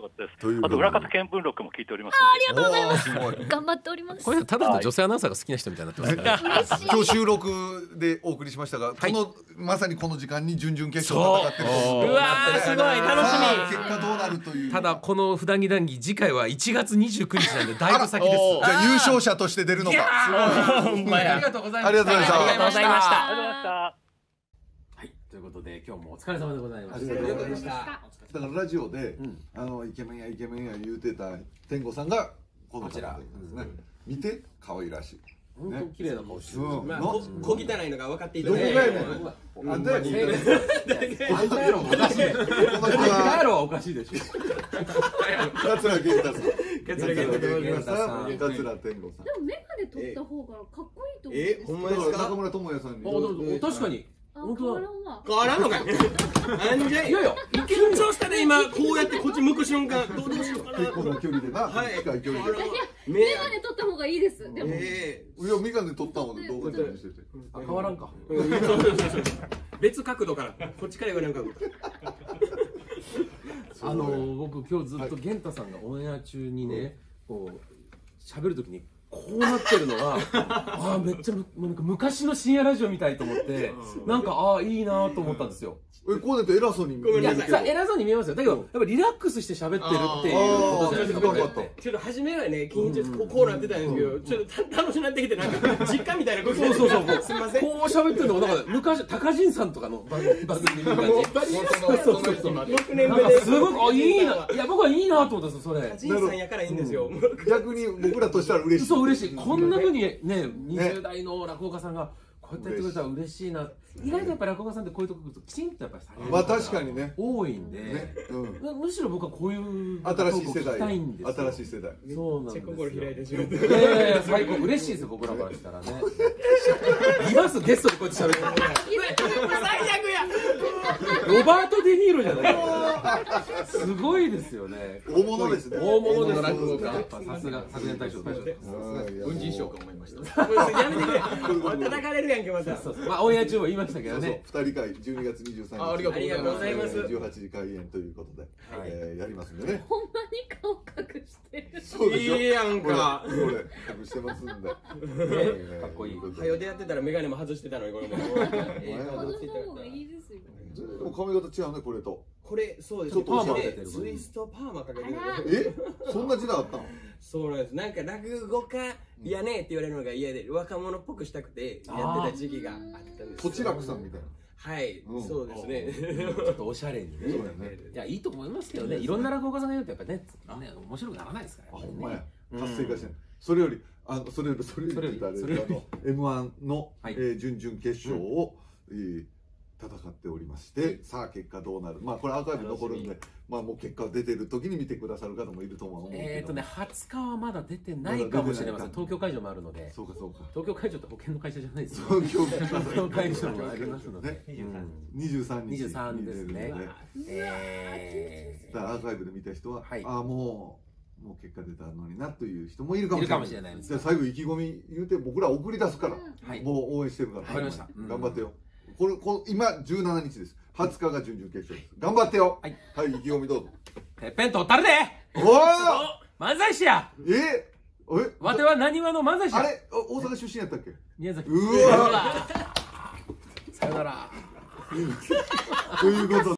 と裏方見聞録も聞いております。あありがとうございます。頑張っております。これただの女性アナウンサーが好きな人みたいになってます。今日収録でお送りしましたが、このまさにこの時間に準々決勝戦ってる。うわすごい楽しみ。結果どうなるという。ただこの普段着談義次回は1月29日なんで。だいぶ先です。じゃ優勝者として出るのか。いありがとうございました。ありがとうございました。ということで今日もお疲れ様でございました。だからラジオで、うん、あのイケメンやイケメンや言うてた天狗さんがこちら、ね、見て可愛らしい。本当綺麗な顔してる。まあ、小汚いのが分かっていただいて。どこがやねん。なんでやねん。バカ野郎おかしい。バカ野郎おかしいでしょ。*laughs* 桂源太さん。桂源太さん。桂天吾さん。でもメガネ取った方がかっこいいと思うえ、ほんまですか中村智也さんに。あ、確かに。本当だ。変わらんのかい。なんじゃい。い緊張したね、今、こうやってこっち向く瞬間。どうでしょうかな。結構な距離でな。はい。近い距離で。メガネ取った方がいいです。でも。ええ。いや、メガネ取った方が動画で見せて。あ、変わらんか。別角度から。こっちから言われんか。あの僕今日ずっと源太さんがオンエア中にね、こう喋る時にこうなってるのが *laughs* ああめっちゃなんか昔の深夜ラジオみたいと思ってなんかああいいなと思ったんですよえこうだと偉そうに見えます偉そうに見えますよだけど、うん、やっぱリラックスして喋ってるっていうことじゃないですかちょっと初めはね緊張してこうなってたんですけど、うん、ちょっとた楽しくなってきてなんか実家みたいなことそうそうそうすみませんこう喋ってるのがなんか昔高陣さんとかの番組みたいなそうそうそうなんかすごくあいいないや僕はいいなと思ったんですよそれ高陣さんやからいいんですよ逆に僕らとしたら嬉しい嬉しいこんなふうにね20代の落語家さんがこうやってやってくれたら嬉しいな意外とやっぱ落語家さんってこういうとこきちんとやっぱりされるまあ確かにね多いんで、ねうん、むしろ僕はこういう新しい世代新しい世代そうなんですよいていやいやいや最高嬉しいですよ僕らからしたらねいますゲストでこうやって喋って最悪やロバート・デ・ニーロじゃないすごいですよね大物ですね大物の落語家さすが昨年大賞大賞軍人賞か思いましたやめてくれ *laughs* 叩かれるやんけまたまあオンエア中は言いましたけどね2人会12月23日あありがとうございます、時開演ということで、はい、えー、やりますんでねほんまに顔隠してるいいやんか隠してますんで、かっこいい早やってたら眼鏡も外してたのにこれもこの方がいいですよ全然でも髪型違うねこれとこれそうですねパーマかツイストパーマかけてるえそんな時代あったのそうなんですなんか落語家やねって言われるのが嫌で若者っぽくしたくてやってた時期があったんですちらくさんみたいなはい、うん、そうですね。ちょっとおしゃれにね。そうね。いや、いいと思いますけどね。いろんな落語家さんがいると、やっぱね、ね、面白くならないですから、ね。あ、ほんまや。活性化して、うん、それより、あの、それより、それより、それより、M1 の、はい、えー、準々決勝を、うん、えー戦っておりまして、さあ結果どうなる、まあこれアーカイブ残るんで、まあもう結果出てる時に見てくださる方もいると思うえっ、ー、とね、20日はまだ出てないかもしれません、東京会場もあるので、そうかそうか東京会場って保険の会社じゃないですか、ね、東京会場もありますので、23日、23日ですね、えー、だからアーカイブで見た人は、はい、ああ、もう。もう結果出たのになという人もいるかもしれない。じゃあ最後意気込み言うて僕ら送り出すから、うんはい、もう応援してるから。わかりました。頑張ってよ。うんこれこ今17日です20日が準々決勝です頑張ってよはい、はい、意気込みどうぞてっぺん取ったるでおお漫才師やええわては何にわの漫才師あれ大阪出身やったっけ宮崎うわさよなら *laughs* ということで